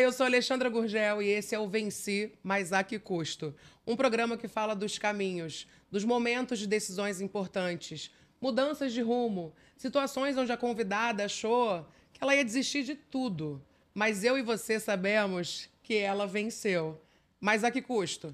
Olá, eu sou Alexandra Gurgel e esse é o Venci, mas a que custo? Um programa que fala dos caminhos, dos momentos de decisões importantes, mudanças de rumo, situações onde a convidada achou que ela ia desistir de tudo. Mas eu e você sabemos que ela venceu. Mas a que custo?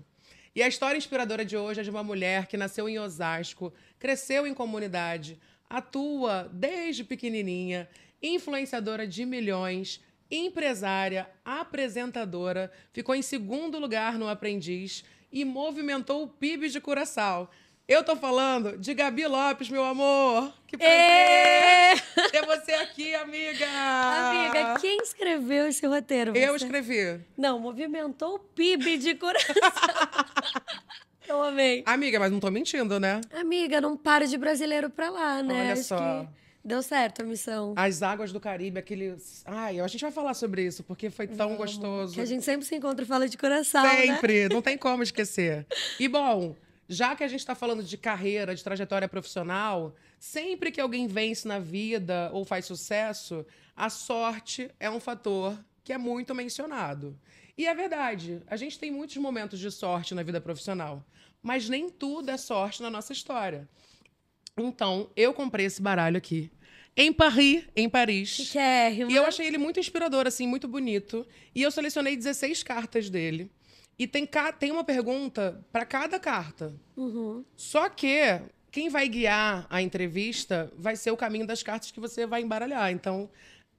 E a história inspiradora de hoje é de uma mulher que nasceu em Osasco, cresceu em comunidade, atua desde pequenininha, influenciadora de milhões empresária, apresentadora, ficou em segundo lugar no Aprendiz e movimentou o PIB de Curaçao. Eu tô falando de Gabi Lopes, meu amor. Que é. prazer é. ter você aqui, amiga. Amiga, quem escreveu esse roteiro? Você? Eu escrevi. Não, movimentou o PIB de Curaçao. Eu amei. Amiga, mas não tô mentindo, né? Amiga, não para de brasileiro pra lá, né? Olha Acho só. Que Deu certo a missão. As águas do Caribe, aquele. Ai, a gente vai falar sobre isso, porque foi tão Vamos. gostoso. Que a gente sempre se encontra e fala de coração. Né? Sempre, né? não tem como esquecer. E bom, já que a gente está falando de carreira, de trajetória profissional, sempre que alguém vence na vida ou faz sucesso, a sorte é um fator que é muito mencionado. E é verdade, a gente tem muitos momentos de sorte na vida profissional, mas nem tudo é sorte na nossa história. Então, eu comprei esse baralho aqui em Paris, em Paris. Chiquérrimo. E eu né? achei ele muito inspirador, assim, muito bonito. E eu selecionei 16 cartas dele. E tem, tem uma pergunta para cada carta. Uhum. Só que quem vai guiar a entrevista vai ser o caminho das cartas que você vai embaralhar. Então,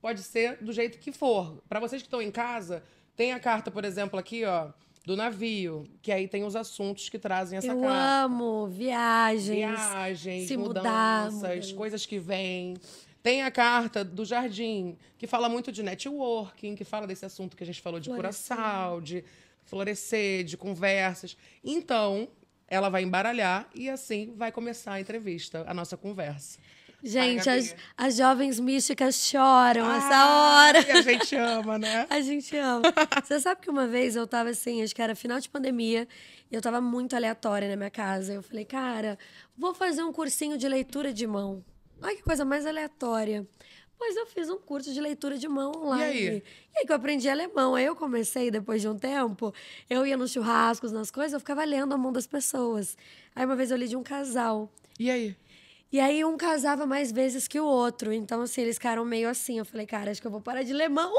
pode ser do jeito que for. Para vocês que estão em casa, tem a carta, por exemplo, aqui, ó do navio, que aí tem os assuntos que trazem essa Eu carta. Eu amo viagens, viagens, mudanças, mudar, coisas que vêm. Tem a carta do jardim, que fala muito de networking, que fala desse assunto que a gente falou de coração, curaçal, de florescer, de conversas. Então, ela vai embaralhar e assim vai começar a entrevista, a nossa conversa. Gente, as, as jovens místicas choram ah, essa hora. E a gente ama, né? a gente ama. Você sabe que uma vez eu tava assim, acho que era final de pandemia, e eu tava muito aleatória na minha casa. Eu falei, cara, vou fazer um cursinho de leitura de mão. Olha que coisa mais aleatória. Pois eu fiz um curso de leitura de mão online. E aí? E aí que eu aprendi alemão. Aí eu comecei, depois de um tempo, eu ia nos churrascos, nas coisas, eu ficava lendo a mão das pessoas. Aí uma vez eu li de um casal. E aí? E aí um casava mais vezes que o outro. Então, assim, eles ficaram meio assim. Eu falei, cara, acho que eu vou parar de lemão.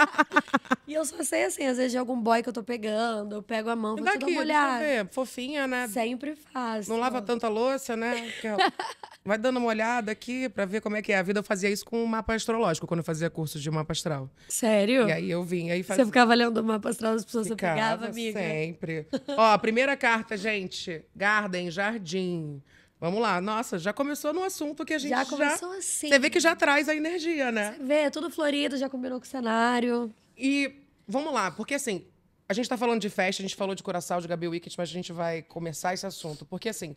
e eu só sei assim, às vezes de algum boy que eu tô pegando, eu pego a mão, vou Daqui, dar uma olhada. Fofinha, né? Sempre faz. Não lava tanta louça, né? Vai dando uma olhada aqui pra ver como é que é. A vida eu fazia isso com o mapa astrológico, quando eu fazia curso de mapa astral. Sério? E aí eu vim. Aí fazia... Você ficava lendo o mapa astral das pessoas ficava, você pegava, amiga? Sempre. Ó, a primeira carta, gente. Garden, jardim. Vamos lá. Nossa, já começou no assunto que a gente já... começou já... assim. Você vê que já traz a energia, né? Você vê, é tudo florido, já combinou com o cenário. E vamos lá, porque assim, a gente tá falando de festa, a gente falou de coração de Gabi Wicked, mas a gente vai começar esse assunto. Porque assim,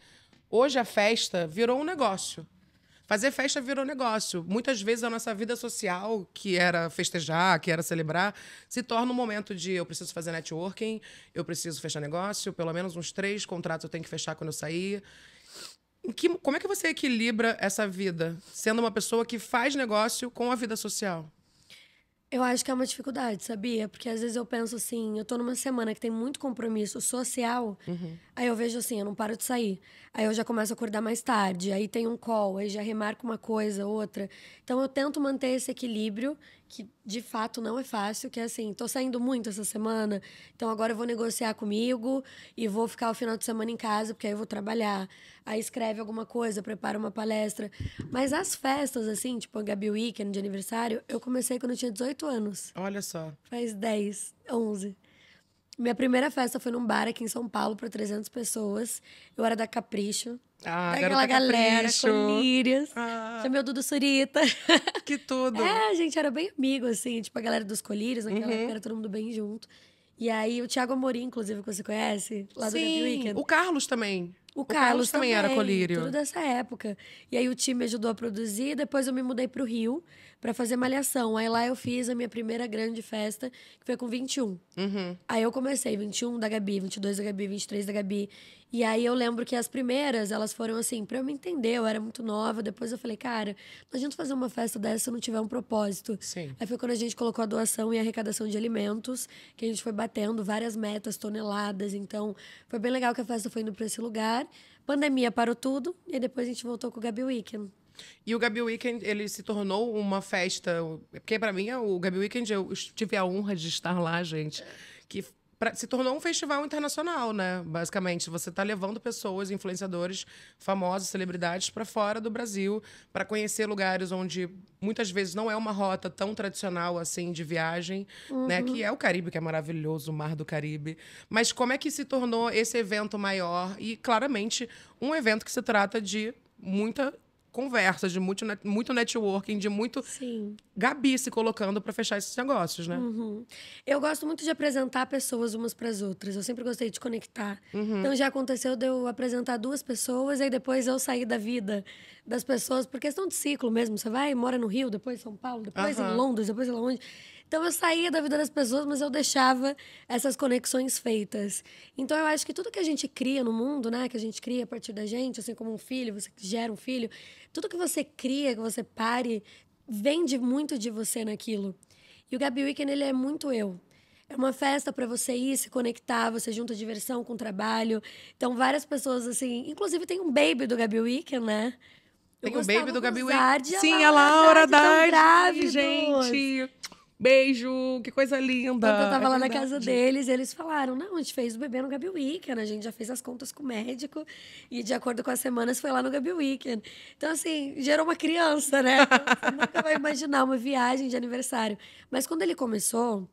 hoje a festa virou um negócio. Fazer festa virou negócio. Muitas vezes a nossa vida social, que era festejar, que era celebrar, se torna um momento de eu preciso fazer networking, eu preciso fechar negócio, pelo menos uns três contratos eu tenho que fechar quando eu sair que, como é que você equilibra essa vida, sendo uma pessoa que faz negócio com a vida social? Eu acho que é uma dificuldade, sabia? Porque às vezes eu penso assim, eu tô numa semana que tem muito compromisso social, uhum. Aí eu vejo assim, eu não paro de sair. Aí eu já começo a acordar mais tarde, aí tem um call, aí já remarco uma coisa, outra. Então eu tento manter esse equilíbrio, que de fato não é fácil, que é assim, tô saindo muito essa semana, então agora eu vou negociar comigo e vou ficar o final de semana em casa, porque aí eu vou trabalhar. Aí escreve alguma coisa, prepara uma palestra. Mas as festas, assim, tipo a Gabi Weekend de aniversário, eu comecei quando eu tinha 18 anos. Olha só. Faz 10, 11. Minha primeira festa foi num bar aqui em São Paulo para 300 pessoas. Eu era da Capricho. Ah, Daquela galera, Capricho. colírias. Ah. Chamei o Dudu Surita. Que tudo. é, a gente era bem amigo, assim. Tipo, a galera dos colírios, naquela uhum. época era todo mundo bem junto. E aí, o Thiago Amorim, inclusive, que você conhece, lá Sim. do Sim, Weekend. o Carlos também. O, o Carlos, Carlos também, era colírio. Tudo dessa época. E aí, o time me ajudou a produzir. Depois, eu me mudei para o Rio para fazer malhação. Aí lá eu fiz a minha primeira grande festa, que foi com 21. Uhum. Aí eu comecei, 21 da Gabi, 22 da Gabi, 23 da Gabi. E aí eu lembro que as primeiras, elas foram assim, pra eu me entender, eu era muito nova. Depois eu falei, cara, não adianta fazer uma festa dessa se não tiver um propósito. Sim. Aí foi quando a gente colocou a doação e a arrecadação de alimentos, que a gente foi batendo várias metas, toneladas. Então, foi bem legal que a festa foi indo pra esse lugar. Pandemia parou tudo, e depois a gente voltou com o Gabi Weekend. E o Gabi Weekend, ele se tornou uma festa. Porque, para mim, é o Gabi Weekend, eu tive a honra de estar lá, gente. Que Pra, se tornou um festival internacional, né? Basicamente, você está levando pessoas, influenciadores, famosos, celebridades para fora do Brasil, para conhecer lugares onde muitas vezes não é uma rota tão tradicional assim de viagem, né? uhum. né? Que é o Caribe, que é maravilhoso, o Mar do Caribe. Mas como é que se tornou esse evento maior e claramente um evento que se trata de muita conversas, de muito, net, muito networking, de muito Sim. Gabi se colocando para fechar esses negócios, né? Uhum. Eu gosto muito de apresentar pessoas umas para as outras. Eu sempre gostei de conectar. Uhum. Então já aconteceu de eu apresentar duas pessoas e aí depois eu sair da vida das pessoas por questão de ciclo mesmo. Você vai, mora no Rio, depois em São Paulo, depois uhum. em Londres, depois em Londres. Então eu saía da vida das pessoas, mas eu deixava essas conexões feitas. Então eu acho que tudo que a gente cria no mundo, né, que a gente cria a partir da gente, assim como um filho, você gera um filho, tudo que você cria, que você pare, vende muito de você naquilo. E o Gabi Weekend, ele é muito eu. É uma festa para você ir se conectar, você junta diversão com trabalho. Então, várias pessoas, assim. Inclusive, tem um baby do Gabi Weekend, né? Tem um baby do Gabi Weekend. Sim, a Laura Dade. Dade gente. Beijo, que coisa linda. Quando eu tava é lá verdade. na casa deles, eles falaram: não, a gente fez o bebê no Gabi Weekend, a gente já fez as contas com o médico e, de acordo com as semanas, foi lá no Gabi Weekend. Então, assim, gerou uma criança, né? Então, assim, você nunca vai imaginar uma viagem de aniversário. Mas quando ele começou,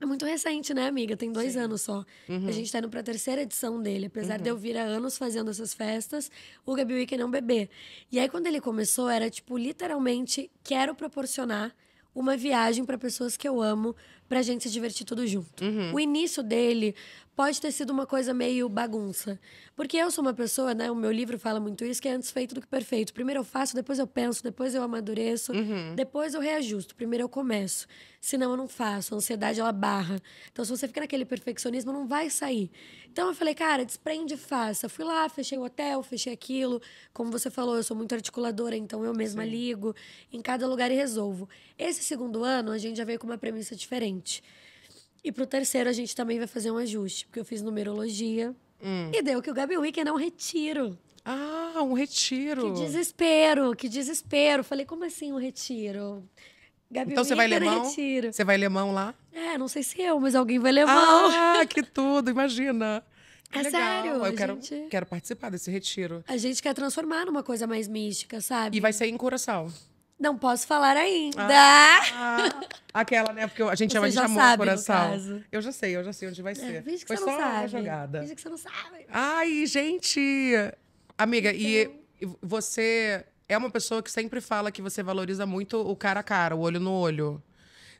é muito recente, né, amiga? Tem dois Sim. anos só. Uhum. A gente tá indo pra terceira edição dele. Apesar uhum. de eu vir há anos fazendo essas festas, o Gabi Weekend é um bebê. E aí, quando ele começou, era tipo, literalmente, quero proporcionar uma viagem para pessoas que eu amo, pra gente se divertir tudo junto. Uhum. O início dele pode ter sido uma coisa meio bagunça. Porque eu sou uma pessoa, né? O meu livro fala muito isso, que é antes feito do que perfeito. Primeiro eu faço, depois eu penso, depois eu amadureço, uhum. depois eu reajusto. Primeiro eu começo. Senão eu não faço. A ansiedade, ela barra. Então, se você fica naquele perfeccionismo, não vai sair. Então, eu falei, cara, desprende e faça. Fui lá, fechei o hotel, fechei aquilo. Como você falou, eu sou muito articuladora, então eu mesma Sim. ligo em cada lugar e resolvo. Esse segundo ano, a gente já veio com uma premissa diferente. 20. E pro terceiro a gente também vai fazer um ajuste, porque eu fiz numerologia. Hum. E deu que o Gabi Weekend é um retiro. Ah, um retiro. Que desespero, que desespero. Falei, como assim um retiro? Gabi então você vai é lemão? Retiro. Você vai mão lá? É, não sei se eu, mas alguém vai lemão. Ah, que tudo, imagina. É que é legal. sério. Eu quero, gente... quero participar desse retiro. A gente quer transformar numa coisa mais mística, sabe? E vai ser em Curaçao. Não posso falar ainda. Ah, aquela, né? Porque a gente chama de amor sabe, coração. Eu já sei, eu já sei onde vai é, ser. É, que Foi que só uma jogada. Finge que você não sabe. Ai, gente. Amiga, então... e você é uma pessoa que sempre fala que você valoriza muito o cara a cara, o olho no olho.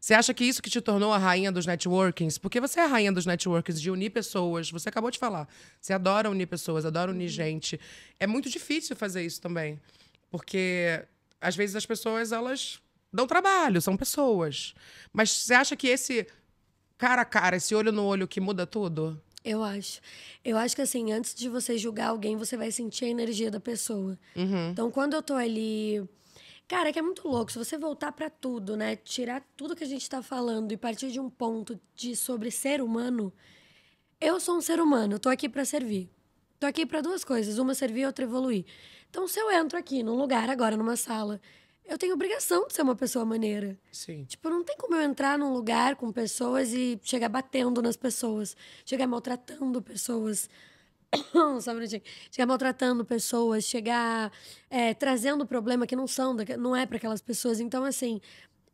Você acha que isso que te tornou a rainha dos networkings? Porque você é a rainha dos networkings, de unir pessoas. Você acabou de falar. Você adora unir pessoas, adora unir uhum. gente. É muito difícil fazer isso também. Porque às vezes as pessoas, elas dão trabalho, são pessoas. Mas você acha que esse cara a cara, esse olho no olho que muda tudo? Eu acho. Eu acho que assim, antes de você julgar alguém, você vai sentir a energia da pessoa. Uhum. Então, quando eu tô ali. Cara, é que é muito louco. Se você voltar para tudo, né? Tirar tudo que a gente tá falando e partir de um ponto de sobre ser humano. Eu sou um ser humano, eu tô aqui para servir. Tô aqui para duas coisas, uma servir, outra evoluir. Então, se eu entro aqui num lugar agora, numa sala, eu tenho obrigação de ser uma pessoa maneira. Sim. Tipo, não tem como eu entrar num lugar com pessoas e chegar batendo nas pessoas, chegar maltratando pessoas. Só um minutinho. Chegar maltratando pessoas, chegar é, trazendo problema que não são, não é para aquelas pessoas. Então, assim,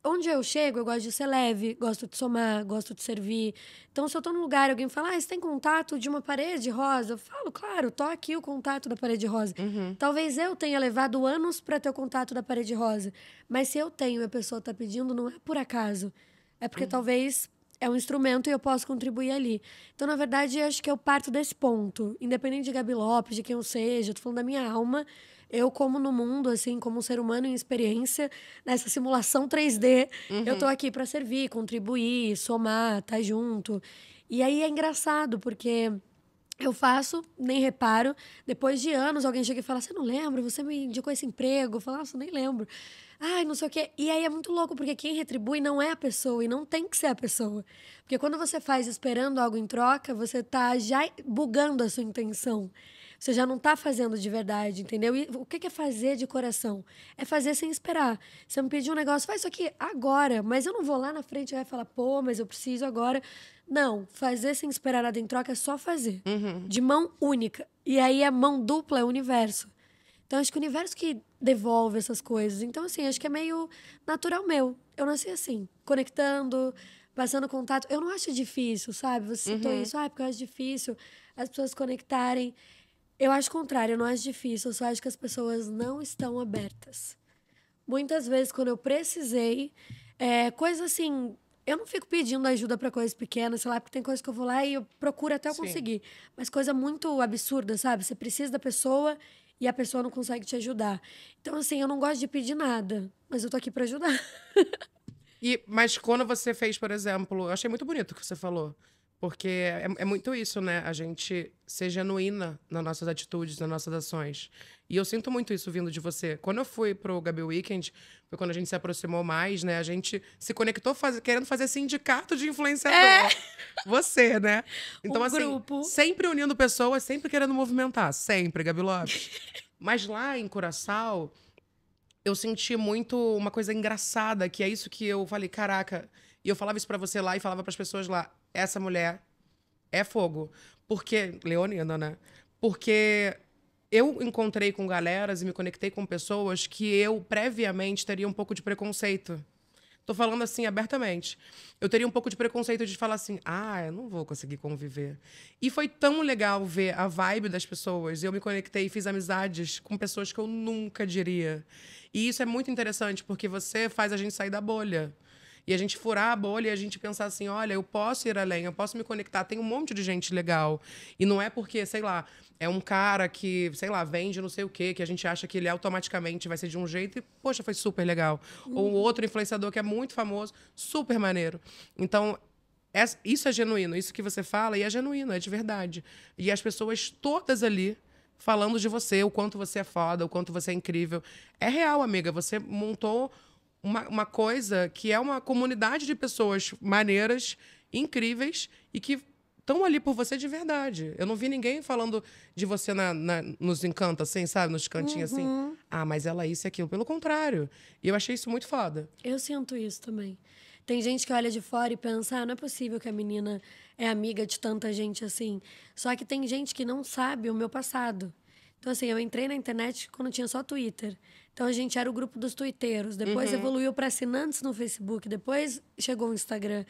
onde eu chego, eu gosto de ser leve, gosto de somar, gosto de servir. Então, se eu tô num lugar e alguém fala, ah, você tem contato de uma parede rosa? Eu falo, claro, tô aqui o contato da parede rosa. Uhum. Talvez eu tenha levado anos para ter o contato da parede rosa. Mas se eu tenho e a pessoa tá pedindo, não é por acaso. É porque uhum. talvez é um instrumento e eu posso contribuir ali. Então, na verdade, acho que eu parto desse ponto. Independente de Gabi Lopes, de quem eu seja, eu tô falando da minha alma eu como no mundo, assim, como um ser humano em experiência, nessa simulação 3D, uhum. eu tô aqui para servir, contribuir, somar, tá junto. E aí é engraçado, porque eu faço, nem reparo. Depois de anos, alguém chega e fala: Você não lembra? Você me indicou esse emprego? Eu falo: Nossa, nem lembro. Ai, não sei o quê. E aí é muito louco, porque quem retribui não é a pessoa e não tem que ser a pessoa. Porque quando você faz esperando algo em troca, você tá já bugando a sua intenção. Você já não está fazendo de verdade, entendeu? E o que é fazer de coração? É fazer sem esperar. Você me pediu um negócio, faz isso aqui agora, mas eu não vou lá na frente e falar, pô, mas eu preciso agora. Não, fazer sem esperar nada em troca é só fazer. Uhum. De mão única. E aí a é mão dupla é o universo. Então acho que o universo que devolve essas coisas. Então, assim, acho que é meio natural meu. Eu nasci assim, conectando, passando contato. Eu não acho difícil, sabe? Você citou uhum. isso, ah, é porque eu acho difícil as pessoas conectarem. Eu acho o contrário, eu não acho difícil, eu só acho que as pessoas não estão abertas. Muitas vezes, quando eu precisei, é, coisa assim. Eu não fico pedindo ajuda para coisas pequenas, sei lá, porque tem coisas que eu vou lá e eu procuro até eu Sim. conseguir. Mas coisa muito absurda, sabe? Você precisa da pessoa e a pessoa não consegue te ajudar. Então, assim, eu não gosto de pedir nada, mas eu tô aqui para ajudar. e, mas quando você fez, por exemplo, eu achei muito bonito o que você falou. Porque é, é, muito isso, né? A gente ser genuína nas nossas atitudes, nas nossas ações. E eu sinto muito isso vindo de você. Quando eu fui pro Gabi Weekend, foi quando a gente se aproximou mais, né? A gente se conectou faz... querendo fazer sindicato de influenciador. É. Você, né? Então, um assim, grupo. sempre unindo pessoas, sempre querendo movimentar. Sempre, Gabi Lopes. Mas lá em Curaçao, eu senti muito uma coisa engraçada, que é isso que eu falei, caraca. E eu falava isso para você lá e falava para as pessoas lá essa mulher é fogo. Porque, Leonina, né? Porque eu encontrei com galeras e me conectei com pessoas que eu previamente teria um pouco de preconceito. Tô falando assim abertamente. Eu teria um pouco de preconceito de falar assim: ah, eu não vou conseguir conviver. E foi tão legal ver a vibe das pessoas. Eu me conectei e fiz amizades com pessoas que eu nunca diria. E isso é muito interessante, porque você faz a gente sair da bolha e a gente furar a bolha e a gente pensar assim: olha, eu posso ir além, eu posso me conectar, tem um monte de gente legal. E não é porque, sei lá, é um cara que, sei lá, vende não sei o quê, que a gente acha que ele automaticamente vai ser de um jeito e, poxa, foi super legal. Uhum. Ou outro influenciador que é muito famoso, super maneiro. Então, isso é genuíno, isso que você fala, e é genuíno, é de verdade. E as pessoas todas ali falando de você, o quanto você é foda, o quanto você é incrível. É real, amiga, você montou uma, uma coisa que é uma comunidade de pessoas maneiras, incríveis e que estão ali por você de verdade. Eu não vi ninguém falando de você na, na nos encanta, assim, sabe? Nos cantinhos, assim. uhum. assim. Ah, mas ela é isso e aquilo. Pelo contrário. E eu achei isso muito foda. Eu sinto isso também. Tem gente que olha de fora e pensa, ah, não é possível que a menina é amiga de tanta gente assim. Só que tem gente que não sabe o meu passado. Então, assim, eu entrei na internet quando tinha só Twitter. Então, a gente era o grupo dos twitteiros. Depois uhum. evoluiu para assinantes no Facebook. Depois chegou o Instagram.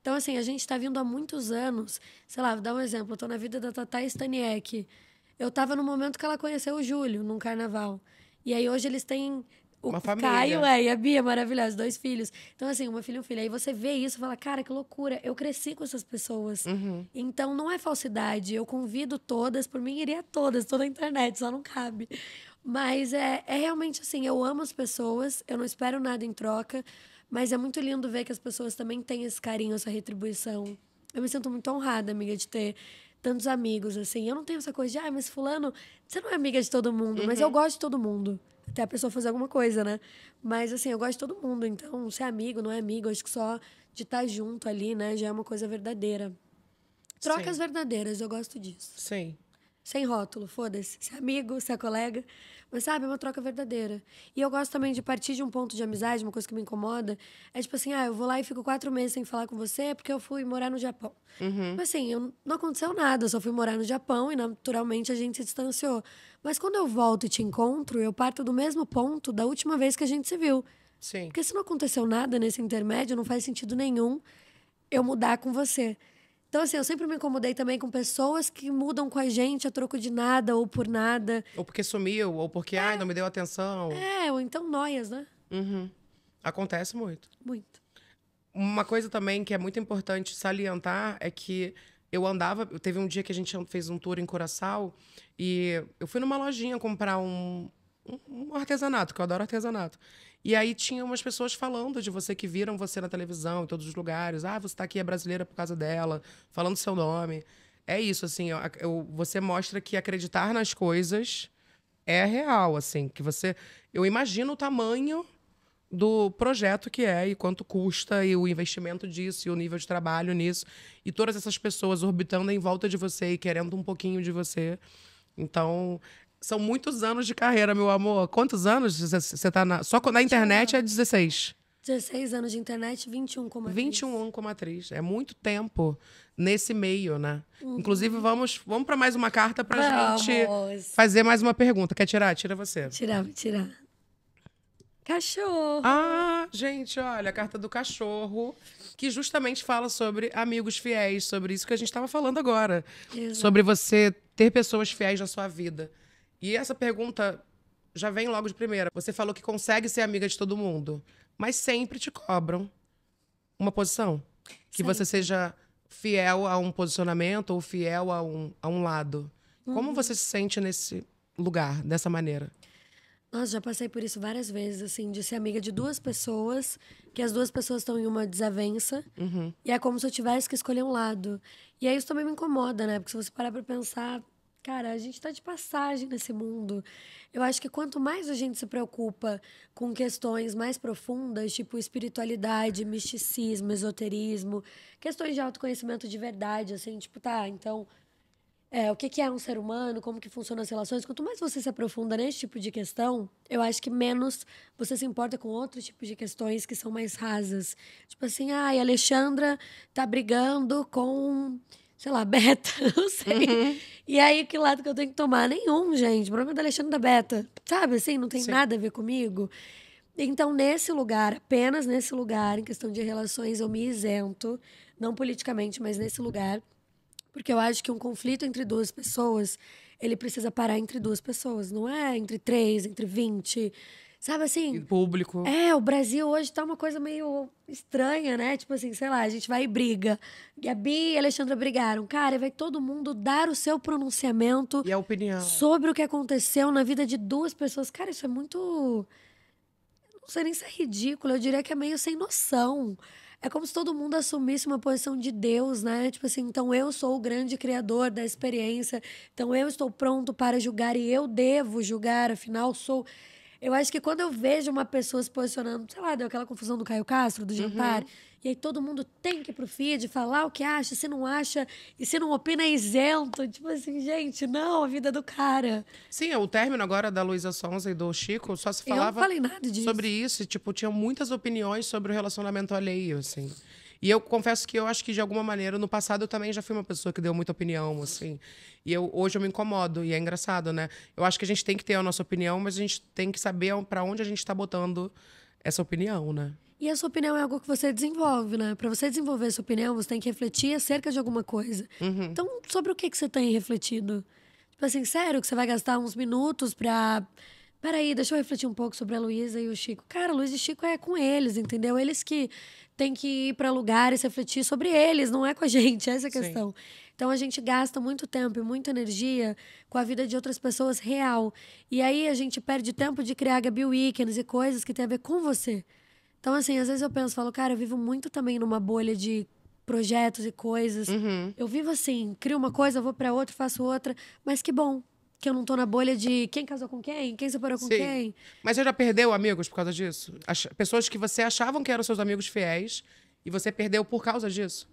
Então, assim, a gente está vindo há muitos anos. Sei lá, vou dar um exemplo. Eu tô na vida da Tatá Staniek. Eu estava no momento que ela conheceu o Júlio, num carnaval. E aí, hoje eles têm o uma família. Caio é, e a Bia, maravilhosa, dois filhos. Então, assim, uma filha e um filho. Aí você vê isso e fala, cara, que loucura, eu cresci com essas pessoas. Uhum. Então, não é falsidade. Eu convido todas, por mim iria todas, toda a internet, só não cabe. Mas é, é realmente assim, eu amo as pessoas, eu não espero nada em troca, mas é muito lindo ver que as pessoas também têm esse carinho, essa retribuição. Eu me sinto muito honrada, amiga, de ter tantos amigos, assim. Eu não tenho essa coisa de, ah, mas fulano, você não é amiga de todo mundo, uhum. mas eu uhum. gosto de todo mundo até a pessoa fazer alguma coisa, né? Mas assim, eu gosto de todo mundo, então ser amigo, não é amigo, acho que só de estar tá junto ali, né, já é uma coisa verdadeira. Trocas Sim. verdadeiras, eu gosto disso. Sim. Sem rótulo, foda-se. Se é amigo, se é colega, mas sabe, é uma troca verdadeira. E eu gosto também de partir de um ponto de amizade, uma coisa que me incomoda. É tipo assim, ah, eu vou lá e fico quatro meses sem falar com você é porque eu fui morar no Japão. Uhum. Mas assim, eu, não aconteceu nada, eu só fui morar no Japão e naturalmente a gente se distanciou. Mas quando eu volto e te encontro, eu parto do mesmo ponto da última vez que a gente se viu. Sim. Porque se não aconteceu nada nesse intermédio, não faz sentido nenhum eu mudar com você. Então, assim, eu sempre me incomodei também com pessoas que mudam com a gente a troco de nada ou por nada. Ou porque sumiu, ou porque, é. ai, não me deu atenção. É, ou então noias, né? Uhum. Acontece muito. Muito. Uma coisa também que é muito importante salientar é que eu andava. Teve um dia que a gente fez um tour em Coraçal e eu fui numa lojinha comprar um, um artesanato, que eu adoro artesanato. E aí tinha umas pessoas falando de você que viram você na televisão, em todos os lugares. Ah, você está aqui, é brasileira por causa dela, falando seu nome. É isso, assim, eu, eu, você mostra que acreditar nas coisas é real, assim, que você... Eu imagino o tamanho do projeto que é e quanto custa e o investimento disso e o nível de trabalho nisso e todas essas pessoas orbitando em volta de você e querendo um pouquinho de você. Então, são muitos anos de carreira, meu amor. Quantos anos você está na. Só na internet é 16. 16 anos de internet, 21 como atriz. 21 como atriz. É muito tempo nesse meio, né? Uhum. Inclusive, vamos, vamos para mais uma carta para gente fazer mais uma pergunta. Quer tirar? Tira você. Tirar, vou tirar. Cachorro. Ah, gente, olha, a carta do cachorro, que justamente fala sobre amigos fiéis, sobre isso que a gente estava falando agora. Exato. Sobre você ter pessoas fiéis na sua vida. E essa pergunta já vem logo de primeira. Você falou que consegue ser amiga de todo mundo, mas sempre te cobram uma posição. Que você seja fiel a um posicionamento ou fiel a um, a um lado. Uhum. Como você se sente nesse lugar, dessa maneira? Nossa, já passei por isso várias vezes, assim, de ser amiga de duas pessoas, que as duas pessoas estão em uma desavença, uhum. e é como se eu tivesse que escolher um lado. E aí isso também me incomoda, né? Porque se você parar pra pensar, Cara, a gente está de passagem nesse mundo. Eu acho que quanto mais a gente se preocupa com questões mais profundas, tipo espiritualidade, misticismo, esoterismo, questões de autoconhecimento de verdade, assim, tipo, tá, então, é, o que, é um ser humano, como que funcionam as relações, quanto mais você se aprofunda nesse tipo de questão, eu acho que menos você se importa com outros tipos de questões que são mais rasas. Tipo assim, ai, ah, Alexandra tá brigando com sei lá, beta, não sei. Uhum. E aí, que lado que eu tenho que tomar? Nenhum, gente. O problema é da Alexandre da beta. Sabe assim? Não tem Sim. nada a ver comigo. Então, nesse lugar, apenas nesse lugar, em questão de relações, eu me isento. Não politicamente, mas nesse lugar. Porque eu acho que um conflito entre duas pessoas, ele precisa parar entre duas pessoas, não é entre três, entre vinte. Sabe assim? E público. É, o Brasil hoje tá uma coisa meio estranha, né? Tipo assim, sei lá, a gente vai e briga. Gabi e Alexandra brigaram. Cara, vai todo mundo dar o seu pronunciamento. E a opinião. Sobre o que aconteceu na vida de duas pessoas. Cara, isso é muito. Não sei nem se é ridículo. Eu diria que é meio sem noção. É como se todo mundo assumisse uma posição de Deus, né? Tipo assim, então eu sou o grande criador da experiência, então eu estou pronto para julgar e eu devo julgar, afinal sou. Eu acho que quando eu vejo uma pessoa se posicionando, sei lá, deu aquela confusão do Caio Castro, do jantar, uhum. e aí todo mundo tem que ir pro feed, falar o que acha, se não acha, e se não opina é isento. Tipo assim, gente, não, a vida do cara. Sim, é o término agora da Luísa Sonza e do Chico, só se falava eu não falei nada disso. sobre isso. E, tipo, tinham muitas opiniões sobre o relacionamento alheio, assim. E eu confesso que eu acho que, de alguma maneira, no passado eu também já fui uma pessoa que deu muita opinião, assim. E eu, hoje eu me incomodo, e é engraçado, né? Eu acho que a gente tem que ter a nossa opinião, mas a gente tem que saber para onde a gente está botando essa opinião, né? E a sua opinião é algo que você desenvolve, né? Para você desenvolver a sua opinião, você tem que refletir acerca de alguma coisa. Uhum. Então, sobre o que, que você tem refletido? Tipo assim, sério que você vai gastar uns minutos pra. Peraí, deixa eu refletir um pouco sobre a Luísa e o Chico. Cara, Luísa e Chico é com eles, entendeu? Eles que tem que ir para lugares, refletir sobre eles, não é com a gente, essa é a questão. Sim. Então a gente gasta muito tempo e muita energia com a vida de outras pessoas real. E aí a gente perde tempo de criar Gabi Weekends e coisas que tem a ver com você. Então, assim, às vezes eu penso, falo, cara, eu vivo muito também numa bolha de projetos e coisas. Uhum. Eu vivo assim, crio uma coisa, vou para outra, faço outra, mas que bom que eu não tô na bolha de quem casou com quem, quem separou com Sim. quem. Mas você já perdeu amigos por causa disso? As pessoas que você achavam que eram seus amigos fiéis e você perdeu por causa disso?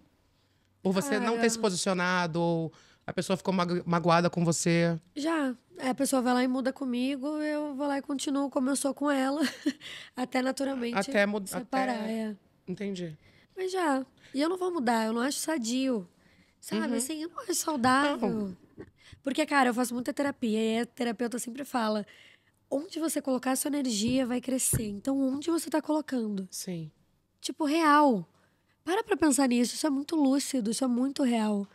Por você Cara... não ter se posicionado ou a pessoa ficou magoada com você? Já. É, a pessoa vai lá e muda comigo, eu vou lá e continuo como eu sou com ela. até naturalmente até separar, até... é. Entendi. Mas já. E eu não vou mudar, eu não acho sadio. Sabe, uhum. assim, eu não acho saudável. Não. Porque, cara, eu faço muita terapia e a terapeuta sempre fala: onde você colocar a sua energia vai crescer. Então, onde você tá colocando? Sim. Tipo, real. Para pra pensar nisso. Isso é muito lúcido, isso é muito real.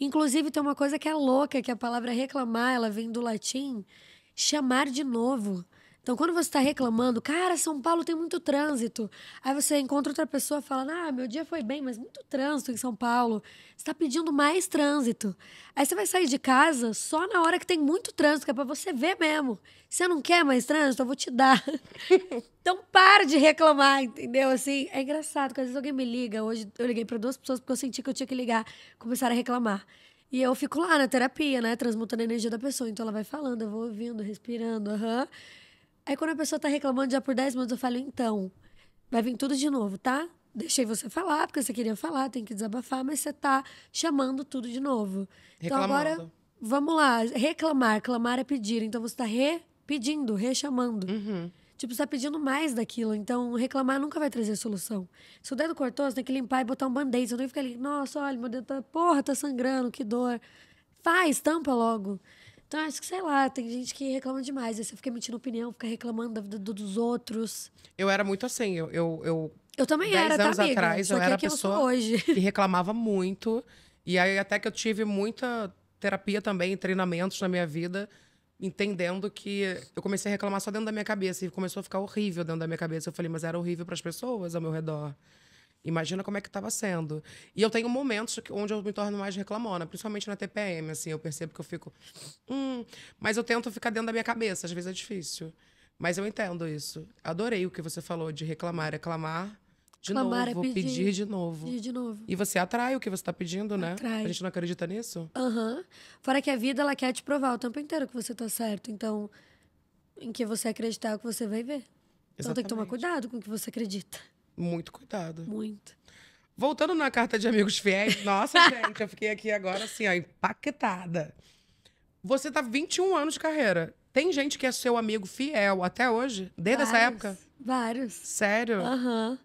Inclusive, tem uma coisa que é louca, que é a palavra reclamar, ela vem do latim chamar de novo. Então, quando você está reclamando, cara, São Paulo tem muito trânsito. Aí você encontra outra pessoa falando, ah, meu dia foi bem, mas muito trânsito em São Paulo. Você está pedindo mais trânsito. Aí você vai sair de casa só na hora que tem muito trânsito, que é para você ver mesmo. Você não quer mais trânsito? Eu vou te dar. então, para de reclamar, entendeu? Assim, é engraçado, às vezes alguém me liga. Hoje eu liguei para duas pessoas porque eu senti que eu tinha que ligar. Começaram a reclamar. E eu fico lá na terapia, né? Transmutando a energia da pessoa. Então ela vai falando, eu vou ouvindo, respirando, aham. Uhum. Aí quando a pessoa tá reclamando já por 10 minutos, eu falo, então, vai vir tudo de novo, tá? Deixei você falar, porque você queria falar, tem que desabafar, mas você tá chamando tudo de novo. Reclamando. Então agora, vamos lá, reclamar, clamar é pedir. Então você tá repedindo, rechamando. Uhum. Tipo, você tá pedindo mais daquilo, então reclamar nunca vai trazer solução. Se o dedo cortou, você tem que limpar e botar um band-aid. Você não fica ficar ali, nossa, olha, meu dedo tá, porra, tá sangrando, que dor. Faz, tampa logo. Então, acho que, sei lá, tem gente que reclama demais. Aí você fica emitindo opinião, fica reclamando da vida dos outros. Eu era muito assim, eu. Eu, eu, eu também era, tá, anos tá, amiga? atrás, Só eu que era a pessoa hoje. que reclamava muito. E aí, até que eu tive muita terapia também, treinamentos na minha vida entendendo que eu comecei a reclamar só dentro da minha cabeça e começou a ficar horrível dentro da minha cabeça. Eu falei, mas era horrível para as pessoas ao meu redor. Imagina como é que estava sendo. E eu tenho momentos onde eu me torno mais reclamona, principalmente na TPM, assim, eu percebo que eu fico, hum, mas eu tento ficar dentro da minha cabeça, às vezes é difícil. Mas eu entendo isso. Adorei o que você falou de reclamar, reclamar é de é novo. novo, é pedir, pedir, de novo. Pedir de novo. E você atrai o que você está pedindo, né? Atrai. A gente não acredita nisso? Aham. Uhum. Fora que a vida, ela quer te provar o tempo inteiro que você está certo. Então, em que você acreditar é o que você vai ver. Então Exatamente. tem que tomar cuidado com o que você acredita. Muito cuidado. Muito. Voltando na carta de amigos fiéis, nossa, gente, eu fiquei aqui agora assim, ó, empaquetada. Você tá 21 anos de carreira. Tem gente que é seu amigo fiel até hoje? Desde vários, essa época? Vários. Sério? Aham.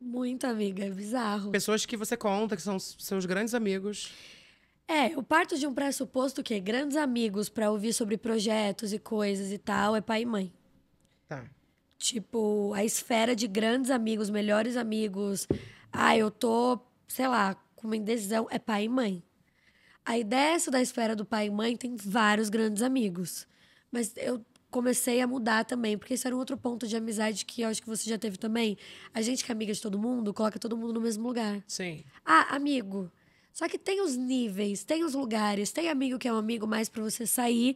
Uhum. amiga. É bizarro. Pessoas que você conta, que são seus grandes amigos. É, eu parto de um pressuposto que grandes amigos para ouvir sobre projetos e coisas e tal é pai e mãe. Tipo, a esfera de grandes amigos, melhores amigos. Ah, eu tô, sei lá, com uma indecisão. É pai e mãe. Aí dessa é da esfera do pai e mãe tem vários grandes amigos. Mas eu comecei a mudar também, porque isso era um outro ponto de amizade que eu acho que você já teve também. A gente que é amiga de todo mundo, coloca todo mundo no mesmo lugar. Sim. Ah, amigo. Só que tem os níveis, tem os lugares, tem amigo que é um amigo mais para você sair,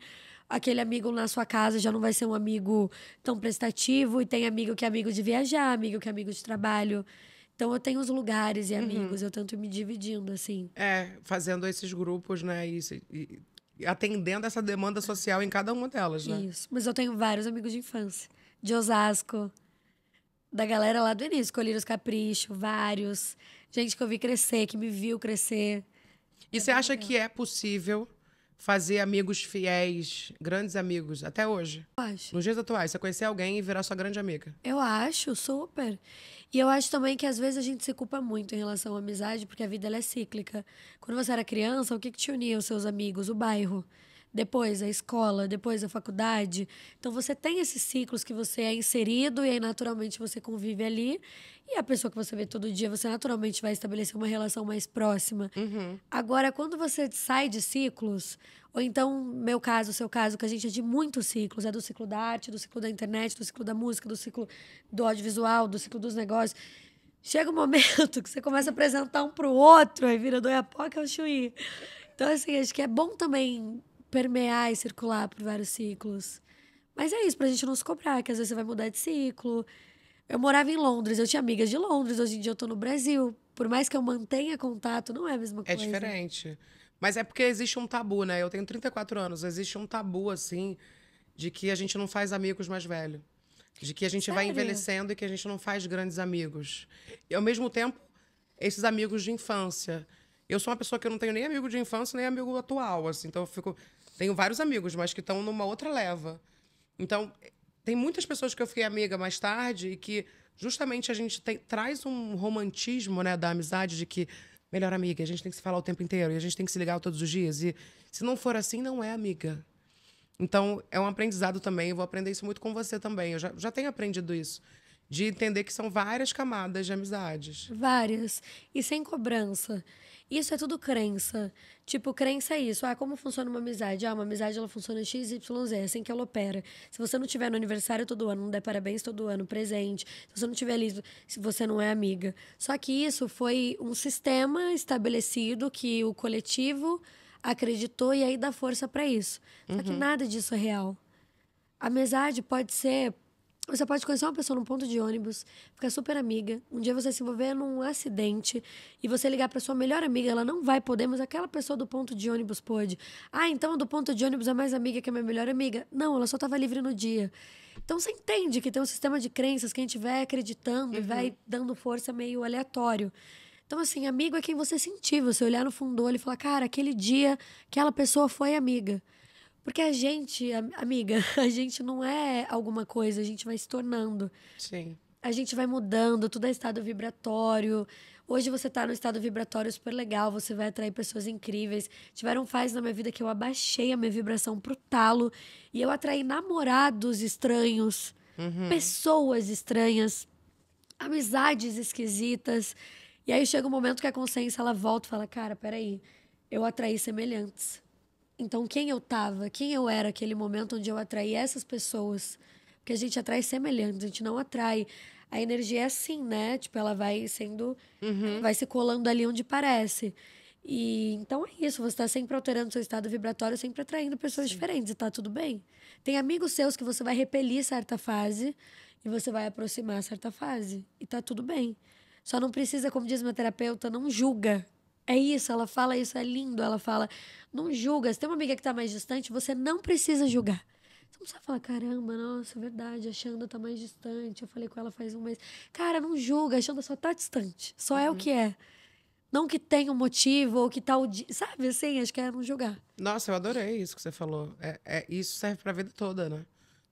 aquele amigo na sua casa já não vai ser um amigo tão prestativo, e tem amigo que é amigo de viajar, amigo que é amigo de trabalho. Então eu tenho os lugares e uhum. amigos, uhum. eu tento me dividindo, assim. É, fazendo esses grupos, né? E, e, e, atendendo essa demanda social em cada uma delas, né? Isso. Mas eu tenho vários amigos de infância. De Osasco, da galera lá do início, escolher os caprichos, vários. Gente que eu vi crescer, que me viu crescer. E é você acha legal. que é possível fazer amigos fiéis, grandes amigos, até hoje? Eu acho. Nos dias atuais, você conhecer alguém e virar sua grande amiga. Eu acho, super. E eu acho também que às vezes a gente se culpa muito em relação à amizade, porque a vida ela é cíclica. Quando você era criança, o que, que te unia os seus amigos? O bairro depois a escola, depois a faculdade. Então você tem esses ciclos que você é inserido e aí naturalmente você convive ali. E a pessoa que você vê todo dia, você naturalmente vai estabelecer uma relação mais próxima. Uhum. Agora, quando você sai de ciclos, ou então, meu caso, seu caso, que a gente é de muitos ciclos, é do ciclo da arte, do ciclo da internet, do ciclo da música, do ciclo do audiovisual, do ciclo dos negócios. Chega um momento que você começa a apresentar um pro outro, aí vira do Iapoca ao é Chuí. Então, assim, acho que é bom também permear e circular por vários ciclos. Mas é isso, pra gente não se cobrar, que às vezes você vai mudar de ciclo. Eu morava em Londres, eu tinha amigas de Londres, hoje em dia eu tô no Brasil. Por mais que eu mantenha contato, não é a mesma é coisa. É diferente. Mas é porque existe um tabu, né? Eu tenho 34 anos, existe um tabu, assim, de que a gente não faz amigos mais velho. De que a gente Sério? vai envelhecendo e que a gente não faz grandes amigos. E ao mesmo tempo, esses amigos de infância. Eu sou uma pessoa que eu não tenho nem amigo de infância, nem amigo atual, assim. Então eu fico tenho vários amigos, mas que estão numa outra leva. Então, tem muitas pessoas que eu fiquei amiga mais tarde e que justamente a gente tem, traz um romantismo né, da amizade de que melhor amiga, a gente tem que se falar o tempo inteiro e a gente tem que se ligar todos os dias. E se não for assim, não é amiga. Então, é um aprendizado também. Eu vou aprender isso muito com você também. Eu já, já tenho aprendido isso. De entender que são várias camadas de amizades. Várias. E sem cobrança. Isso é tudo crença. Tipo, crença é isso. Ah, como funciona uma amizade? Ah, uma amizade ela funciona X, Y, Z, é assim que ela opera. Se você não tiver no aniversário todo ano, não der parabéns todo ano, presente. Se você não tiver ali, se você não é amiga. Só que isso foi um sistema estabelecido que o coletivo acreditou e aí dá força para isso. Só uhum. que nada disso é real. A amizade pode ser você pode conhecer uma pessoa num ponto de ônibus, ficar super amiga. Um dia você se envolver num acidente e você ligar para sua melhor amiga, ela não vai poder, mas aquela pessoa do ponto de ônibus pode. Ah, então a do ponto de ônibus é mais amiga que a minha melhor amiga. Não, ela só estava livre no dia. Então você entende que tem um sistema de crenças, que a gente vai acreditando uhum. e vai uhum. dando força meio aleatório. Então, assim, amigo é quem você sentir, você olhar no fundo do olho e falar, cara, aquele dia, aquela pessoa foi amiga. Porque a gente, amiga, a gente não é alguma coisa, a gente vai se tornando. Sim. A gente vai mudando, tudo é estado vibratório. Hoje você tá no estado vibratório super legal, você vai atrair pessoas incríveis. Tiveram fases na minha vida que eu abaixei a minha vibração pro talo e eu atraí namorados estranhos, uhum. pessoas estranhas, amizades esquisitas. E aí chega um momento que a consciência ela volta e fala: "Cara, peraí, eu atraí semelhantes". Então, quem eu tava, quem eu era aquele momento onde eu atraí essas pessoas. Porque a gente atrai semelhantes, a gente não atrai. A energia é assim, né? Tipo, ela vai sendo. Uhum. Vai se colando ali onde parece. E então é isso, você está sempre alterando seu estado vibratório, sempre atraindo pessoas Sim. diferentes, e tá tudo bem. Tem amigos seus que você vai repelir certa fase e você vai aproximar certa fase, e tá tudo bem. Só não precisa, como diz meu terapeuta, não julga é isso, ela fala isso, é lindo. Ela fala, não julga. Se tem uma amiga que tá mais distante, você não precisa julgar. Você não precisa falar, caramba, nossa, é verdade, a Xanda tá mais distante. Eu falei com ela faz um mês. Cara, não julga, a Xanda só tá distante. Só uhum. é o uhum. que é. Não que tenha um motivo ou que tal. Tá sabe assim? Acho que é não julgar. Nossa, eu adorei isso que você falou. É, é, isso serve pra vida toda, né?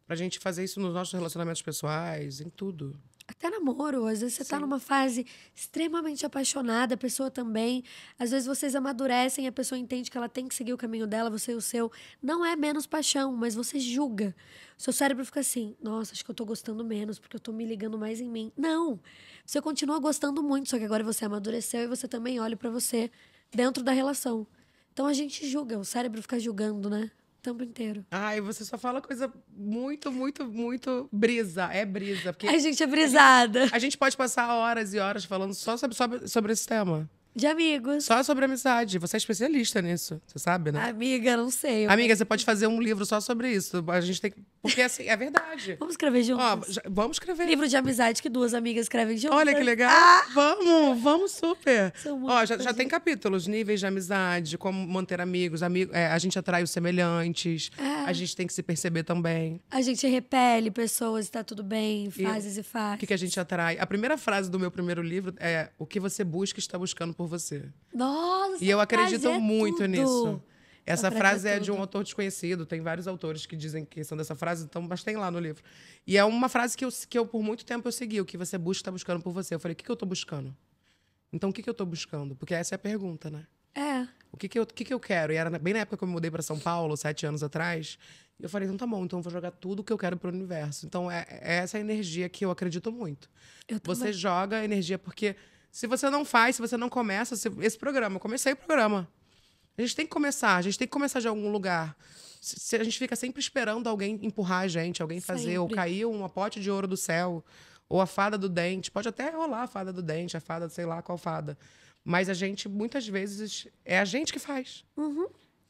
Pra gente fazer isso nos nossos relacionamentos pessoais, em tudo até namoro. Às vezes você tá Sim. tá numa fase extremamente apaixonada, a pessoa também. Às vezes vocês amadurecem, a pessoa entende que ela tem que seguir o caminho dela, você e o seu. Não é menos paixão, mas você julga. Seu cérebro fica assim: nossa, acho que eu tô gostando menos, porque eu tô me ligando mais em mim. Não! Você continua gostando muito, só que agora você amadureceu e você também olha para você dentro da relação. Então a gente julga, o cérebro fica julgando, né? tempo inteiro. Ai, você só fala coisa muito, muito, muito brisa. É brisa. Porque é a gente é brisada. A gente, a gente pode passar horas e horas falando só sobre, sobre, sobre esse tema. De amigos. Só sobre amizade. Você é especialista nisso. Você sabe, né? Amiga, não sei. Amiga, mas... você pode fazer um livro só sobre isso. A gente tem que porque assim, é verdade. Vamos escrever juntos. Ó, já, vamos escrever. Livro de amizade que duas amigas escrevem juntas. Olha que legal. Ah! Vamos, vamos super. Ó, já, já, tem capítulos, níveis de amizade, como manter amigos, amigo, é, a gente atrai os semelhantes, é. a gente tem que se perceber também. A gente repele pessoas, está tudo bem, fases e, e fases. O que, que, a gente atrai? A primeira frase do meu primeiro livro é: o que você busca está buscando por você. Nossa, E eu acredito é muito tudo. nisso. Essa frase é tudo. de um autor desconhecido, tem vários autores que dizem que são dessa frase, então, mas tem lá no livro. E é uma frase que eu, que eu por muito tempo, eu segui, o que você busca está buscando por você. Eu falei, o que, que eu estou buscando? Então, o que, que eu estou buscando? Porque essa é a pergunta, né? É. O que que eu, que que eu quero? E era bem na época que eu me mudei para São Paulo, sete anos atrás. E eu falei, então tá bom, então eu vou jogar tudo o que eu quero pro universo. Então é, é essa energia que eu acredito muito. Eu você joga energia porque se você não faz, se você não começa, se, esse programa, eu comecei o programa. A gente tem que começar, a gente tem que começar de algum lugar. Se, a gente fica sempre esperando alguém empurrar a gente, alguém fazer, sempre. ou cair uma pote de ouro do céu, ou a fada do dente. Pode até rolar a fada do dente, a fada, sei lá qual fada. Mas a gente, muitas vezes, é a gente que faz. Uhum.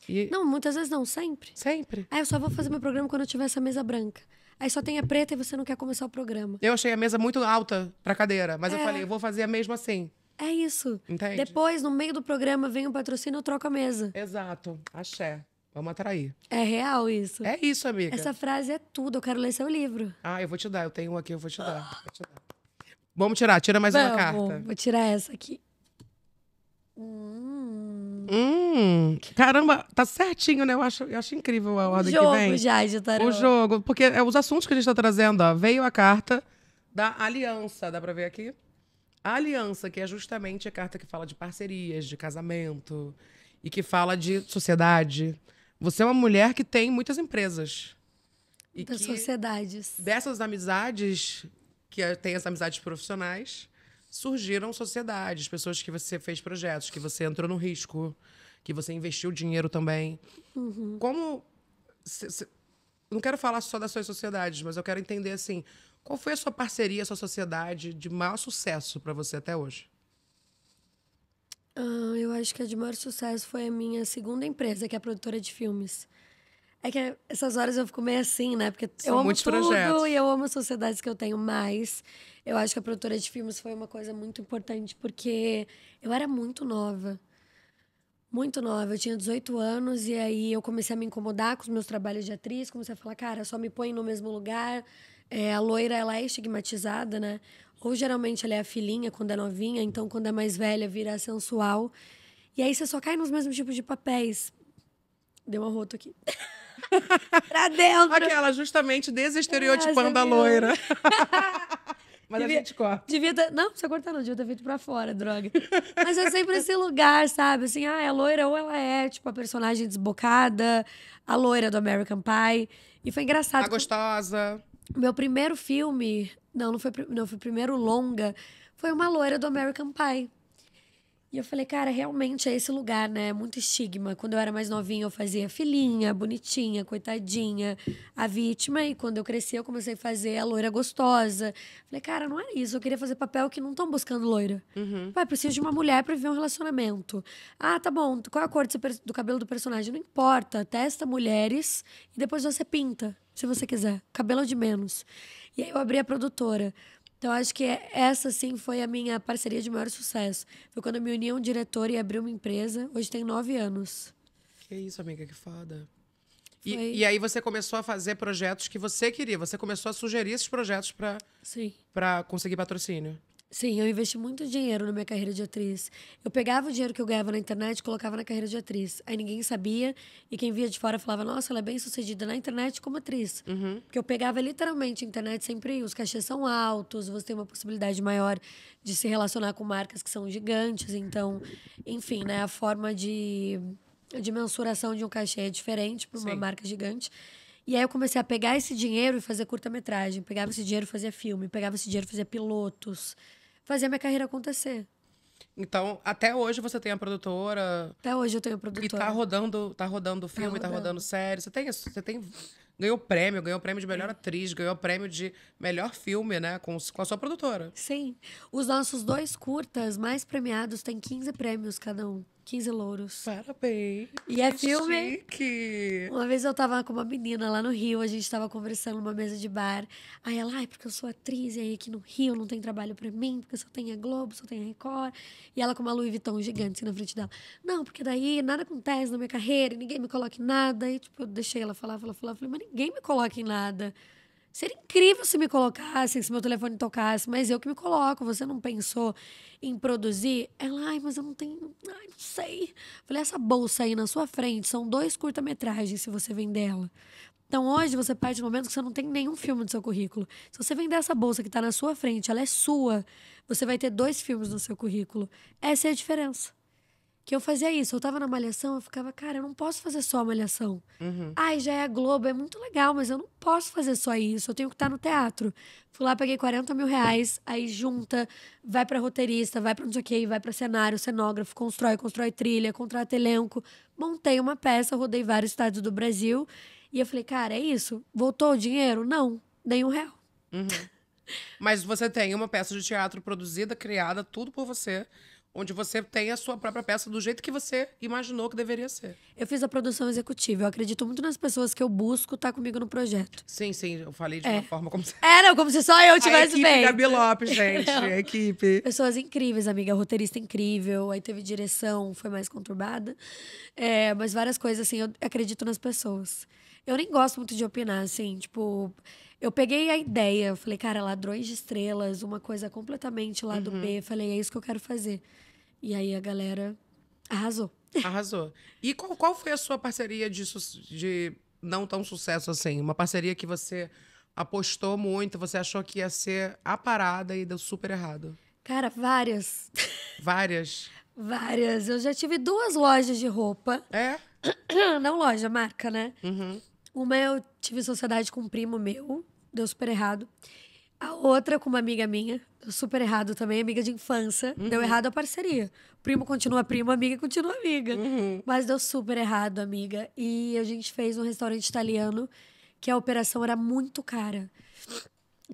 E... Não, muitas vezes não, sempre. Sempre. Ah, eu só vou fazer meu programa quando eu tiver essa mesa branca. Aí só tem a preta e você não quer começar o programa. Eu achei a mesa muito alta pra cadeira, mas é... eu falei, eu vou fazer a mesma assim. É isso. Entende? Depois, no meio do programa, vem o um patrocínio, eu troco a mesa. Exato. Axé. Vamos atrair. É real isso. É isso, amiga. Essa frase é tudo. Eu quero ler seu livro. Ah, eu vou te dar. Eu tenho um aqui, eu vou te dar. Vou te dar. Vamos tirar. Tira mais Vamos. uma carta. Vou tirar essa aqui. Hum. hum. Caramba, tá certinho, né? Eu acho, eu acho incrível a ordem jogo, que vem. O jogo já de tarô. O jogo. Porque é os assuntos que a gente tá trazendo, ó. Veio a carta da aliança. Dá pra ver aqui? A aliança, que é justamente a carta que fala de parcerias, de casamento e que fala de sociedade. Você é uma mulher que tem muitas empresas. E das sociedades. Dessas amizades, que é, tem as amizades profissionais, surgiram sociedades, pessoas que você fez projetos, que você entrou no risco, que você investiu dinheiro também. Uhum. Como. Se, se, não quero falar só das suas sociedades, mas eu quero entender assim qual foi a sua parceria, a sua sociedade de maior sucesso para você até hoje? Ah, eu acho que a de maior sucesso foi a minha segunda empresa, que é a produtora de filmes. É que essas horas eu fico meio assim, né? Porque São eu amo tudo projetos. e eu amo as sociedades que eu tenho, mas eu acho que a produtora de filmes foi uma coisa muito importante, porque eu era muito nova. Muito nova, eu tinha 18 anos e aí eu comecei a me incomodar com os meus trabalhos de atriz, comecei a falar, cara, só me põe no mesmo lugar, é, a loira, ela é estigmatizada, né? Ou geralmente ela é a filhinha quando é novinha, então quando é mais velha vira sensual. E aí você só cai nos mesmos tipos de papéis. Deu uma rota aqui. pra dentro. Aquela justamente desestereotipando é, ah, a loira. Mas devia, a gente corta. Devia ter, não, você cortar não, devia ter feito pra fora, droga. Mas é sempre esse lugar, sabe? Assim, ah, é loira ou ela é, tipo, a personagem desbocada, a loira do American Pie. E foi engraçado. A gostosa. Meu primeiro filme, não, não foi, não foi primeiro longa, foi uma loira do American Pie. E eu falei, cara, realmente é esse lugar, né? é Muito estigma. Quando eu era mais novinha, eu fazia filhinha, bonitinha, coitadinha, a vítima. E quando eu cresci, eu comecei a fazer a loira gostosa. Falei, cara, não é isso. Eu queria fazer papel que não estão buscando loira. Uhum. Pai, preciso de uma mulher para viver um relacionamento. Ah, tá bom. Qual é a cor do cabelo do personagem? Não importa. Testa mulheres e depois você pinta se você quiser. Cabelo de menos. E aí eu abri a produtora. Então, acho que essa, sim, foi a minha parceria de maior sucesso. Foi quando eu me uni a um diretor e abri uma empresa. Hoje tem nove anos. Que isso, amiga, que foda. E, e, aí você começou a fazer projetos que você queria. Você começou a sugerir esses projetos para conseguir patrocínio. Sim, eu investi muito dinheiro na minha carreira de atriz. Eu pegava o dinheiro que eu ganhava na internet e colocava na carreira de atriz. Aí ninguém sabia, e quem via de fora falava, nossa, ela é bem sucedida na internet como atriz. Uhum. Porque eu pegava literalmente a internet sempre, os cachês são altos, você tem uma possibilidade maior de se relacionar com marcas que são gigantes. Então, enfim, né, a forma de, de mensuração de um cachê é diferente para uma Sim. marca gigante. E aí eu comecei a pegar esse dinheiro e fazer curta-metragem. Pegava esse dinheiro e fazia filme. Pegava esse dinheiro e fazia pilotos fazer a minha carreira acontecer. Então, até hoje você tem a produtora. Até hoje eu tenho a produtora. E tá rodando, tá rodando filme, tá, tá rodando, tá rodando série. Você tem, você tem ganhou prêmio, ganhou prêmio de melhor é. atriz, ganhou prêmio de melhor filme, né? Com, com a sua produtora. Sim. Os nossos dois curtas mais premiados têm 15 prêmios cada um. 15 louros. Parabéns. E é filme. Chique. Uma vez eu tava com uma menina lá no Rio, a gente tava conversando numa mesa de bar. Aí ela, ai, porque eu sou atriz, e aí aqui no Rio não tem trabalho para mim, porque só tem a Globo, só tem a Record. E ela com uma Louis Vuitton gigante assim, na frente dela. Não, porque daí nada acontece na minha carreira, ninguém me coloca em nada. E tipo, eu deixei ela falar, falar, falar. Falei, mas ninguém me coloca em nada. Seria incrível se me colocassem, se meu telefone tocasse, mas eu que me coloco. Você não pensou em produzir? Ela, ai, mas eu não tenho. Ai, não sei. Falei, essa bolsa aí na sua frente são dois curta-metragens se você vender ela. Então hoje você parte do momento que você não tem nenhum filme no seu currículo. Se você vender essa bolsa que está na sua frente, ela é sua, você vai ter dois filmes no seu currículo. Essa é a diferença que eu fazia isso. Eu tava na Malhação, eu ficava, cara, eu não posso fazer só a Malhação. Uhum. Ai, já é a Globo, é muito legal, mas eu não posso fazer só isso. Eu tenho que estar no teatro. Fui lá, peguei 40 mil reais, aí junta, vai pra roteirista, vai pra não sei o que, vai pra cenário, cenógrafo, constrói, constrói trilha, contrata elenco. Montei uma peça, rodei vários estados do Brasil. E eu falei, cara, é isso? Voltou o dinheiro? Não, um real. Uhum. mas você tem uma peça de teatro produzida, criada, tudo por você onde você tem a sua própria peça do jeito que você imaginou que deveria ser. Eu fiz a produção executiva. Eu acredito muito nas pessoas que eu busco estar tá comigo no projeto. Sim, sim. Eu falei de é. uma forma como se... Era, é, como se só eu tivesse bem. A equipe Gabi Lopes, gente. a equipe. Pessoas incríveis, amiga. Roteirista incrível. Aí teve direção, foi mais conturbada. É, mas várias coisas, assim, eu acredito nas pessoas. Eu nem gosto muito de opinar, assim, tipo... Eu peguei a ideia, falei, cara, Ladrões de Estrelas, uma coisa completamente lá do uhum. B. Falei, é isso que eu quero fazer. E aí a galera arrasou. Arrasou. E qual, qual foi a sua parceria de, de não tão sucesso assim? Uma parceria que você apostou muito, você achou que ia ser a parada e deu super errado? Cara, várias. Várias? várias. Eu já tive duas lojas de roupa. É? Não loja, marca, né? Uhum. Uma eu tive sociedade com um primo meu, deu super errado. A outra com uma amiga minha, super errado também, amiga de infância. Uhum. Deu errado a parceria. Primo continua primo, amiga continua amiga. Uhum. Mas deu super errado, amiga. E a gente fez um restaurante italiano que a operação era muito cara.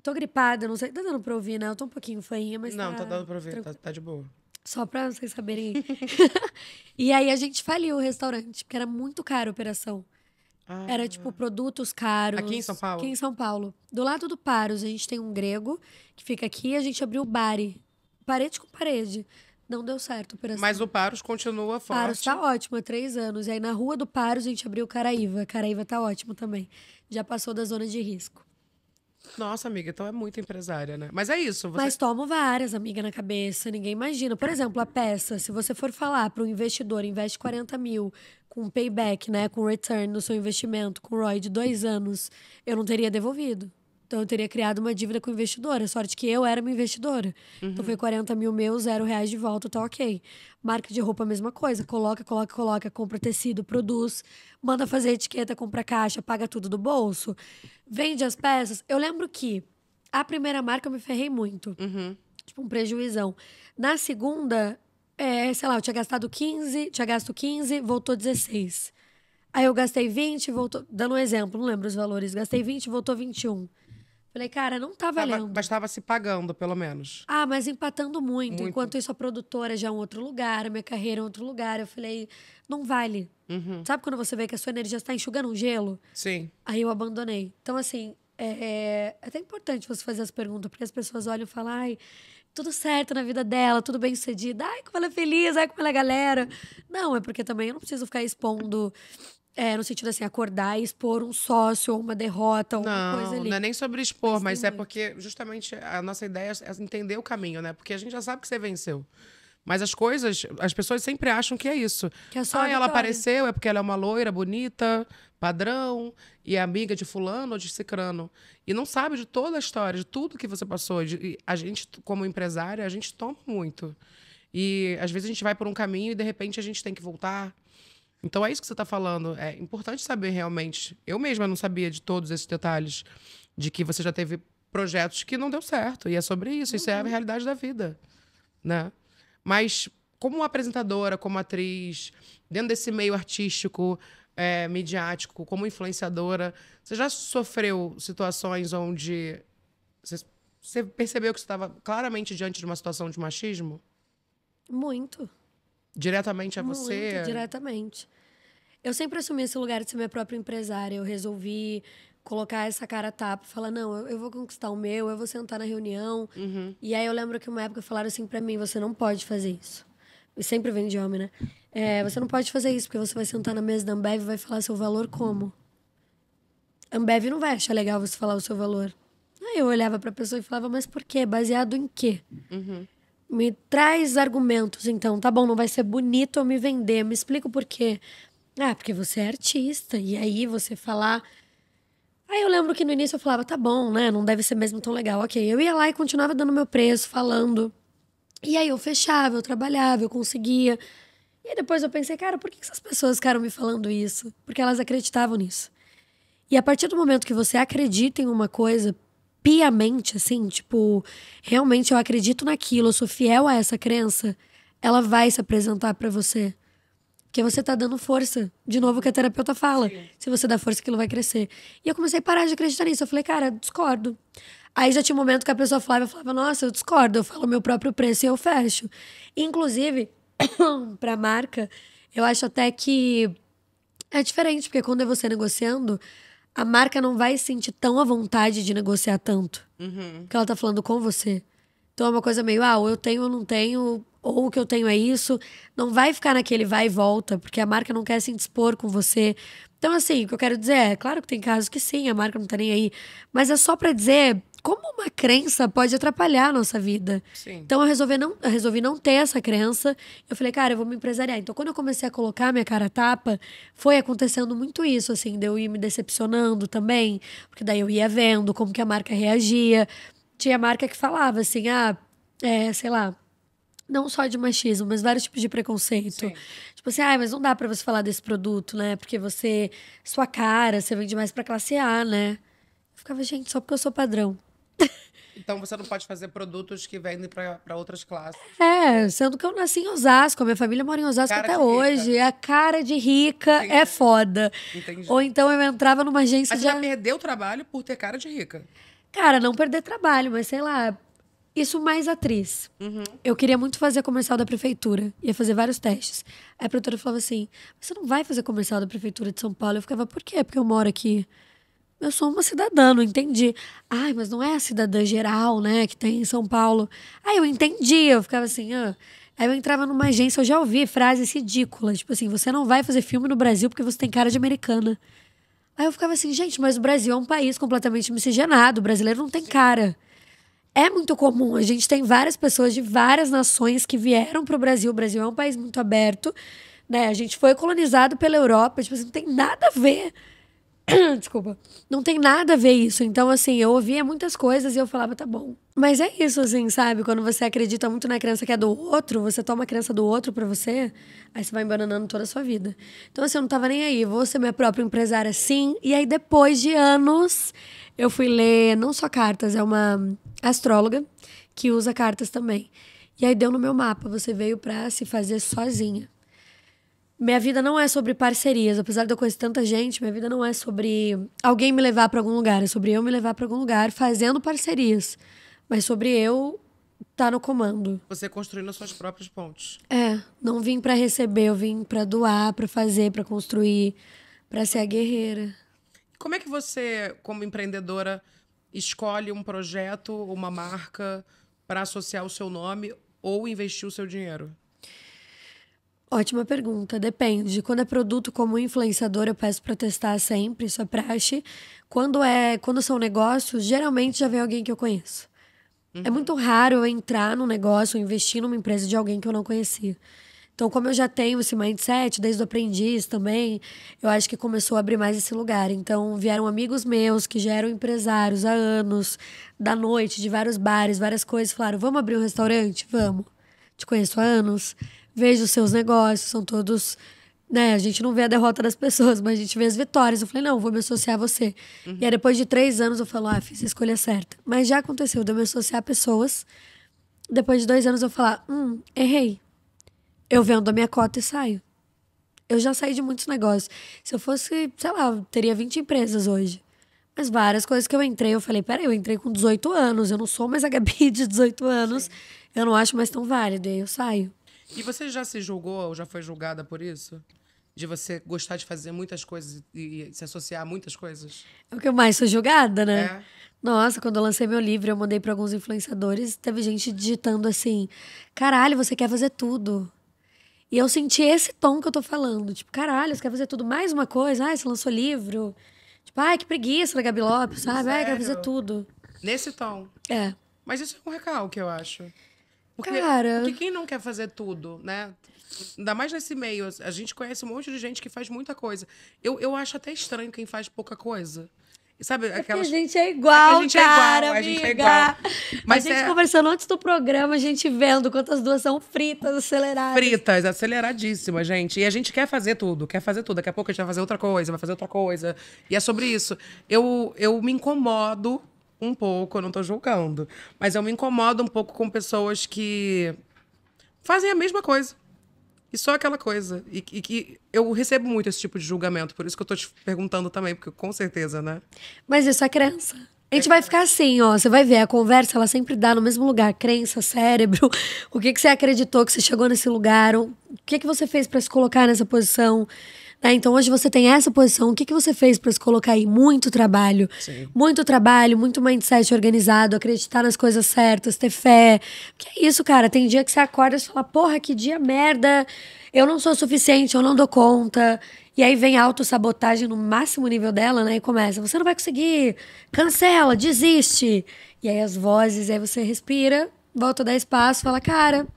Tô gripada, não sei. Tá dando pra ouvir, né? Eu tô um pouquinho fainha, mas. Não, tá, tá dando pra ouvir, tá, tá de boa. Só pra vocês saberem. e aí a gente faliu o restaurante, porque era muito cara a operação. Ah. Era tipo produtos caros. Aqui em São Paulo? Aqui em São Paulo. Do lado do Paros, a gente tem um grego que fica aqui a gente abriu o Bari. Parede com parede. Não deu certo a operação. Mas o Paros continua forte. Paros tá ótimo, há três anos. E aí na rua do Paros a gente abriu o Caraíva. Caraíva tá ótimo também. Já passou da zona de risco. Nossa, amiga, então é muito empresária, né? Mas é isso. Você... Mas tomo várias, amiga, na cabeça. Ninguém imagina. Por exemplo, a peça. Se você for falar para um investidor, investe 40 mil, com payback, né? Com return no seu investimento, com ROI de dois anos, eu não teria devolvido. Então eu teria criado uma dívida com investidora. Sorte que eu era uma investidora. Então, uhum. Então foi 40 mil meus, zero reais de volta, tá ok. Marca de roupa, mesma coisa. Coloca, coloca, coloca, compra tecido, produz, manda fazer etiqueta, compra caixa, paga tudo do bolso, vende as peças. Eu lembro que a primeira marca eu me ferrei muito. Uhum. Tipo, um prejuízo Na segunda, é, sei lá, eu tinha gastado 15, tinha gasto 15, voltou 16. Aí eu gastei 20, voltou. Dando um exemplo, não lembro os valores. Gastei 20, voltou 21. Falei, cara, não tá valendo. Tava, mas estava se pagando, pelo menos. Ah, mas empatando muito. muito. Enquanto isso, a produtora já é um outro lugar, a minha carreira é outro lugar. Eu falei, não vale. Uhum. Sabe quando você vê que a sua energia está enxugando um gelo? Sim. Aí eu abandonei. Então, assim, é, é até importante você fazer as perguntas, porque as pessoas olham e falam, ai, tudo certo na vida dela, tudo bem sucedida. Ai, como ela é feliz, ai, como ela é galera. Não, é porque também eu não preciso ficar expondo. É, no sentido assim, acordar e expor um sócio ou uma derrota, ou alguma não, coisa ali. Não é nem sobre expor, mas, mas é muito. porque justamente a nossa ideia é entender o caminho, né? Porque a gente já sabe que você venceu. Mas as coisas, as pessoas sempre acham que é isso. Que é só ah, ela apareceu, é porque ela é uma loira, bonita, padrão, e é amiga de fulano ou de cicrano. E não sabe de toda a história, de tudo que você passou. De, a gente, como empresária, a gente toma muito. E às vezes a gente vai por um caminho e de repente a gente tem que voltar. Então é isso que você está falando. É importante saber realmente. Eu mesma não sabia de todos esses detalhes, de que você já teve projetos que não deu certo. E é sobre isso. Isso é a uhum. realidade da vida. Né? Mas como apresentadora, como atriz, dentro desse meio artístico, é, midiático, como influenciadora, você já sofreu situações onde você, você percebeu que estava claramente diante de uma situação de machismo? Muito. Diretamente a Muito, você? Diretamente. Eu sempre assumi esse lugar de ser minha própria empresária. Eu resolvi colocar essa cara tapa, falar, não, eu, eu, vou conquistar o meu, eu vou sentar na reunião. Uhum. E aí eu lembro que uma época falaram assim para mim, você não pode fazer isso. E sempre vem de homem, né? É, você não pode fazer isso, porque você vai sentar na mesa da Ambev e vai falar seu valor como? A Ambev não vai achar legal você falar o seu valor. Aí eu olhava pra pessoa e falava, mas por quê? Baseado em quê? Uhum. Me traz argumentos, então. Tá bom, não vai ser bonito eu me vender. Me explica o porquê. Ah, porque você é artista. E aí você falar Aí eu lembro que no início eu falava, tá bom, né? Não deve ser mesmo tão legal. Ok. Eu ia lá e continuava dando meu preço, falando. E aí eu fechava, eu trabalhava, eu conseguia. E depois eu pensei, cara, por que essas pessoas ficaram me falando isso? Porque elas acreditavam nisso. E a partir do momento que você acredita em uma coisa piamente, assim, tipo, realmente eu acredito naquilo, eu sou fiel a essa crença, ela vai se apresentar para você. Que você tá dando força. De novo, o que a terapeuta fala. Sim. Se você dá força, aquilo vai crescer. E eu comecei a parar de acreditar nisso. Eu falei, cara, discordo. Aí já tinha um momento que a pessoa falava, eu falava, nossa, eu discordo, eu falo meu próprio preço e eu fecho. Inclusive, pra marca, eu acho até que é diferente, porque quando é você negociando, a marca não vai sentir tão a vontade de negociar tanto. Uhum. Porque ela tá falando com você. Então é uma coisa meio, ah, ou eu tenho ou não tenho, ou o que eu tenho é isso. Não vai ficar naquele vai e volta, porque a marca não quer se indispor com você. Então, assim, o que eu quero dizer é, claro que tem casos que sim, a marca não tá nem aí, mas é só para dizer como uma crença pode atrapalhar a nossa vida. Sim. Então eu resolvi não, eu resolvi não ter essa crença. Eu falei, cara, eu vou me empresariar. Então quando eu comecei a colocar minha cara tapa, foi acontecendo muito isso, assim, de eu ir me decepcionando também, porque daí eu ia vendo como que a marca reagia. Tinha marca que falava assim, ah, é, sei lá, não só de machismo, mas vários tipos de preconceito. Sim. Tipo assim, ah, mas não dá para você falar desse produto, né? Porque você, sua cara, você vende mais para classe A, né? Eu ficava, gente, só porque eu sou padrão. Então você não pode fazer produtos que vendem para outras classes. É, sendo que eu nasci em Osasco, a minha família mora em Osasco cara até hoje. A cara de rica Entendi. é foda. Entendi. Ou então eu entrava numa agência. Mas de... já perdeu o trabalho por ter cara de rica. Cara, não perder trabalho, mas sei lá, isso mais atriz. Uhum. Eu queria muito fazer comercial da prefeitura. Ia fazer vários testes. Aí a produtora falava assim: você não vai fazer comercial da prefeitura de São Paulo? Eu ficava, por quê? Porque eu moro aqui. Eu sou uma cidadã, não entendi. Ai, mas não é a cidadã geral, né, que tem em São Paulo. Aí eu entendi, eu ficava assim, ah. Aí eu entrava numa agência, eu já ouvi frases ridículas, tipo assim, você não vai fazer filme no Brasil porque você tem cara de americana. Aí eu ficava assim, gente, mas o Brasil é um país completamente miscigenado, o brasileiro não tem cara é muito comum. A gente tem várias pessoas de várias nações que vieram para o Brasil. O Brasil é um país muito aberto, né? A gente foi colonizado pela Europa, tipo assim, não tem nada a ver. Desculpa. Não tem nada a ver isso. Então, assim, eu ouvia muitas coisas e eu falava, tá bom. Mas é isso, assim, sabe? Quando você acredita muito na crença que é do outro, você toma a crença do outro para você, aí você vai embananando toda a sua vida. Então, assim, eu não tava nem aí. Vou ser minha própria empresária, sim. E aí, depois de anos, eu fui ler, não só cartas, é uma astróloga, que usa cartas também. E aí deu no meu mapa, você veio pra se fazer sozinha. Minha vida não é sobre parcerias, apesar de eu conhecer tanta gente, minha vida não é sobre alguém me levar para algum lugar, é sobre eu me levar para algum lugar fazendo parcerias, mas sobre eu estar tá no comando. Você construindo suas próprias pontes. É, não vim para receber, eu vim para doar, para fazer, para construir, para ser a guerreira. Como é que você, como empreendedora, escolhe um projeto, uma marca para associar o seu nome ou investir o seu dinheiro? Ótima pergunta, depende. Quando é produto como influenciador, eu peço para testar sempre, isso é praxe. Quando é, quando são negócios, geralmente já vem alguém que eu conheço. É uhum. É muito raro eu entrar num negócio, investir numa empresa de alguém que eu não conhecia. Então, como eu já tenho esse mindset desde o aprendiz também, eu acho que começou a abrir mais esse lugar. Então, vieram amigos meus que já eram empresários há anos, da noite, de vários bares, várias coisas, falaram: "Vamos abrir um restaurante? Vamos. Te conheço há anos, vejo os seus negócios, são todos né, a gente não vê a derrota das pessoas, mas a gente vê as vitórias. Eu falei, não, vou me associar a você. Uhum. E aí, depois de três anos, eu falo, ah, fiz a escolha certa. Mas já aconteceu de eu me associar a pessoas. Depois de dois anos, eu falar, hum, errei eu vendo a minha cota e saio. Eu já saí de muitos negócios. Se eu fosse, sei lá, teria 20 empresas hoje. Mas várias coisas que eu entrei, eu falei, peraí, eu entrei com 18 anos, eu não sou mais a Gabi de 18 anos, Sim. eu não acho mais tão válido, e aí eu saio. E você já se julgou ou já foi julgada por isso? De você gostar de fazer muitas coisas e se associar a muitas coisas? É o que eu mais sou julgada, né? É. Nossa, quando eu lancei meu livro, eu mandei para alguns influenciadores, teve gente digitando assim: caralho, você quer fazer tudo. E eu senti esse tom que eu tô falando. Tipo, caralho, você quer fazer tudo mais uma coisa? Ai, você lançou livro. Tipo, ai, que preguiça da Gabi Lopes, sabe? Sério? Ai, quer fazer tudo. Nesse tom. É. Mas isso é um recalque, eu acho. Porque, Cara. Porque quem não quer fazer tudo, né? Ainda mais nesse meio. A gente conhece um monte de gente que faz muita coisa. Eu, eu acho até estranho quem faz pouca coisa. Sabe, é aquelas... É, é, é a gente é igual, é a gente cara, é igual, amiga. A gente é igual. Mas a gente é... conversando antes do programa, a gente vendo quantas duas são fritas, aceleradas. Fritas, aceleradíssimas, gente. E a gente quer fazer tudo, quer fazer tudo. Daqui a pouco a gente vai fazer outra coisa, vai fazer outra coisa. E é sobre isso. Eu, eu me incomodo um pouco, eu não tô julgando, mas eu me incomodo um pouco com pessoas que fazem a mesma coisa. E só aquela coisa. E, e, que eu recebo muito esse tipo de julgamento, por isso que eu tô te perguntando também, porque com certeza, né? Mas isso é crença. A gente vai ficar assim, ó. Você vai ver, a conversa ela sempre dá no mesmo lugar: crença, cérebro. O que, que você acreditou que você chegou nesse lugar? O que, que você fez para se colocar nessa posição? É, então hoje você tem essa posição, o que, que você fez para se colocar aí? Muito trabalho. Sim. Muito trabalho, muito mindset organizado, acreditar nas coisas certas, ter fé. Porque é isso, cara. Tem dia que você acorda e fala, porra, que dia merda. Eu não sou suficiente, eu não dou conta. E aí vem a autossabotagem no máximo nível dela, né? E começa, você não vai conseguir, cancela, desiste. E aí as vozes, aí você respira, volta a dar espaço, fala, cara,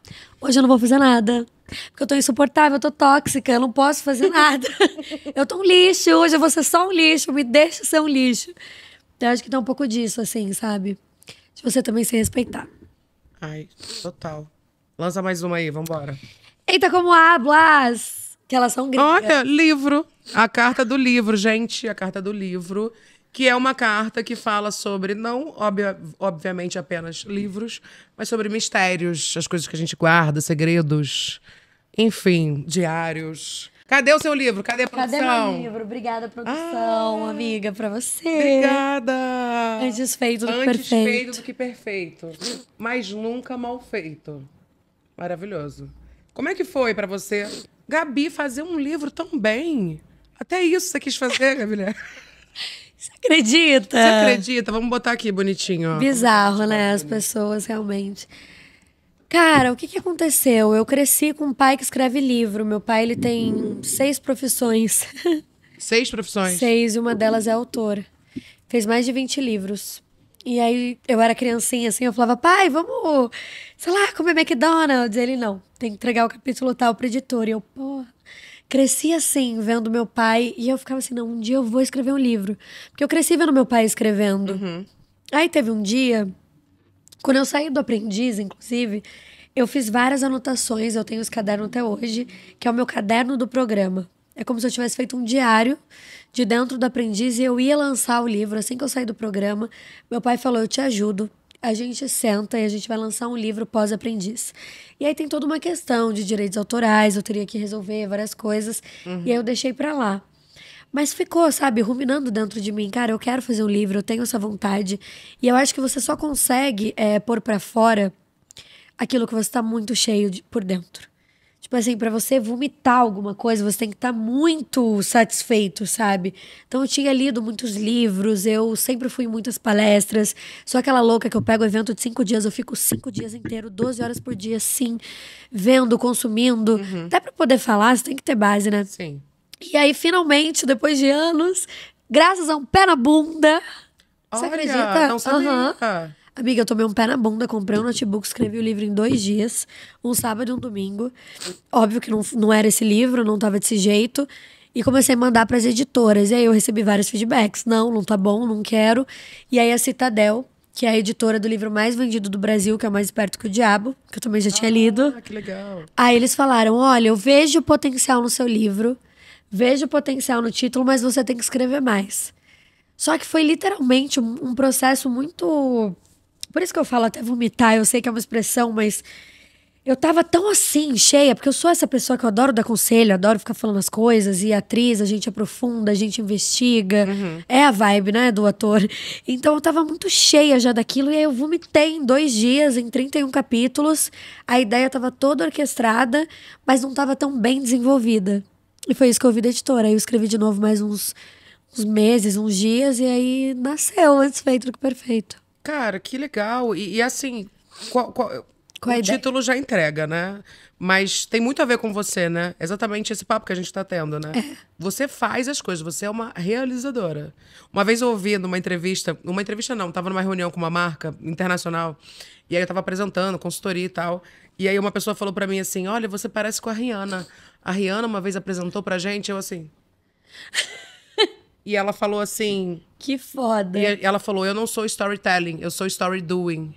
hoje eu não vou fazer nada. Porque eu tô insuportável, eu tô tóxica, eu não posso fazer nada. eu tô um lixo, hoje eu vou ser só um lixo, me deixa ser um lixo. Então, eu acho que tem um pouco disso, assim, sabe? De você também se respeitar. Ai, total. Lança mais uma aí, vambora. Eita, como hablas! Que elas são gringas. Olha, livro. A carta do livro, gente. A carta do livro que é uma carta que fala sobre, não obvia, obviamente apenas livros, mas sobre mistérios, as coisas que a gente guarda, segredos, enfim, diários. Cadê o seu livro? Cadê a produção? Cadê meu livro? Obrigada, produção, ah, amiga, pra você. Obrigada! Antes feito do Antes que perfeito. Antes feito do que perfeito. Mas nunca mal feito. Maravilhoso. Como é que foi para você, Gabi, fazer um livro tão bem? Até isso você quis fazer, Gabi? Você acredita? Você acredita? Vamos botar aqui bonitinho. Ó. Bizarro, né? As pessoas realmente. Cara, o que, que aconteceu? Eu cresci com um pai que escreve livro. Meu pai ele tem seis profissões. Seis profissões? seis, e uma delas é autor. Fez mais de 20 livros. E aí eu era criancinha assim, eu falava, pai, vamos, sei lá, comer McDonald's. ele não, tem que entregar o capítulo tal pro editor. E eu, pô cresci assim, vendo meu pai, e eu ficava assim, não, um dia eu vou escrever um livro. Porque eu cresci vendo meu pai escrevendo. Uhum. Aí teve um dia, quando eu saí do aprendiz, inclusive, eu fiz várias anotações, eu tenho esse caderno até hoje, que é o meu caderno do programa. É como se eu tivesse feito um diário de dentro do aprendiz e eu ia lançar o livro assim que eu saí do programa. Meu pai falou: Eu te ajudo a gente senta e a gente vai lançar um livro pós-aprendiz. E aí tem toda uma questão de direitos autorais, eu teria que resolver várias coisas. Uhum. E aí eu deixei para lá. Mas ficou, sabe, ruminando dentro de mim. Cara, eu quero fazer um livro, eu tenho essa vontade. E eu acho que você só consegue é, pôr para fora aquilo que você tá muito cheio de, por dentro. Tipo assim, para você vomitar alguma coisa, você tem que estar tá muito satisfeito, sabe? Então eu tinha lido muitos livros, eu sempre fui em muitas palestras. Sou aquela louca que eu pego evento de cinco dias, eu fico cinco dias inteiro, 12 horas por dia, sim, vendo, consumindo. Uhum. Até para poder falar, você tem que ter base, né? Sim. E aí, finalmente, depois de anos, graças a um pé na bunda. Olha, você acredita? Não sabia. Uhum Amiga, eu tomei um pé na bunda, comprei um notebook, escrevi o livro em dois dias, um sábado e um domingo. Óbvio que não, não era esse livro, não tava desse jeito. E comecei a mandar para as editoras. E aí eu recebi vários feedbacks. Não, não tá bom, não quero. E aí a Citadel, que é a editora do livro mais vendido do Brasil, que é o Mais Esperto que o Diabo, que eu também já tinha ah, lido. Ah, que legal. Aí eles falaram: olha, eu vejo o potencial no seu livro, vejo o potencial no título, mas você tem que escrever mais. Só que foi literalmente um, um processo muito por isso que eu falo até vomitar, eu sei que é uma expressão, mas eu tava tão assim, cheia, porque eu sou essa pessoa que eu adoro dar conselho, adoro ficar falando as coisas, e atriz, a gente aprofunda, a gente investiga. Uhum. É a vibe, né, do ator. Então eu tava muito cheia já daquilo, e aí eu vomitei em dois dias, em 31 capítulos. A ideia tava toda orquestrada, mas não tava tão bem desenvolvida. E foi isso que eu ouvi da editora. Aí eu escrevi de novo mais uns, uns meses, uns dias, e aí nasceu antes feito do que perfeito. Cara, que legal. E, e assim, qual, qual, qual o título já entrega, né? Mas tem muito a ver com você, né? Exatamente esse papo que a gente tá tendo, né? É. Você faz as coisas, você é uma realizadora. Uma vez eu ouvi numa entrevista, uma entrevista não, tava numa reunião com uma marca internacional, e aí eu tava apresentando, consultoria e tal. E aí uma pessoa falou para mim assim: "Olha, você parece com a Rihanna". A Rihanna uma vez apresentou pra gente, eu assim. E ela falou assim. Que foda. E ela falou: Eu não sou storytelling, eu sou story doing.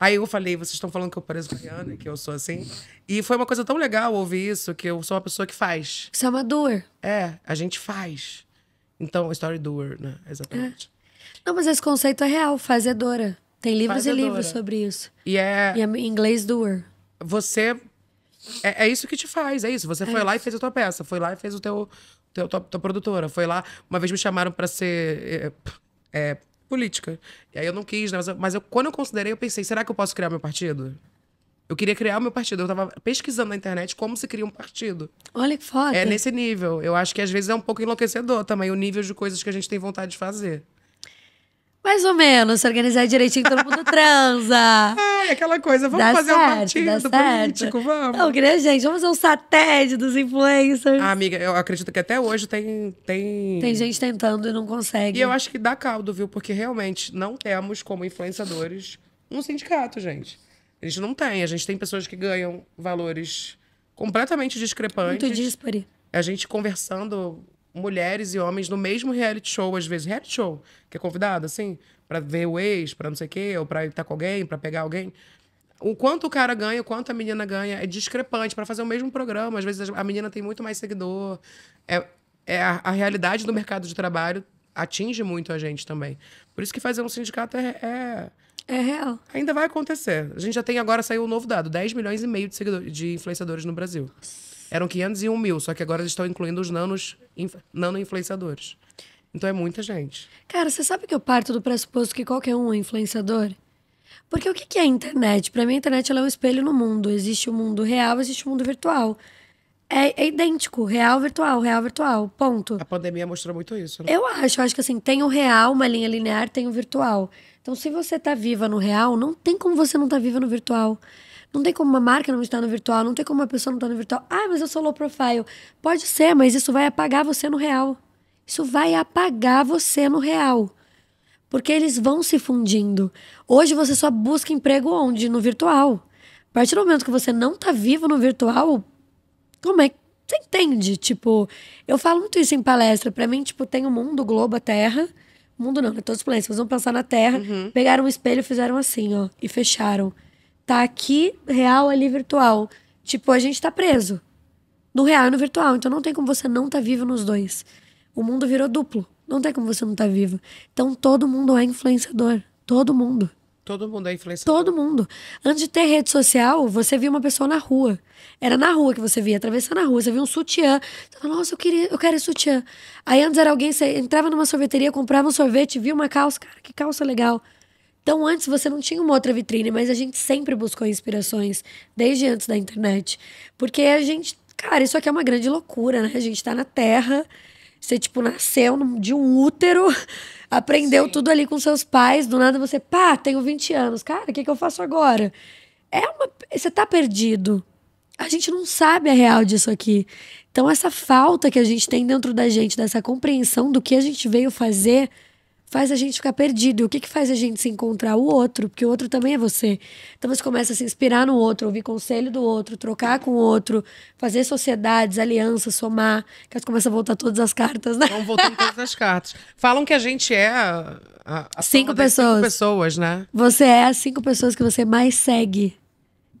Aí eu falei, vocês estão falando que eu pareço Mariana, que eu sou assim. E foi uma coisa tão legal ouvir isso, que eu sou uma pessoa que faz. Você é uma doer. É, a gente faz. Então, story doer, né? Exatamente. É. Não, mas esse conceito é real, fazedora. Tem livros fazedora. e livros sobre isso. E é... E é em inglês, doer. Você... É, é, isso que te faz, é isso. Você é foi isso. lá e fez a tua peça, foi lá e fez o teu, tua, tua produtora. Foi lá, uma vez me chamaram para ser é, é, política. E aí eu não quis, né? Mas, eu, mas eu, quando eu considerei, eu pensei, será que eu posso criar meu partido? Eu queria criar o meu partido. Eu estava pesquisando na internet como se cria um partido. Olha que foda. É nesse nível. Eu acho que às vezes é um pouco enlouquecedor também o nível de coisas que a gente tem vontade de fazer. Mais ou menos, se organizar direitinho, todo mundo transa. É, aquela coisa, vamos dá fazer certo, um partido político, vamos. Não, queria, gente, vamos fazer um satélite dos influencers. Ah, amiga, eu acredito que até hoje tem, tem... Tem gente tentando e não consegue. E eu acho que dá caldo, viu? Porque realmente não temos, como influenciadores, um sindicato, gente. A gente não tem. A gente tem pessoas que ganham valores completamente discrepantes. Muito dispare. A gente conversando mulheres e homens no mesmo reality show, às vezes. Reality show, que é convidado, assim, para ver o ex, para não sei o quê, ou pra estar tá com alguém, para pegar alguém. O quanto o cara ganha, o quanto a menina ganha, é discrepante para fazer o mesmo programa. Às vezes a menina tem muito mais seguidor. É, é a, a, realidade do mercado de trabalho atinge muito a gente também. Por isso que fazer um sindicato é, é... É real. Ainda vai acontecer. A gente já tem agora, saiu um novo dado: 10 milhões e meio de, seguidores, de influenciadores no Brasil. Eram 501 mil, só que agora eles estão incluindo os nanos nano influenciadores. Então é muita gente. Cara, você sabe que eu parto do pressuposto que qualquer um é influenciador? Porque o que é a internet? Para mim, a internet é um espelho no mundo. Existe o um mundo real, existe o um mundo virtual. É, é, idêntico, real, virtual, real, virtual, ponto. A pandemia mostrou muito isso, né? Eu acho, eu acho que assim, tem o real, uma linha linear, tem o virtual. Então, se você tá viva no real, não tem como você não tá viva no virtual. Não tem como uma marca não estar no virtual, não tem como uma pessoa não estar no virtual. Ah, mas eu sou low profile. Pode ser, mas isso vai apagar você no real. Isso vai apagar você no real. Porque eles vão se fundindo. Hoje você só busca emprego onde? No virtual. A partir do momento que você não tá vivo no virtual, como é que você entende? Tipo, eu falo muito isso em palestra. Para mim, tipo, tem o mundo, o globo, a terra. Mundo não, é Todos os planetas. Vocês vão pensar na terra. Uhum. Pegaram um espelho, fizeram assim, ó. E fecharam tá aqui, real, ali, virtual. Tipo, a gente tá preso. No real e no virtual. Então não tem como você não tá vivo nos dois. O mundo virou duplo. Não tem como você não tá vivo. Então todo mundo é influenciador. Todo mundo. Todo mundo é influenciador. Todo mundo. Antes de ter rede social, você via uma pessoa na rua. Era na rua que você via, atravessando a rua. Você via um sutiã. Você fala, nossa, eu, queria, eu quero esse sutiã. Aí antes era alguém, você entrava numa sorveteria, comprava um sorvete, via uma calça. Cara, que calça legal. Então, antes você não tinha uma outra vitrine, mas a gente sempre buscou inspirações, desde antes da internet. Porque a gente, cara, isso aqui é uma grande loucura, né? A gente tá na Terra, você, tipo, nasceu de um útero, aprendeu Sim. tudo ali com seus pais, do nada você, pá, tenho 20 anos, cara, o que, que eu faço agora? É uma. Você tá perdido. A gente não sabe a real disso aqui. Então, essa falta que a gente tem dentro da gente, dessa compreensão do que a gente veio fazer faz a gente ficar perdido. E o que, que faz a gente se encontrar? O outro, porque o outro também é você. Então você começa a se inspirar no outro, ouvir conselho do outro, trocar com o outro, fazer sociedades, alianças, somar. Que elas começam a voltar todas as cartas, né? Vão voltando todas as cartas. Falam que a gente é. A, a cinco pessoas. Cinco pessoas, né? Você é as cinco pessoas que você mais segue.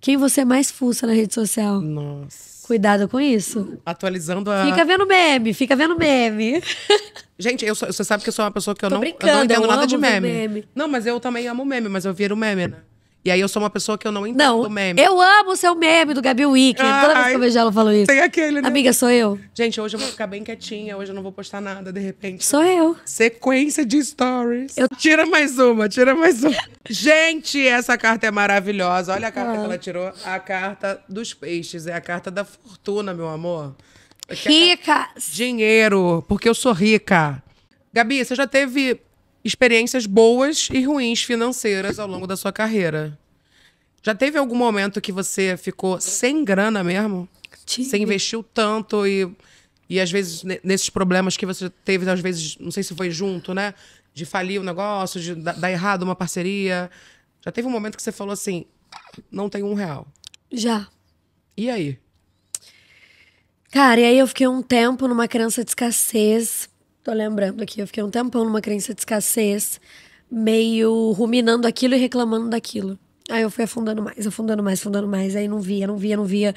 Quem você mais fuça na rede social? Nossa. Cuidado com isso. Atualizando a. Fica vendo meme, fica vendo meme. Gente, eu, sou- você sabe que eu sou uma pessoa que eu Tô não, eu não brincando, entendo eu nada amo de meme. meme. Não, mas eu também amo meme, mas eu viro meme, né? E aí eu sou uma pessoa que eu não entendo não, meme. Eu amo o seu meme do Gabi Wiki. Toda vez que eu vejo ela, eu falo isso. Tem aquele, né? Amiga, sou eu. Gente, hoje eu vou ficar bem quietinha, hoje eu não vou postar nada, de repente. Sou eu. Sequência de stories. Eu... Tira mais uma, tira mais uma. Gente, essa carta é maravilhosa. Olha a carta ah. que ela tirou. A carta dos peixes. É a carta da fortuna, meu amor. É rica! Dinheiro, porque eu sou rica. Gabi, você já teve experiências boas e ruins financeiras ao longo da sua carreira. Já teve algum momento que você ficou sem grana mesmo? Tive. Você investiu tanto e, e às vezes nesses problemas que você teve, às vezes, não sei se foi junto, né? De falir o negócio, de dar errado uma parceria. Já teve um momento que você falou assim: não tem um real. Já. E aí? Cara, e aí eu fiquei um tempo numa crença de escassez Tô lembrando aqui, eu fiquei um tempão numa crença de escassez, meio ruminando aquilo e reclamando daquilo. Aí eu fui afundando mais, afundando mais, afundando mais, aí não via, não via, não via.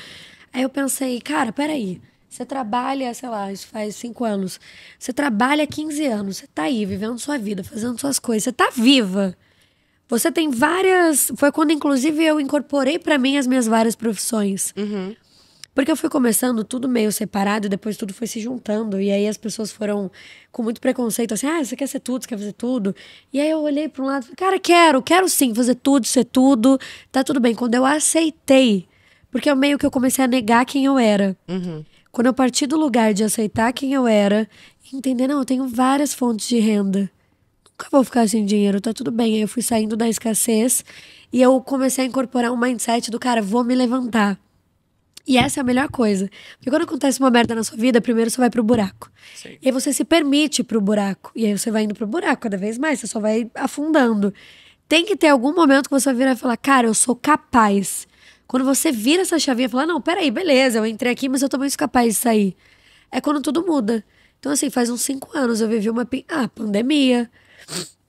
Aí eu pensei, cara, peraí. Você trabalha, sei lá, isso faz cinco anos. Você trabalha 15 anos, você tá aí vivendo sua vida, fazendo suas coisas, você tá viva. Você tem várias. Foi quando, inclusive, eu incorporei para mim as minhas várias profissões. Uhum. Porque eu fui começando tudo meio separado, e depois tudo foi se juntando. E aí as pessoas foram com muito preconceito, assim, ah, você quer ser tudo, você quer fazer tudo. E aí eu olhei para um lado e falei, cara, quero, quero sim fazer tudo, ser tudo, tá tudo bem. Quando eu aceitei, porque eu é meio que eu comecei a negar quem eu era. Uhum. Quando eu parti do lugar de aceitar quem eu era, entender, não, eu tenho várias fontes de renda. Nunca vou ficar sem dinheiro, tá tudo bem. Aí eu fui saindo da escassez e eu comecei a incorporar um mindset do cara, vou me levantar. E essa é a melhor coisa. Porque quando acontece uma merda na sua vida, primeiro você vai pro buraco. Sim. E aí você se permite pro buraco. E aí você vai indo pro buraco cada vez mais, você só vai afundando. Tem que ter algum momento que você vai virar e falar, cara, eu sou capaz. Quando você vira essa chavinha e fala, não, peraí, beleza, eu entrei aqui, mas eu também sou capaz de sair. É quando tudo muda. Então, assim, faz uns cinco anos eu vivi uma. Ah, pandemia.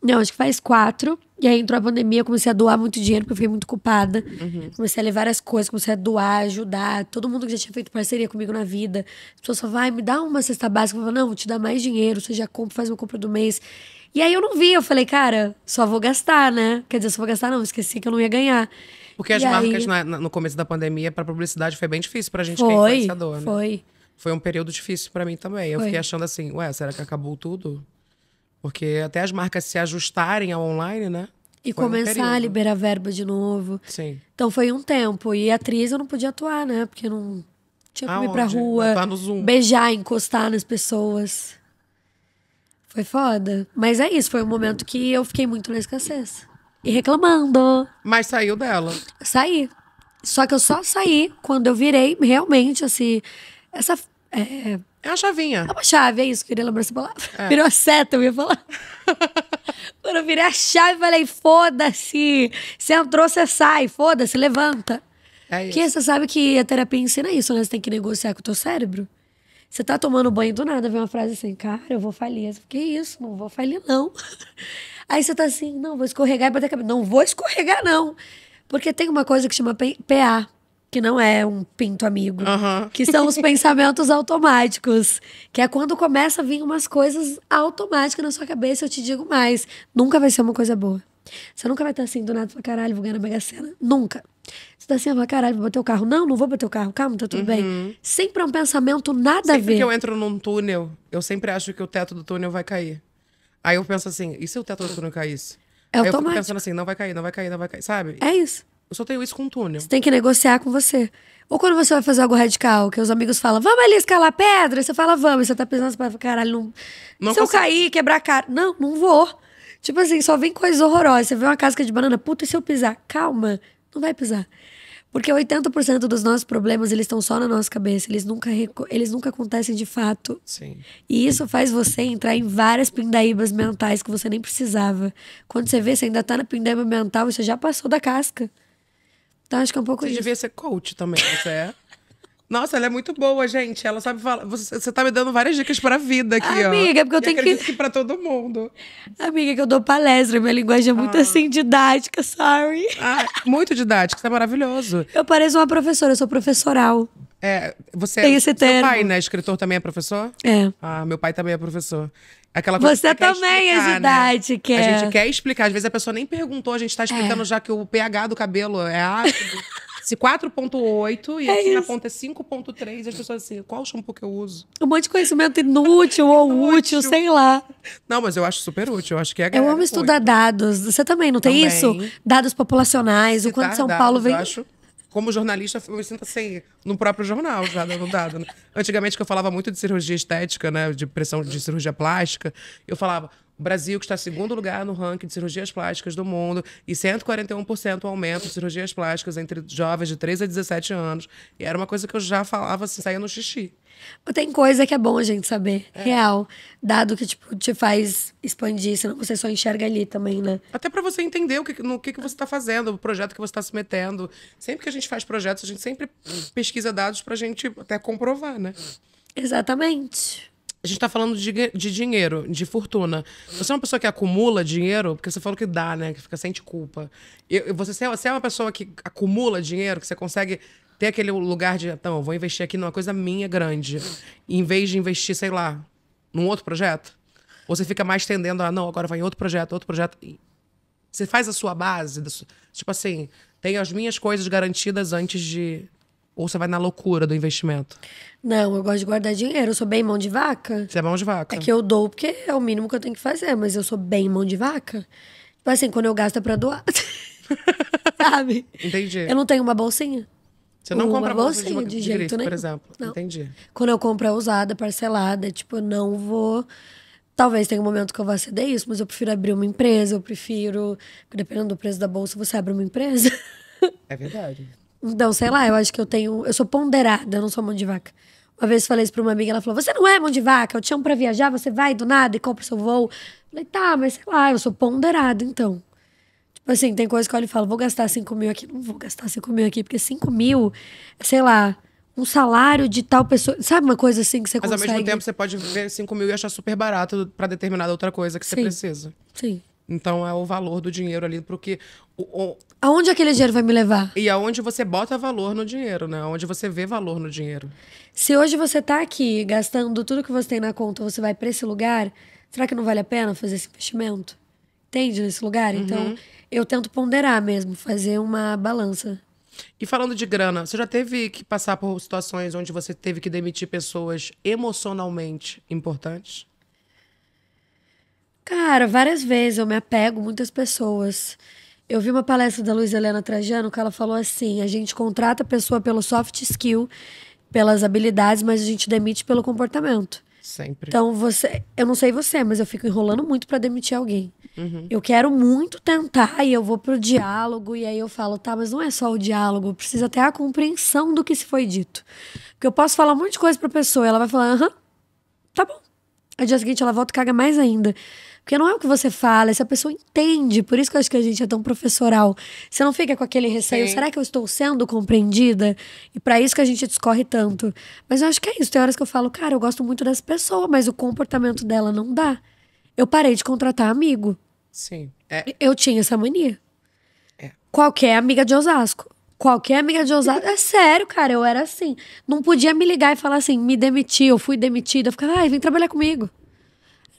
Não, acho que faz quatro. E aí entrou a pandemia, eu comecei a doar muito dinheiro, porque eu fiquei muito culpada. Uhum. Comecei a levar as coisas, comecei a doar, ajudar. Todo mundo que já tinha feito parceria comigo na vida. As pessoas falavam, vai, me dá uma cesta básica. Eu falava, não, vou te dar mais dinheiro, você já compra, faz uma compra do mês. E aí eu não vi, eu falei, cara, só vou gastar, né? Quer dizer, só vou gastar, não, esqueci que eu não ia ganhar. Porque e as aí... marcas na, né, no começo da pandemia, pra publicidade, foi bem difícil pra gente foi, que é né? Foi. Foi um período difícil para mim também. Eu fiquei achando assim, ué, será que acabou tudo? Porque até as marcas se ajustarem ao online, né? E foi começar um a liberar verba de novo. Sim. Então foi um tempo. E atriz eu não podia atuar, né? Porque não tinha como Aonde? ir pra rua. Tá no Zoom. Beijar, encostar nas pessoas. Foi foda. Mas é isso, foi um momento que eu fiquei muito na escassez. E reclamando. Mas saiu dela. Saí. Só que eu só saí quando eu virei realmente assim, essa. É, é uma chavinha. É uma chave, é isso. Queria lembrar palavra. É. Virou a seta, eu ia falar. Quando eu virei a chave, falei, foda-se. Você entrou, você sai. Foda-se, levanta. É isso. Porque você sabe que a terapia ensina isso, né? Você tem que negociar com o teu cérebro. Você tá tomando banho do nada, vem uma frase assim, cara, eu vou falir. Eu que isso, não vou falir, não. Aí você tá assim, não, vou escorregar e bater a cabeça. Não vou escorregar, não. Porque tem uma coisa que chama PA, que não é um pinto amigo, uhum. que são os pensamentos automáticos, que é quando começa a vir umas coisas automáticas na sua cabeça, eu te digo mais, nunca vai ser uma coisa boa. Você nunca vai estar tá assim, do nada, pra caralho, vou ganhar na Mega Sena. Nunca. Você tá assim, ah, caralho, vou bater o carro. Não, não vou bater o carro. Calma, tá tudo uhum. bem. Sempre é um pensamento nada sempre a ver. Sempre que eu entro num túnel, eu sempre acho que o teto do túnel vai cair. Aí eu penso assim, e se o teto do túnel caísse? É automático. eu fico pensando assim, não vai cair, não vai cair, não vai cair, sabe? É isso. Eu só tenho isso com o túnel. Você tem que negociar com você. Ou quando você vai fazer algo radical, que os amigos falam, vamos ali escalar pedra, e você fala, vamos, e você tá pensando, você caralho, não... não se eu cair, quebrar a cara. Não, não vou. Tipo assim, só vem coisas horrorosas. Você vê uma casca de banana, puta, e se eu pisar? Calma, não vai pisar. Porque 80% dos nossos problemas, eles estão só na nossa cabeça. Eles nunca, eles nunca acontecem de fato. Sim. E isso faz você entrar em várias pindaíbas mentais que você nem precisava. Quando você vê, você ainda tá na pindaíba mental, você já passou da casca. Então acho que é um pouco Você disso. devia ser coach também, você é? Nossa, ela é muito boa, gente. Ela sabe falar. Você, você tá me dando várias dicas pra vida aqui, Amiga, ó. Amiga, porque eu e tenho que. que pra todo mundo. Amiga, que eu dou palestra. Minha linguagem é muito ah. assim, didática, sorry. Ah, muito didática, isso é maravilhoso. Eu pareço uma professora, eu sou professoral. É, você Tem é esse seu termo. pai, né? Escritor também é professor? É. Ah, meu pai também é professor. Aquela coisa Você que também é explicar, né? é idade, Né? A gente quer explicar. Às vezes a pessoa nem perguntou, a gente está explicando é. já que o pH do cabelo é ácido. Se 4.8 e é aqui na ponta é 5.3, as pessoas assim, qual shampoo que eu uso? Um monte de conhecimento inútil ou útil, sei lá. Não, mas eu acho super útil, eu acho que é Eu amo estudar dados. Você também não também. tem isso? Dados populacionais, Citar o quanto São dados, Paulo vem. Eu acho como jornalista, eu me sinto assim, no próprio jornal, já dando dado. Né? Antigamente, que eu falava muito de cirurgia estética, né? De pressão de cirurgia plástica, eu falava, Brasil, que está em segundo lugar no ranking de cirurgias plásticas do mundo, e 141% aumento de cirurgias plásticas entre jovens de 3 a 17 anos. E era uma coisa que eu já falava assim, saía no xixi. Tem coisa que é bom a gente saber, é. real. Dado que, tipo, te faz expandir, senão você só enxerga ali também, né? Até para você entender o que, no que, que você está fazendo, o projeto que você está se metendo. Sempre que a gente faz projetos, a gente sempre pesquisa dados para a gente até comprovar, né? Exatamente a gente está falando de, de dinheiro, de fortuna. Você é uma pessoa que acumula dinheiro, porque você falou que dá, né? Que fica sente culpa. Eu, você, é, você é uma pessoa que acumula dinheiro, que você consegue ter aquele lugar de, então, vou investir aqui numa coisa minha grande, em vez de investir, sei lá, num outro projeto? Ou você fica mais tendendo a, não, agora vai em outro projeto, outro projeto. Você faz a sua base, tipo assim, tenho as minhas coisas garantidas antes de ou você vai na loucura do investimento? Não, eu gosto de guardar dinheiro. Eu sou bem mão de vaca. Você é mão de vaca. É que eu dou porque é o mínimo que eu tenho que fazer, mas eu sou bem mão de vaca. Tipo assim, quando eu gasto é pra doar. Sabe? Entendi. Eu não tenho uma bolsinha. Você não uma compra bolsinha bolsa de, de, jeito nenhum. por exemplo. Não. Entendi. Quando eu compro é usada, parcelada, tipo, eu não vou. Talvez tenha um momento que eu vá ceder isso, mas eu prefiro abrir uma empresa, eu prefiro. dependendo do preço da bolsa, você abre uma empresa. É verdade. Não, sei lá, eu acho que eu tenho. Eu sou ponderada, eu não sou mão de vaca. Uma vez falei isso pra uma amiga, ela falou: Você não é mão de vaca, eu te amo pra viajar, você vai do nada e compra seu voo. falei: Tá, mas sei lá, eu sou ponderada, então. Tipo assim, tem coisa que eu olho e falo: Vou gastar 5 mil aqui, não vou gastar 5 mil aqui, porque 5 mil, sei lá, um salário de tal pessoa. Sabe uma coisa assim que você mas, consegue. Mas ao mesmo tempo, você pode ver 5 mil e achar super barato pra determinada outra coisa que Sim. você precisa. Sim. Então é o valor do dinheiro ali, porque. O, o... Aonde aquele dinheiro vai me levar? E aonde você bota valor no dinheiro, né? Onde você vê valor no dinheiro. Se hoje você tá aqui gastando tudo que você tem na conta, você vai para esse lugar, será que não vale a pena fazer esse investimento? Entende nesse lugar? Uhum. Então, eu tento ponderar mesmo, fazer uma balança. E falando de grana, você já teve que passar por situações onde você teve que demitir pessoas emocionalmente importantes? Cara, várias vezes eu me apego muitas pessoas. Eu vi uma palestra da Luiz Helena Trajano que ela falou assim: a gente contrata a pessoa pelo soft skill, pelas habilidades, mas a gente demite pelo comportamento. Sempre. Então você, eu não sei você, mas eu fico enrolando muito para demitir alguém. Uhum. Eu quero muito tentar e eu vou pro diálogo e aí eu falo, tá, mas não é só o diálogo, precisa ter a compreensão do que se foi dito. Porque eu posso falar um monte de coisa pra pessoa, ela vai falar, aham, tá bom. Aí dia seguinte ela volta e caga mais ainda. Porque não é o que você fala, essa pessoa entende. Por isso que eu acho que a gente é tão professoral. Você não fica com aquele receio, Sim. será que eu estou sendo compreendida? E para isso que a gente discorre tanto. Mas eu acho que é isso. Tem horas que eu falo, cara, eu gosto muito dessa pessoa, mas o comportamento dela não dá. Eu parei de contratar amigo. Sim. É. Eu tinha essa mania. É. Qualquer amiga de Osasco. Qualquer amiga de Osasco. É sério, cara, eu era assim. Não podia me ligar e falar assim, me demiti, eu fui demitida. Eu ficava, ai, vem trabalhar comigo.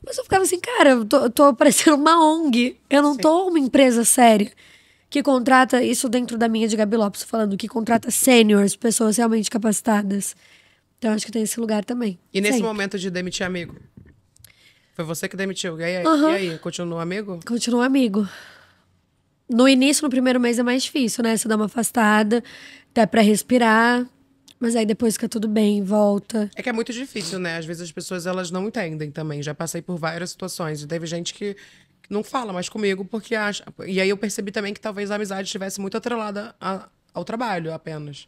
Mas eu ficava assim, cara, eu tô, tô parecendo uma ONG. Eu não Sim. tô uma empresa séria que contrata, isso dentro da minha de Gabi Lopes falando, que contrata sêniores, pessoas realmente capacitadas. Então acho que tem esse lugar também. E nesse momento de demitir amigo? Foi você que demitiu. E aí, uhum. e aí continuou amigo? Continuou amigo. No início, no primeiro mês, é mais difícil, né? Você dá uma afastada, até para respirar. Mas aí depois fica tudo bem, volta. É que é muito difícil, né? Às vezes as pessoas elas não entendem também. Já passei por várias situações. E teve gente que não fala mais comigo porque acha. E aí eu percebi também que talvez a amizade estivesse muito atrelada a, ao trabalho apenas.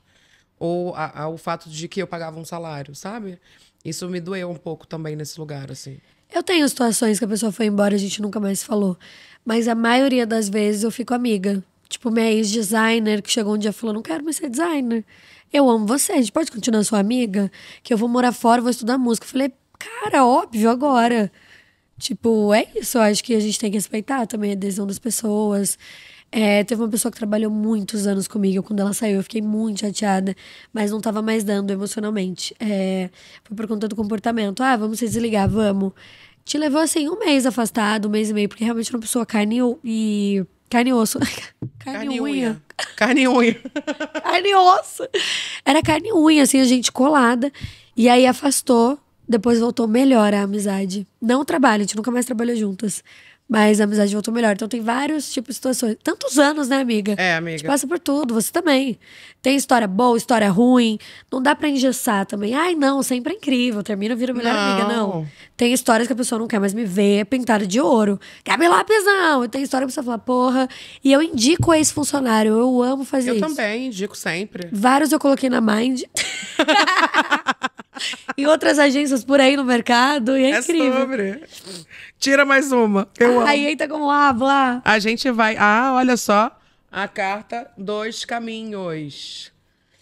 Ou a, ao fato de que eu pagava um salário, sabe? Isso me doeu um pouco também nesse lugar, assim. Eu tenho situações que a pessoa foi embora e a gente nunca mais falou. Mas a maioria das vezes eu fico amiga. Tipo, minha ex-designer que chegou um dia e falou: não quero mais ser designer eu amo você, a gente pode continuar sua amiga? Que eu vou morar fora, vou estudar música. Eu falei, cara, óbvio, agora. Tipo, é isso. Eu acho que a gente tem que respeitar também a decisão das pessoas. É, teve uma pessoa que trabalhou muitos anos comigo. Quando ela saiu, eu fiquei muito chateada, mas não tava mais dando emocionalmente. É, foi por conta do comportamento. Ah, vamos se desligar, vamos. Te levou assim um mês afastado, um mês e meio, porque realmente uma pessoa carne e Carne e osso. Carne, carne e unha. unha. Carne e unha. carne e osso. Era carne e unha, assim, a gente colada. E aí afastou, depois voltou melhor a amizade. Não o trabalho, a gente nunca mais trabalhou juntas. Mas a amizade voltou melhor. Então tem vários tipos de situações. Tantos anos, né, amiga? É, amiga. A gente passa por tudo, você também. Tem história boa, história ruim. Não dá pra engessar também. Ai, não, sempre é incrível. Termina, vira melhor não. amiga, não. Tem histórias que a pessoa não quer mais me ver, é pintada de ouro. Cabe não. E tem história que a pessoa fala, porra. E eu indico esse funcionário Eu amo fazer eu isso. Eu também, indico sempre. Vários eu coloquei na Mind. e outras agências por aí no mercado. E é, é incrível. Sobre. Tira mais uma. Eu ah, Aí entra como ah, A gente vai. Ah, olha só. A carta Dois Caminhos.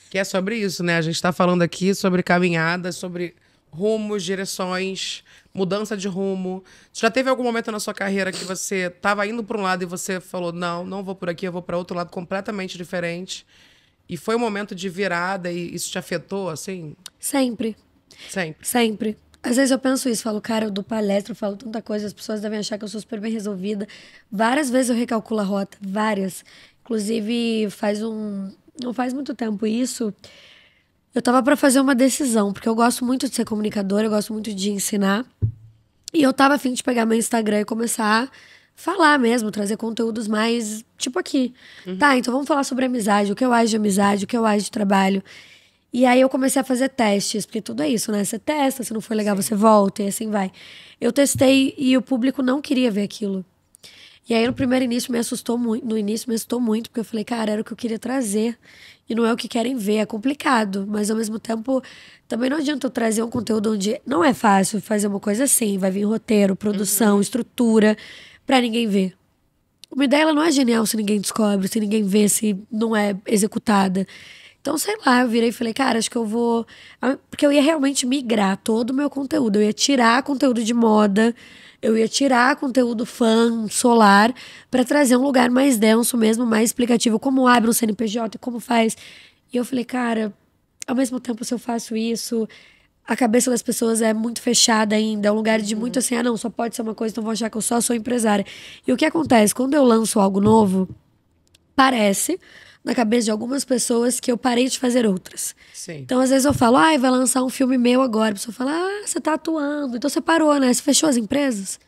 Que é sobre isso, né? A gente está falando aqui sobre caminhada sobre rumos, direções, mudança de rumo. Já teve algum momento na sua carreira que você estava indo para um lado e você falou: "Não, não vou por aqui, eu vou para outro lado completamente diferente"? E foi um momento de virada e isso te afetou assim? Sempre. Sempre. Sempre. Às vezes eu penso isso, falo, cara, eu dou palestra, eu falo tanta coisa, as pessoas devem achar que eu sou super bem resolvida. Várias vezes eu recalculo a rota, várias. Inclusive, faz um. Não faz muito tempo isso. Eu tava para fazer uma decisão, porque eu gosto muito de ser comunicadora, eu gosto muito de ensinar. E eu tava afim de pegar meu Instagram e começar a falar mesmo, trazer conteúdos mais, tipo aqui. Uhum. Tá, então vamos falar sobre amizade, o que eu acho de amizade, o que eu acho de trabalho. E aí eu comecei a fazer testes, porque tudo é isso, né? Você testa, se não for legal, Sim. você volta e assim vai. Eu testei e o público não queria ver aquilo. E aí no primeiro início me assustou muito, no início me assustou muito, porque eu falei, cara, era o que eu queria trazer e não é o que querem ver, é complicado, mas ao mesmo tempo também não adianta eu trazer um conteúdo onde não é fácil fazer uma coisa assim, vai vir roteiro, produção, uhum. estrutura para ninguém ver. Uma ideia ela não é genial se ninguém descobre, se ninguém vê, se não é executada. Então, sei lá, eu virei e falei, cara, acho que eu vou. Porque eu ia realmente migrar todo o meu conteúdo. Eu ia tirar conteúdo de moda, eu ia tirar conteúdo fã, solar, para trazer um lugar mais denso mesmo, mais explicativo, como abre um CNPJ, como faz. E eu falei, cara, ao mesmo tempo, se eu faço isso, a cabeça das pessoas é muito fechada ainda, é um lugar de uhum. muito assim, ah, não, só pode ser uma coisa, então vão achar que eu só sou empresária. E o que acontece? Quando eu lanço algo novo, parece na cabeça de algumas pessoas que eu parei de fazer outras. Sim. Então, às vezes eu falo, ai, ah, vai lançar um filme meu agora. A pessoa fala, ah, você tá atuando. Então você parou, né? Você fechou as empresas?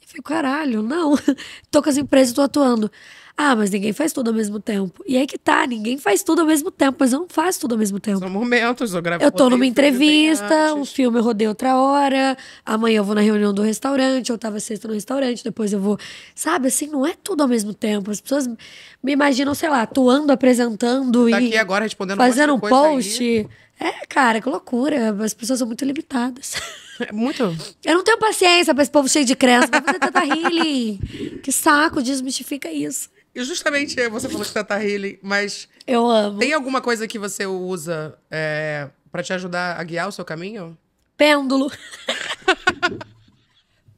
Eu fico, caralho, não. tô com as empresas e tô atuando. Ah, mas ninguém faz tudo ao mesmo tempo. E aí que tá, ninguém faz tudo ao mesmo tempo, mas eu não faço tudo ao mesmo tempo. São momentos, eu gravo. Eu tô numa entrevista, um filme eu rodei outra hora, amanhã eu vou na reunião do restaurante, eu tava sexta no restaurante, depois eu vou. Sabe, assim, não é tudo ao mesmo tempo. As pessoas me imaginam, sei lá, atuando, apresentando tá e. agora respondendo Fazendo um post. Aí. É, cara, que loucura. As pessoas são muito limitadas. É muito. Eu não tenho paciência pra esse povo cheio de crença. Vai fazer tanta healing. Que saco, desmistifica isso. E justamente é, você falou de Tata tá Healing, mas. Eu amo. Tem alguma coisa que você usa é, para te ajudar a guiar o seu caminho? Pêndulo.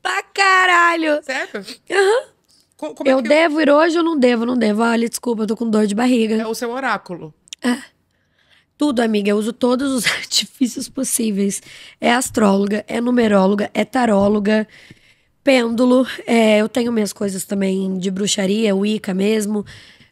pra caralho! Certo? Aham. Uhum. Co é eu, é eu devo ir hoje ou não devo? Não devo. Olha, desculpa, eu tô com dor de barriga. É o seu oráculo. É. Tudo, amiga. Eu uso todos os artifícios possíveis. É astróloga, é numeróloga, é taróloga. Pêndulo. É, eu tenho minhas coisas também de bruxaria, Wicca mesmo.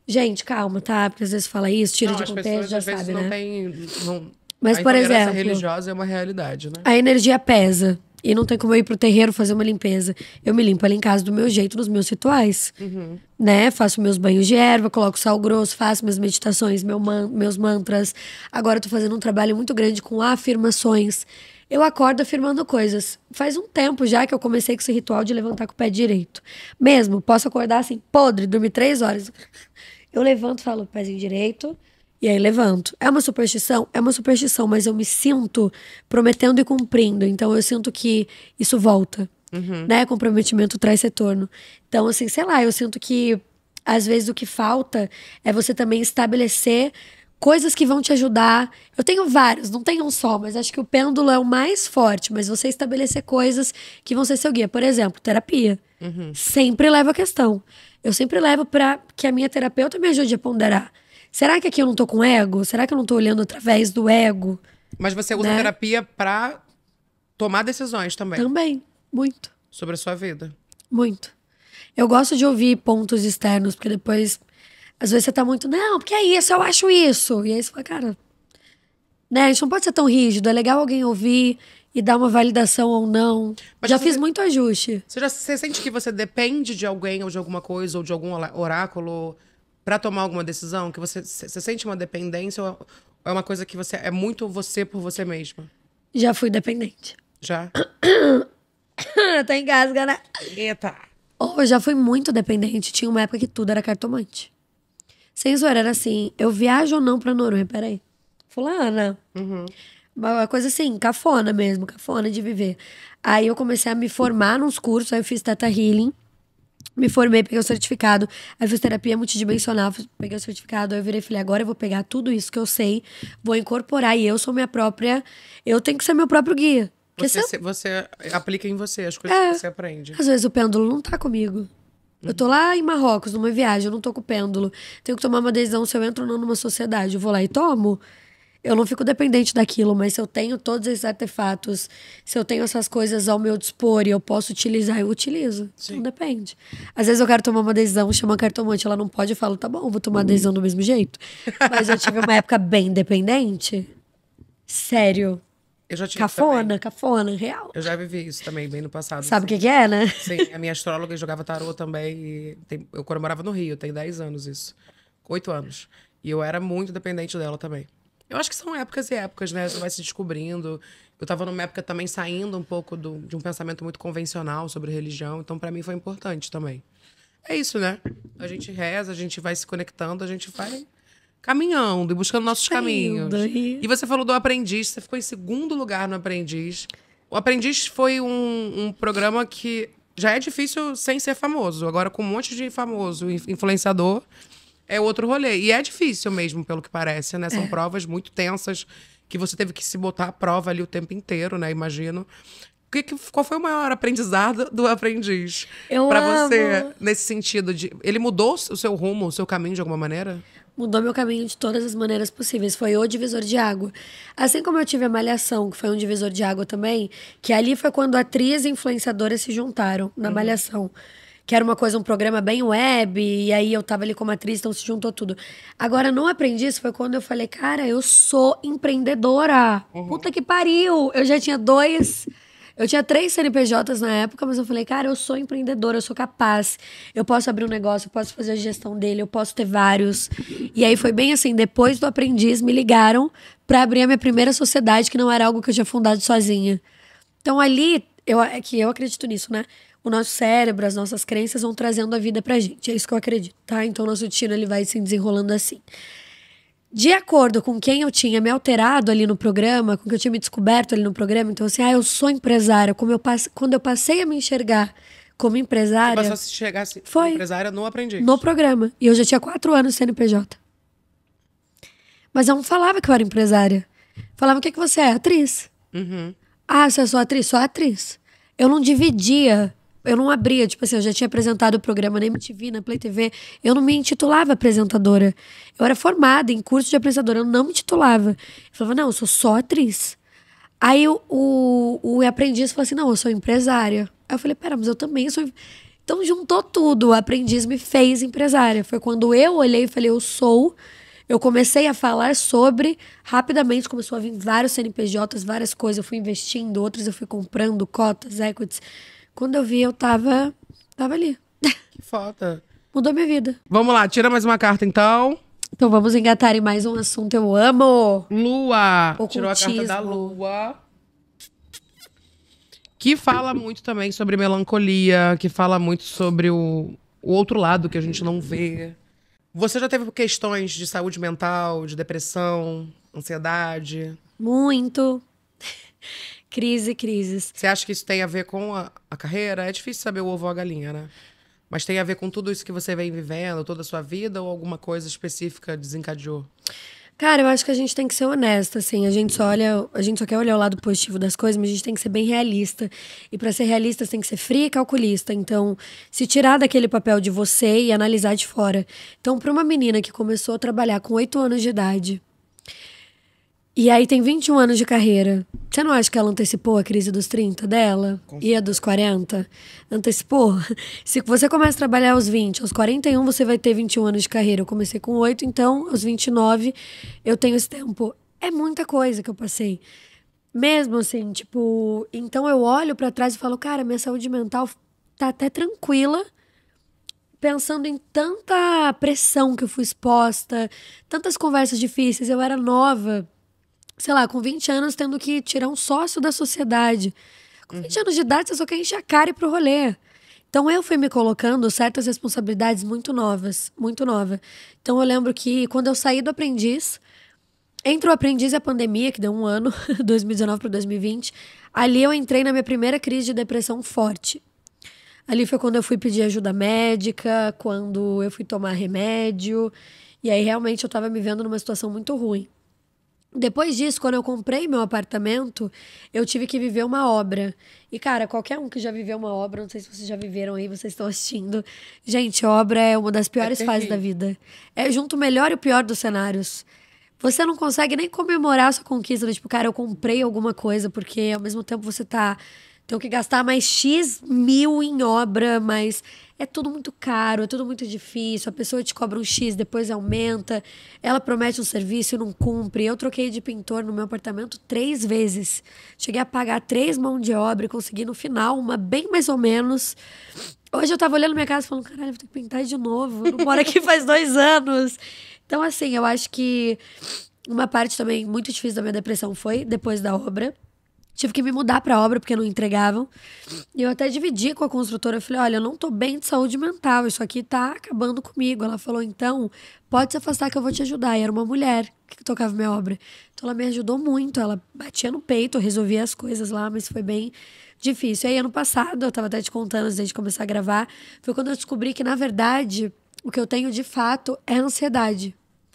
Gente, calma, tá? Porque às vezes fala isso, tira não, de contexto, já às sabe, vezes né? Não tem, não... Mas, a por exemplo. religiosa é uma realidade, né? A energia pesa. E não tem como eu ir pro terreiro fazer uma limpeza. Eu me limpo ali em casa do meu jeito, nos meus rituais. Uhum. Né? Faço meus banhos de erva, coloco sal grosso, faço minhas meditações, meu man meus mantras. Agora eu tô fazendo um trabalho muito grande com afirmações eu acordo afirmando coisas. Faz um tempo já que eu comecei com esse ritual de levantar com o pé direito. Mesmo, posso acordar assim, podre, dormir três horas. Eu levanto, falo, pezinho direito, e aí levanto. É uma superstição? É uma superstição, mas eu me sinto prometendo e cumprindo. Então eu sinto que isso volta. Uhum. Né? Comprometimento traz retorno. Então, assim, sei lá, eu sinto que às vezes o que falta é você também estabelecer coisas que vão te ajudar. Eu tenho vários, não tenho um só, mas acho que o pêndulo é o mais forte. Mas você estabelecer coisas que vão ser seu guia. Por exemplo, terapia. Uhum. Sempre levo a questão. Eu sempre levo para que a minha terapeuta me ajude a ponderar. Será que aqui eu não tô com ego? Será que eu não tô olhando através do ego? Mas você usa né? terapia para tomar decisões também? Também, muito. Sobre a sua vida? Muito. Eu gosto de ouvir pontos externos, porque depois às vezes você tá muito, não, porque é isso, eu acho isso. E aí você fala, cara, né, a gente não pode ser tão rígido, é legal alguém ouvir e dar uma validação ou não. Mas já fiz muito ajuste. Você já você sente que você depende de alguém ou de alguma coisa ou de algum oráculo para tomar alguma decisão? Que você, você sente uma dependência ou é uma coisa que você é muito você por você mesma? Já fui dependente. Já? Tô engasgada. Né? Eita. Oh, eu já fui muito dependente. Tinha uma época que tudo era cartomante. Sem zoeira, era assim: eu viajo ou não pra Noronha? Peraí. Fulana. Uhum. Uma coisa assim, cafona mesmo, cafona de viver. Aí eu comecei a me formar nos cursos, aí eu fiz Teta Healing. Me formei, peguei o certificado. Aí fiz terapia multidimensional, peguei o certificado. Aí eu virei e falei: agora eu vou pegar tudo isso que eu sei, vou incorporar e eu sou minha própria. Eu tenho que ser meu próprio guia. Você, se, você aplica em você as coisas é, que você aprende. Às vezes o pêndulo não tá comigo. Eu tô lá em Marrocos, numa viagem, eu não tô com pêndulo. Tenho que tomar uma decisão se eu entro ou não numa sociedade. Eu vou lá e tomo. Eu não fico dependente daquilo, mas se eu tenho todos esses artefatos, se eu tenho essas coisas ao meu dispor e eu posso utilizar, eu utilizo. Então Sim. Não depende. Às vezes eu quero tomar uma decisão, chama a cartomante, ela não pode, eu falo, tá bom, vou tomar a decisão do mesmo jeito. Mas eu tive uma época bem dependente. Sério. Eu já tive cafona, também. cafona, real. Eu já vivi isso também, bem no passado. Sabe o assim. que, que, é, né? Sim, a minha astróloga jogava tarô também. Tem, eu quando eu morava no Rio, tem 10 anos isso. 8 anos. E eu era muito dependente dela também. Eu acho que são épocas e épocas, né? Você vai se descobrindo. Eu estava numa época também saindo um pouco do, de um pensamento muito convencional sobre religião, então para mim foi importante também. É isso, né? A gente reza, a gente vai se conectando, a gente vai caminhando e buscando nossos Saindo caminhos. E você falou do Aprendiz, você ficou em segundo lugar no Aprendiz. O Aprendiz foi um, um programa que já é difícil sem ser famoso. Agora, com um monte de famoso, influenciador, é outro rolê. E é difícil mesmo, pelo que parece, né? São é. provas muito tensas que você teve que se botar à prova ali o tempo inteiro, né? Imagino. Que, que, qual foi o maior aprendizado do aprendiz? Eu Pra amo. você, nesse sentido de. Ele mudou o seu rumo, o seu caminho de alguma maneira? Mudou meu caminho de todas as maneiras possíveis. Foi o divisor de água. Assim como eu tive a Malhação, que foi um divisor de água também, que ali foi quando atrizes e influenciadoras se juntaram na uhum. Malhação. Que era uma coisa, um programa bem web, e aí eu tava ali como atriz, então se juntou tudo. Agora, não aprendi isso, foi quando eu falei, cara, eu sou empreendedora. Uhum. Puta que pariu! Eu já tinha dois eu tinha três CNPJs na época, mas eu falei, cara, eu sou empreendedora, eu sou capaz, eu posso abrir um negócio, eu posso fazer a gestão dele, eu posso ter vários. E aí foi bem assim, depois do aprendiz, me ligaram para abrir a minha primeira sociedade, que não era algo que eu tinha fundado sozinha. Então ali, eu, é que eu acredito nisso, né? O nosso cérebro, as nossas crenças vão trazendo a vida pra gente. É isso que eu acredito, tá? Então o nosso tiro ele vai se desenrolando assim de acordo com quem eu tinha me alterado ali no programa, com quem eu tinha me descoberto ali no programa, então assim, ah, eu sou empresária. Como eu passe... Quando eu passei a me enxergar como empresária. Tipo, você passou a se enxergar assim, foi empresária no aprendiz. No programa. E eu já tinha quatro anos CNPJ. Mas eu não falava que eu era empresária. Falava, o que, é que você é? Atriz. Uhum. Ah, você é só atriz? Sou atriz. Eu não dividia eu não abria, tipo assim, eu já tinha apresentado o programa na MTV, na Play TV, eu não me intitulava apresentadora. Eu era formada em curso de apresentadora, eu não me titulava. Eu falava, não, eu sou só atriz. Aí o, o, o aprendiz falou assim, não, eu sou empresária. Aí eu falei, pera, mas eu também sou... Então juntou tudo, o aprendiz me fez empresária. Foi quando eu olhei e falei, eu sou... Eu comecei a falar sobre, rapidamente começou a vir vários CNPJs, várias coisas. Eu fui investindo, outras eu fui comprando, cotas, equities quando eu vi, eu tava. Tava ali. Que foda. Mudou minha vida. Vamos lá, tira mais uma carta então. Então vamos engatar em mais um assunto. Eu amo! Lua! Ocultismo. Tirou a carta da Lua. Que fala muito também sobre melancolia, que fala muito sobre o, o outro lado que a gente não vê. Você já teve questões de saúde mental, de depressão, ansiedade? Muito. Crise, crises. Você acha que isso tem a ver com a, a carreira? É difícil saber o ovo ou a galinha, né? Mas tem a ver com tudo isso que você vem vivendo, toda a sua vida, ou alguma coisa específica desencadeou? Cara, eu acho que a gente tem que ser honesta, assim. A gente só olha, a gente só quer olhar o lado positivo das coisas, mas a gente tem que ser bem realista. E para ser realista, você tem que ser fria e calculista. Então, se tirar daquele papel de você e analisar de fora. Então, para uma menina que começou a trabalhar com oito anos de idade, e aí tem 21 anos de carreira. Você não acha que ela antecipou a crise dos 30 dela? E a dos 40? Antecipou? Se você começa a trabalhar aos 20, aos 41 você vai ter 21 anos de carreira. Eu comecei com 8, então aos 29 eu tenho esse tempo. É muita coisa que eu passei. Mesmo assim, tipo, então eu olho para trás e falo, cara, minha saúde mental tá até tranquila pensando em tanta pressão que eu fui exposta, tantas conversas difíceis, eu era nova sei lá, com 20 anos tendo que tirar um sócio da sociedade. Com 20 uhum. anos de idade, você só quer encher a cara e ir pro rolê. Então eu fui me colocando certas responsabilidades muito novas, muito nova. Então eu lembro que quando eu saí do aprendiz, entre o aprendiz e a pandemia, que deu um ano, 2019 para 2020, ali eu entrei na minha primeira crise de depressão forte. Ali foi quando eu fui pedir ajuda médica, quando eu fui tomar remédio. E aí realmente eu estava me vendo numa situação muito ruim. Depois disso, quando eu comprei meu apartamento, eu tive que viver uma obra. E, cara, qualquer um que já viveu uma obra, não sei se vocês já viveram aí, vocês estão assistindo. Gente, obra é uma das piores é fases da vida. É junto o melhor e o pior dos cenários. Você não consegue nem comemorar a sua conquista, tipo, cara, eu comprei alguma coisa, porque ao mesmo tempo você tá tenho que gastar mais X mil em obra, mas é tudo muito caro, é tudo muito difícil. A pessoa te cobra um X, depois aumenta. Ela promete um serviço e não cumpre. Eu troquei de pintor no meu apartamento três vezes. Cheguei a pagar três mãos de obra e consegui no final uma bem mais ou menos. Hoje eu tava olhando minha casa falando, caralho, vou ter que pintar de novo. Eu não moro aqui faz dois anos. Então, assim, eu acho que uma parte também muito difícil da minha depressão foi depois da obra. Tive que me mudar pra obra porque não entregavam. E eu até dividi com a construtora. Eu falei: olha, eu não tô bem de saúde mental. Isso aqui tá acabando comigo. Ela falou: então, pode se afastar que eu vou te ajudar. E era uma mulher que tocava minha obra. Então ela me ajudou muito. Ela batia no peito, resolvia as coisas lá, mas foi bem difícil. E aí, ano passado, eu tava até te contando antes de começar a gravar, foi quando eu descobri que, na verdade, o que eu tenho de fato é ansiedade.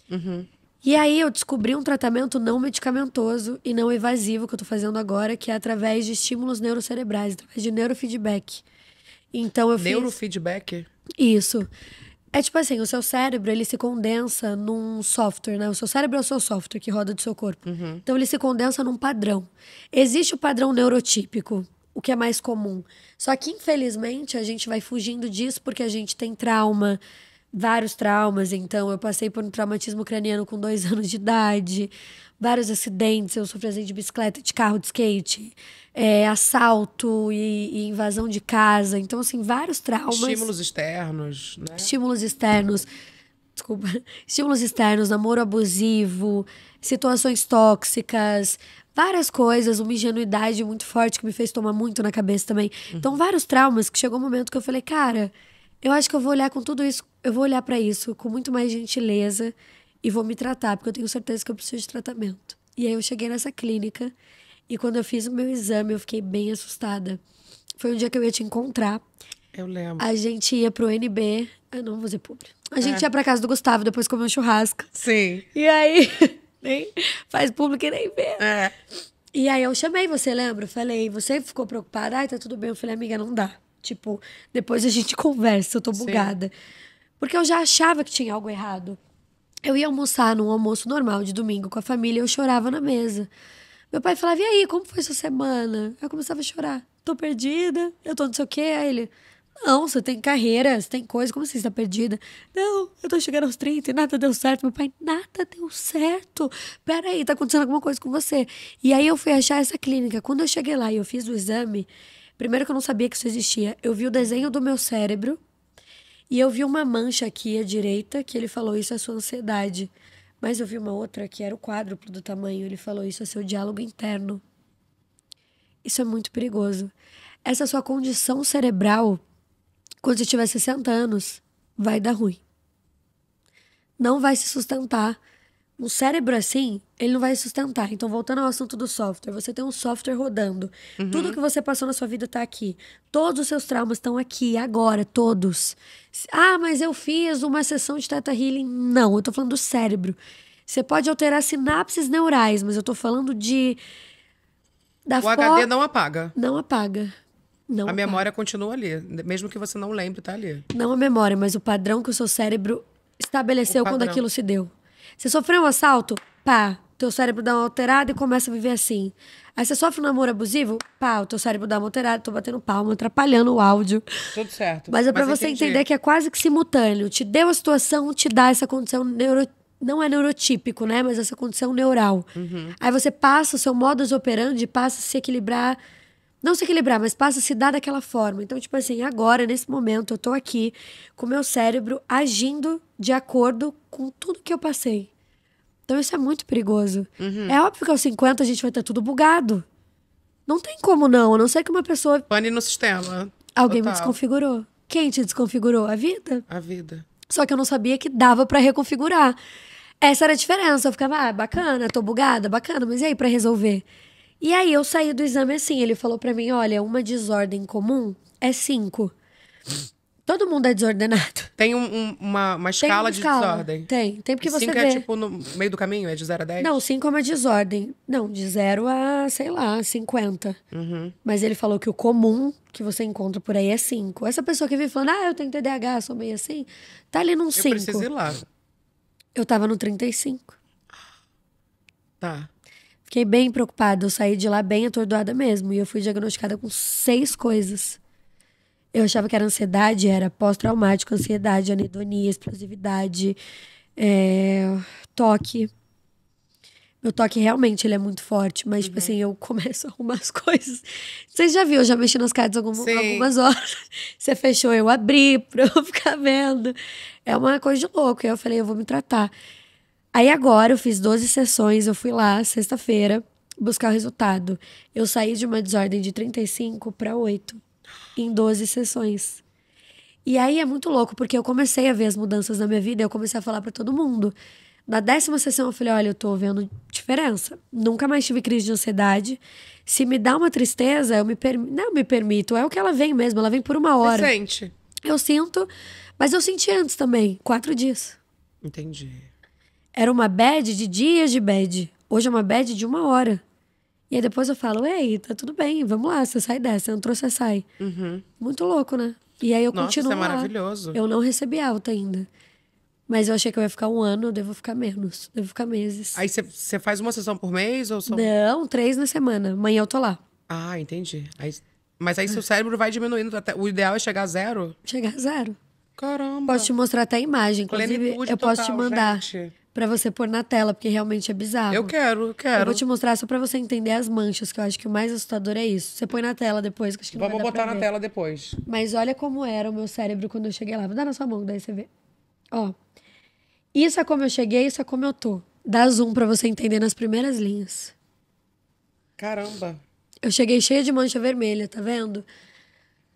Uhum. E aí eu descobri um tratamento não medicamentoso e não evasivo que eu tô fazendo agora, que é através de estímulos neurocerebrais, através de neurofeedback. Então eu fiz... Neurofeedback? Isso. É tipo assim, o seu cérebro, ele se condensa num software, né? O seu cérebro é o seu software que roda do seu corpo. Uhum. Então ele se condensa num padrão. Existe o padrão neurotípico, o que é mais comum. Só que, infelizmente, a gente vai fugindo disso porque a gente tem trauma, vários traumas. Então, eu passei por um traumatismo craniano com dois anos de idade, vários acidentes. Eu sofri acidente de bicicleta, de carro, de skate, é, assalto e, e, invasão de casa. Então, assim, vários traumas. Estímulos externos, né? Estímulos externos. Desculpa. Estímulos externos, namoro abusivo, situações tóxicas, várias coisas, uma ingenuidade muito forte que me fez tomar muito na cabeça também. Uhum. Então, vários traumas que chegou um momento que eu falei, cara, eu acho que eu vou olhar com tudo isso, eu vou olhar para isso com muito mais gentileza e vou me tratar, porque eu tenho certeza que eu preciso de tratamento. E aí eu cheguei nessa clínica e quando eu fiz o meu exame, eu fiquei bem assustada. Foi um dia que eu ia te encontrar. Eu lembro. A gente ia pro NB. Eu não vou fazer público. A gente é. ia pra casa do Gustavo, depois comeu um churrasco. Sim. E aí, nem faz público e nem vê. É. E aí eu chamei você, lembra? Eu falei, você ficou preocupada? Ai, tá tudo bem. Eu falei, amiga, não dá. Tipo, depois a gente conversa, eu tô bugada. Sim. Porque eu já achava que tinha algo errado. Eu ia almoçar num almoço normal de domingo com a família, eu chorava na mesa. Meu pai falava: "E aí, como foi sua semana?" Eu começava a chorar. "Tô perdida, eu tô não sei o quê". Aí ele: não, você tem carreira, você tem coisa, como assim você tá perdida? Não, eu tô chegando aos 30 e nada deu certo. Meu pai, nada deu certo. Peraí, tá acontecendo alguma coisa com você. E aí eu fui achar essa clínica. Quando eu cheguei lá e eu fiz o exame, Primeiro que eu não sabia que isso existia. Eu vi o desenho do meu cérebro e eu vi uma mancha aqui à direita que ele falou isso é sua ansiedade. Mas eu vi uma outra que era o quádruplo do tamanho. Ele falou isso é seu diálogo interno. Isso é muito perigoso. Essa sua condição cerebral, quando você tiver 60 anos, vai dar ruim. Não vai se sustentar um cérebro assim, ele não vai sustentar. Então, voltando ao assunto do software, você tem um software rodando. Uhum. Tudo que você passou na sua vida está aqui. Todos os seus traumas estão aqui, agora, todos. Ah, mas eu fiz uma sessão de Theta Healing. Não, eu estou falando do cérebro. Você pode alterar sinapses neurais, mas eu estou falando de. Da o HD não apaga. Não apaga. Não a apaga. memória continua ali, mesmo que você não lembre, está ali. Não a memória, mas o padrão que o seu cérebro estabeleceu quando aquilo se deu. Você sofreu um assalto? Pá, teu cérebro dá uma alterada e começa a viver assim. Aí você sofre um namoro abusivo? Pá, o teu cérebro dá uma alterada, tô batendo palma, atrapalhando o áudio. Tudo certo. Mas é pra Mas você entendi. entender que é quase que simultâneo. Te deu a situação, te dá essa condição neuro não é neurotípico, né? Mas essa condição neural. Uhum. Aí você passa, o seu modus operandi passa a se equilibrar não se equilibrar, mas passa a se dar daquela forma. Então, tipo assim, agora, nesse momento, eu tô aqui com o meu cérebro agindo de acordo com tudo que eu passei. Então, isso é muito perigoso. Uhum. É óbvio que aos 50 a gente vai estar tudo bugado. Não tem como não, a não ser que uma pessoa. Pane no sistema. Alguém Total. me desconfigurou. Quem te desconfigurou? A vida? A vida. Só que eu não sabia que dava para reconfigurar. Essa era a diferença. Eu ficava, ah, bacana, tô bugada, bacana, mas e aí para resolver? E aí eu saí do exame assim, ele falou para mim, olha, uma desordem comum é cinco. Todo mundo é desordenado. Tem um, um, uma, uma escala, tem escala de desordem. Tem, tem porque você cinco é, vê. Cinco é tipo no meio do caminho? É de 0 a 10? Não, cinco é uma desordem. Não, de zero a, sei lá, 50. Uhum. Mas ele falou que o comum que você encontra por aí é cinco. Essa pessoa que vem falando, ah, eu tenho TDAH, sou meio assim, tá ali num 5. Eu preciso ir lá. Eu tava no 35. Tá. Fiquei bem preocupada, eu saí de lá bem atordoada mesmo. E eu fui diagnosticada com seis coisas. Eu achava que era ansiedade, era pós-traumático, ansiedade, anedonia, explosividade, é, toque. Meu toque realmente ele é muito forte, mas, tipo uhum. tipo assim, eu começo a arrumar as coisas. Vocês já viram, eu já mexi nas cartas algum, algumas horas. Você fechou, eu abri pra eu ficar vendo. É uma coisa de louco. Aí eu falei, eu vou me tratar. Aí agora eu fiz 12 sessões, eu fui lá sexta-feira buscar o resultado. Eu saí de uma desordem de 35 para 8 em 12 sessões. E aí é muito louco, porque eu comecei a ver as mudanças na minha vida, eu comecei a falar para todo mundo. Na décima sessão eu falei, olha, eu tô vendo diferença. Nunca mais tive crise de ansiedade. Se me dá uma tristeza, eu me, per... Não, eu me permito. É o que ela vem mesmo, ela vem por uma hora. Você sente? Eu sinto, mas eu senti antes também, quatro dias. Entendi. Era uma bad de dias de bad. Hoje é uma bad de uma hora. E aí depois eu falo, ei, tá tudo bem, vamos lá, você sai dessa, entrou, você sai. Uhum. Muito louco, né? E aí eu Nossa, continuo. Isso é maravilhoso. Lá. Eu não recebi alta ainda. Mas eu achei que eu ia ficar um ano, eu devo ficar menos. Devo ficar meses. Aí você faz uma sessão por mês ou Não, três na semana. Amanhã eu tô lá. Ah, entendi. Aí, mas aí ah. seu cérebro vai diminuindo. Até, o ideal é chegar a zero? Chegar a zero. Caramba. Posso te mostrar até a imagem. Inclusive, Plenitude eu total, posso te mandar. Gente para você pôr na tela, porque realmente é bizarro. Eu quero, eu quero. Eu vou te mostrar só para você entender as manchas, que eu acho que o mais assustador é isso. Você põe na tela depois, que acho que Vamos botar na ver. tela depois. Mas olha como era o meu cérebro quando eu cheguei lá. Vou dar na sua mão, daí você vê. Ó. Isso é como eu cheguei, isso é como eu tô. Dá zoom para você entender nas primeiras linhas. Caramba. Eu cheguei cheia de mancha vermelha, tá vendo?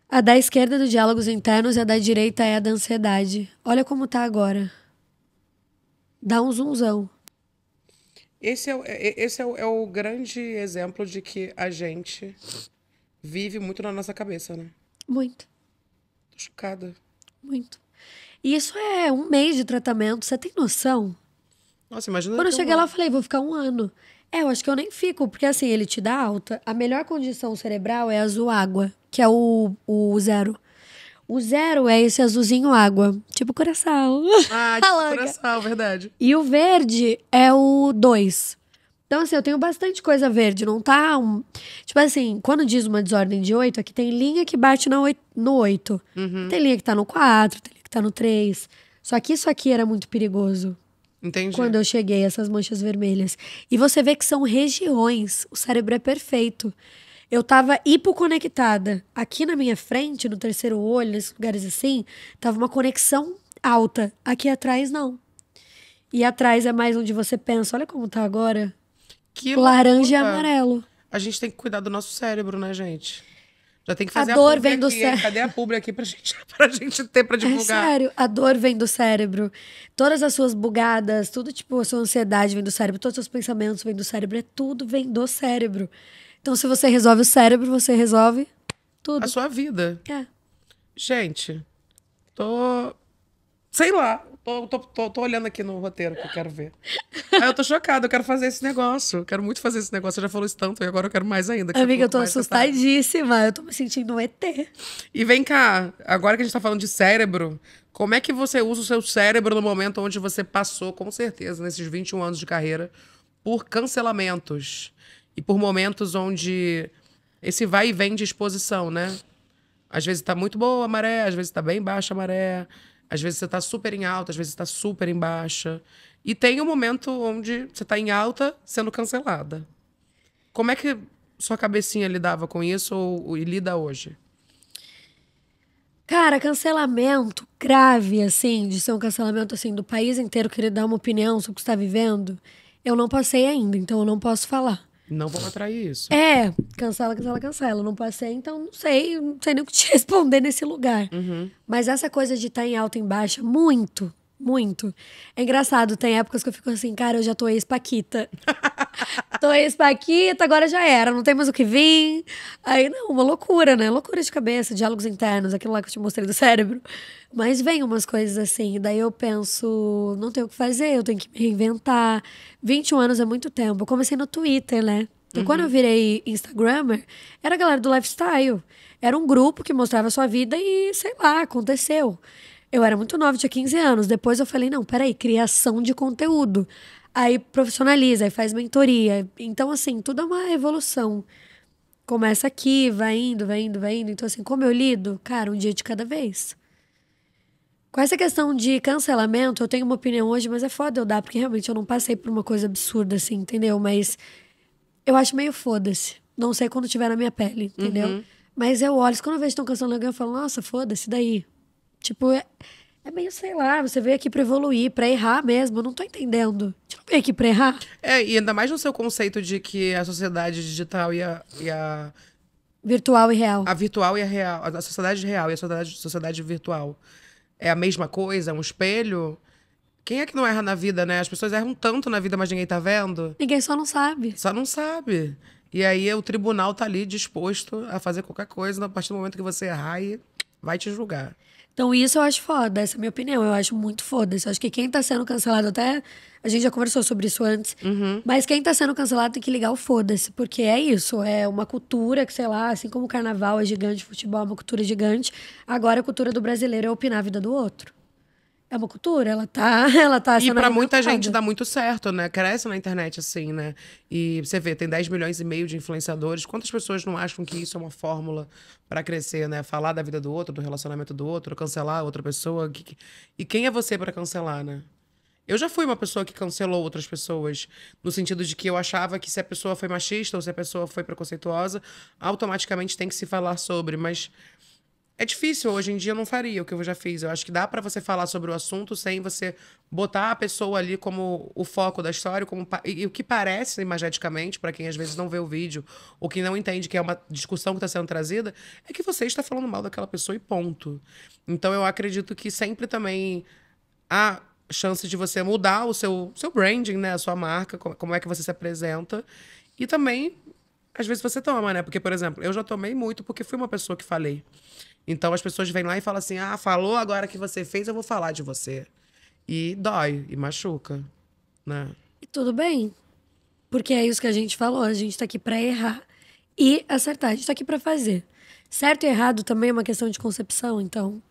A da esquerda é do diálogos internos e a da direita é a da ansiedade. Olha como tá agora dá um zoomzão. Esse é, é esse é, é o grande exemplo de que a gente vive muito na nossa cabeça, né? Muito. Tô chocada. Muito. E isso é um mês de tratamento, você tem noção? Nossa, imagina. Quando eu cheguei um lá, eu falei, vou ficar um ano. É, eu acho que eu nem fico, porque assim, ele te dá alta. A melhor condição cerebral é azul água, que é o, o zero. O zero é esse azulzinho água, tipo coração. Ah, tipo coração, verdade. E o verde é o dois. Então, assim, eu tenho bastante coisa verde, não tá um... Tipo assim, quando diz uma desordem de oito, aqui tem linha que bate no oito. Uhum. Tem linha que tá no quatro, tem linha que tá no três. Só que isso aqui era muito perigoso. Entendi. Quando eu cheguei, essas manchas vermelhas. E você vê que são regiões. O cérebro é perfeito. Eu tava hipoconectada. Aqui na minha frente, no terceiro olho, nesses lugares assim, tava uma conexão alta. Aqui atrás, não. E atrás é mais onde você pensa. Olha como tá agora. Que Laranja e amarelo. A gente tem que cuidar do nosso cérebro, né, gente? Já tem que fazer a dor a vem do aqui. cérebro. Cadê a publi aqui pra gente, pra gente ter pra é divulgar? É sério, a dor vem do cérebro. Todas as suas bugadas, tudo tipo, a sua ansiedade vem do cérebro, todos os seus pensamentos vêm do cérebro, é tudo vem do cérebro. Então, se você resolve o cérebro, você resolve tudo. A sua vida. É. Gente, tô. Sei lá. Tô, tô, tô, tô olhando aqui no roteiro que eu quero ver. ah, eu tô chocada, eu quero fazer esse negócio. Eu quero muito fazer esse negócio. Você já falou isso tanto e agora eu quero mais ainda. Amiga, eu tô assustadíssima. Eu tô me sentindo um ET. E vem cá, agora que a gente tá falando de cérebro, como é que você usa o seu cérebro no momento onde você passou, com certeza, nesses 21 anos de carreira, por cancelamentos? e por momentos onde esse vai e vem de exposição, né? Às vezes tá muito boa a maré, às vezes tá bem baixa a maré, às vezes você tá super em alta, às vezes tá super em baixa. E tem um momento onde você tá em alta sendo cancelada. Como é que sua cabecinha lidava com isso ou, e lida hoje? Cara, cancelamento grave, assim, de ser um cancelamento assim do país inteiro querer dar uma opinião sobre o que está vivendo, eu não passei ainda, então eu não posso falar. Não vão atrair isso. É, cancela, cancela, cancela. Não passei, então não sei, não sei nem o que te responder nesse lugar. Uhum. Mas essa coisa de estar tá em alta e em baixa, muito, muito. É engraçado, tem épocas que eu fico assim, cara, eu já tô ex-paquita. tô ex-paquita, agora já era, não tem mais o que vir. Aí, não, uma loucura, né? Loucura de cabeça, diálogos internos, aquilo lá que eu te mostrei do cérebro. Mas vem umas coisas assim, daí eu penso, não tenho o que fazer, eu tenho que me reinventar. 21 anos é muito tempo. Eu comecei no Twitter, né? Então, uhum. quando eu virei Instagrammer, era a galera do lifestyle. Era um grupo que mostrava a sua vida e, sei lá, aconteceu. Eu era muito nova, tinha 15 anos. Depois eu falei, não, peraí, criação de conteúdo. Aí profissionaliza, aí faz mentoria. Então, assim, tudo é uma evolução. Começa aqui, vai indo, vai indo, vai indo. Então, assim, como eu lido? Cara, um dia de cada vez. Com essa questão de cancelamento, eu tenho uma opinião hoje, mas é foda eu dar, porque realmente eu não passei por uma coisa absurda, assim, entendeu? Mas eu acho meio foda-se. Não sei quando tiver na minha pele, entendeu? Uhum. Mas eu olho, quando eu vejo que estão cancelando alguém, eu falo, nossa, foda-se, daí. Tipo, é, é meio, sei lá, você veio aqui pra evoluir, pra errar mesmo. Eu não tô entendendo. Você não veio aqui pra errar? É, e ainda mais no seu conceito de que a sociedade digital e a. E a... Virtual e real. A virtual e a real. A sociedade real e a sociedade, sociedade virtual. É a mesma coisa, é um espelho. Quem é que não erra na vida, né? As pessoas erram tanto na vida, mas ninguém tá vendo. Ninguém só não sabe. Só não sabe. E aí o tribunal tá ali disposto a fazer qualquer coisa a partir do momento que você errar e vai te julgar. Então, isso eu acho foda, essa é a minha opinião. Eu acho muito foda. Eu acho que quem tá sendo cancelado, até a gente já conversou sobre isso antes, uhum. mas quem tá sendo cancelado tem que ligar o foda-se, porque é isso. É uma cultura que, sei lá, assim como o carnaval é gigante, o futebol é uma cultura gigante, agora a cultura do brasileiro é opinar a vida do outro é uma cultura, ela tá, ela tá E para muita gente dá muito certo, né? Cresce na internet assim, né? E você vê, tem 10 milhões e meio de influenciadores. Quantas pessoas não acham que isso é uma fórmula para crescer, né? Falar da vida do outro, do relacionamento do outro, cancelar outra pessoa. E quem é você para cancelar, né? Eu já fui uma pessoa que cancelou outras pessoas, no sentido de que eu achava que se a pessoa foi machista ou se a pessoa foi preconceituosa, automaticamente tem que se falar sobre, mas é difícil, hoje em dia eu não faria o que eu já fiz. Eu acho que dá para você falar sobre o assunto sem você botar a pessoa ali como o foco da história, como e, e o que parece imageticamente para quem às vezes não vê o vídeo ou que não entende que é uma discussão que está sendo trazida, é que você está falando mal daquela pessoa e ponto. Então eu acredito que sempre também há chance de você mudar o seu seu branding, né, a sua marca, como é que você se apresenta e também às vezes você toma, né? Porque por exemplo, eu já tomei muito porque fui uma pessoa que falei então as pessoas vêm lá e falam assim: ah, falou agora que você fez, eu vou falar de você. E dói, e machuca, né? E tudo bem. Porque é isso que a gente falou, a gente tá aqui pra errar e acertar, a gente tá aqui pra fazer. Certo e errado também é uma questão de concepção, então.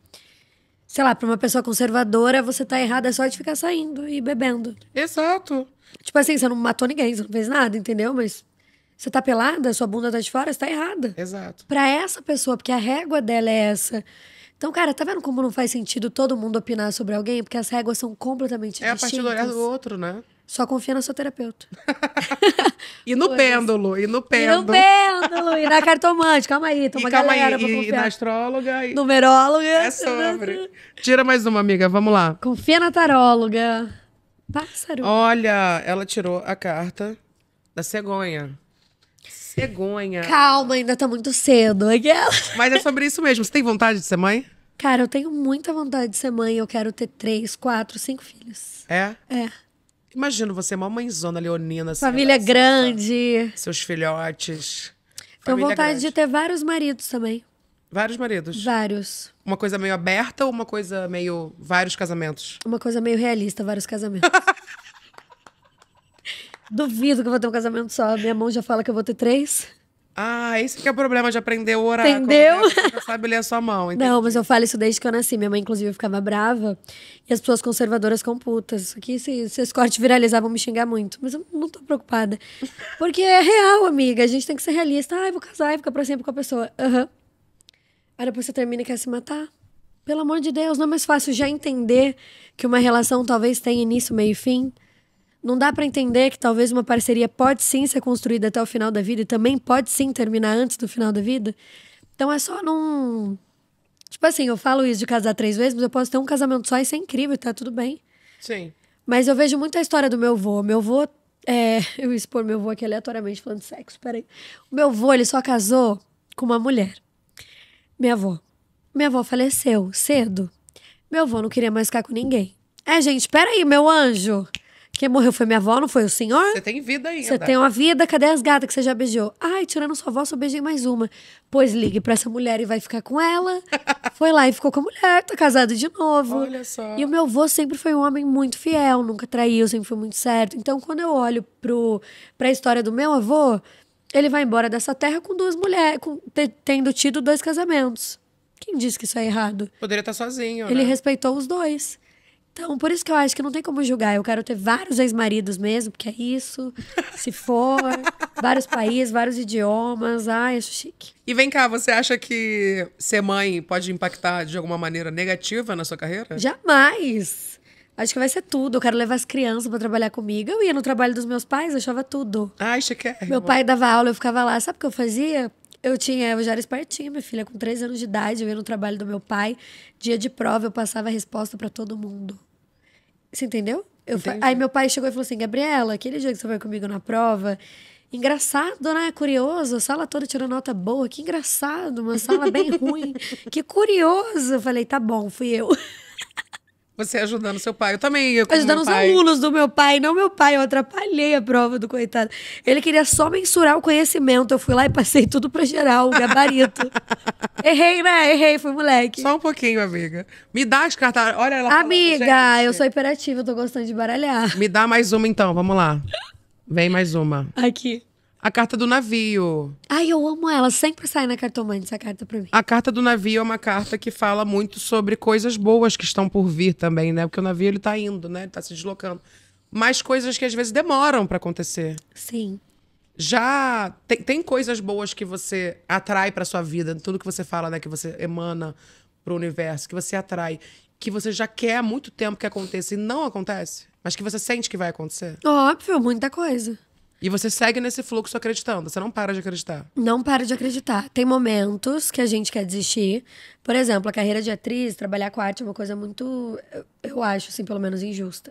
Sei lá, pra uma pessoa conservadora, você tá errada é só de ficar saindo e bebendo. Exato. Tipo assim, você não matou ninguém, você não fez nada, entendeu? Mas você tá pelada, sua bunda tá de fora, você tá errada. Exato. Pra essa pessoa, porque a régua dela é essa. Então, cara, tá vendo como não faz sentido todo mundo opinar sobre alguém? Porque as réguas são completamente é distintas. É a partir do olhar do outro, né? Só confia no seu terapeuta. e no pêndulo, e no pêndulo. E no pêndulo, e na cartomante. Calma aí, toma e calma galera aí, pra confiar. E na astróloga. E... Numeróloga. É sobre. Tira mais uma, amiga, vamos lá. Confia na taróloga. Pássaro. Olha, ela tirou a carta da cegonha vergonha. Calma, ainda tá muito cedo. É Mas é sobre isso mesmo. Você tem vontade de ser mãe? Cara, eu tenho muita vontade de ser mãe. Eu quero ter três, quatro, cinco filhos. É? É. Imagino você, uma mãezona leonina. Assim, Família né? grande. Seus filhotes. Tenho vontade grande. de ter vários maridos também. Vários maridos? Vários. Uma coisa meio aberta ou uma coisa meio. vários casamentos? Uma coisa meio realista, vários casamentos. Duvido que eu vou ter um casamento só. Minha mão já fala que eu vou ter três. Ah, esse que é o problema de aprender o oráculo. Entendeu? É você sabe ler a sua mão. entendeu? Não, mas eu falo isso desde que eu nasci. Minha mãe, inclusive, ficava brava. E as pessoas conservadoras com putas. Isso aqui, se, se esse corte viralizar, vão me xingar muito. Mas eu não tô preocupada. Porque é real, amiga. A gente tem que ser realista. ah, vou casar e ficar pra sempre com a pessoa. Aham. Uhum. Aí depois você termina e quer se matar. Pelo amor de Deus, não é mais fácil já entender que uma relação talvez tenha início, meio e fim? Não dá para entender que talvez uma parceria pode sim ser construída até o final da vida e também pode sim terminar antes do final da vida? Então é só não. Tipo assim, eu falo isso de casar três vezes, mas eu posso ter um casamento só e ser é incrível, tá tudo bem. Sim. Mas eu vejo muita história do meu avô. Meu avô. É... eu expor meu avô aqui aleatoriamente falando de sexo, peraí. O meu avô, ele só casou com uma mulher. Minha avó. Minha avó faleceu cedo. Meu avô não queria mais ficar com ninguém. É, gente, peraí, meu anjo. Quem morreu foi minha avó, não foi o senhor? Você tem vida ainda. Você tem uma vida, cadê as gatas que você já beijou? Ai, tirando sua avó, só beijei mais uma. Pois ligue pra essa mulher e vai ficar com ela. foi lá e ficou com a mulher, tá casado de novo. Olha só. E o meu avô sempre foi um homem muito fiel, nunca traiu, sempre foi muito certo. Então, quando eu olho pro, pra história do meu avô, ele vai embora dessa terra com duas mulheres, com, tendo tido dois casamentos. Quem disse que isso é errado? Poderia estar tá sozinho. Ele né? respeitou os dois. Então, por isso que eu acho que não tem como julgar. Eu quero ter vários ex-maridos mesmo, porque é isso. Se for, vários países, vários idiomas. Ai, acho chique. E vem cá, você acha que ser mãe pode impactar de alguma maneira negativa na sua carreira? Jamais! Acho que vai ser tudo. Eu quero levar as crianças para trabalhar comigo. Eu ia no trabalho dos meus pais, achava tudo. Ai, ah, chique. É é, meu pai dava aula, eu ficava lá. Sabe o que eu fazia? Eu tinha, eu já era espertinha, minha filha, com três anos de idade, eu ia no trabalho do meu pai. Dia de prova, eu passava a resposta para todo mundo. Você entendeu? Fa... Aí meu pai chegou e falou assim: Gabriela, aquele dia que você foi comigo na prova. Engraçado, né? Curioso, a sala toda tirando nota boa, que engraçado, uma sala bem ruim, que curioso. Eu falei, tá bom, fui eu. Você ajudando seu pai. Eu também ia Ajudando os pai. alunos do meu pai. Não meu pai, eu atrapalhei a prova do coitado. Ele queria só mensurar o conhecimento. Eu fui lá e passei tudo pra geral, o gabarito. Errei, né? Errei, fui moleque. Só um pouquinho, amiga. Me dá as cartas. Olha ela Amiga, falando, eu sou hiperativa, eu tô gostando de baralhar. Me dá mais uma então, vamos lá. Vem mais uma. Aqui. A carta do navio. Ai, eu amo ela. Sempre sai na cartomante essa carta pra mim. A carta do navio é uma carta que fala muito sobre coisas boas que estão por vir também, né? Porque o navio ele tá indo, né? Ele tá se deslocando. Mas coisas que às vezes demoram para acontecer. Sim. Já tem, tem coisas boas que você atrai para sua vida, tudo que você fala, né, que você emana pro universo, que você atrai, que você já quer há muito tempo que aconteça e não acontece, mas que você sente que vai acontecer? Óbvio, muita coisa. E você segue nesse fluxo acreditando, você não para de acreditar. Não para de acreditar. Tem momentos que a gente quer desistir. Por exemplo, a carreira de atriz, trabalhar com arte é uma coisa muito, eu acho, assim, pelo menos injusta.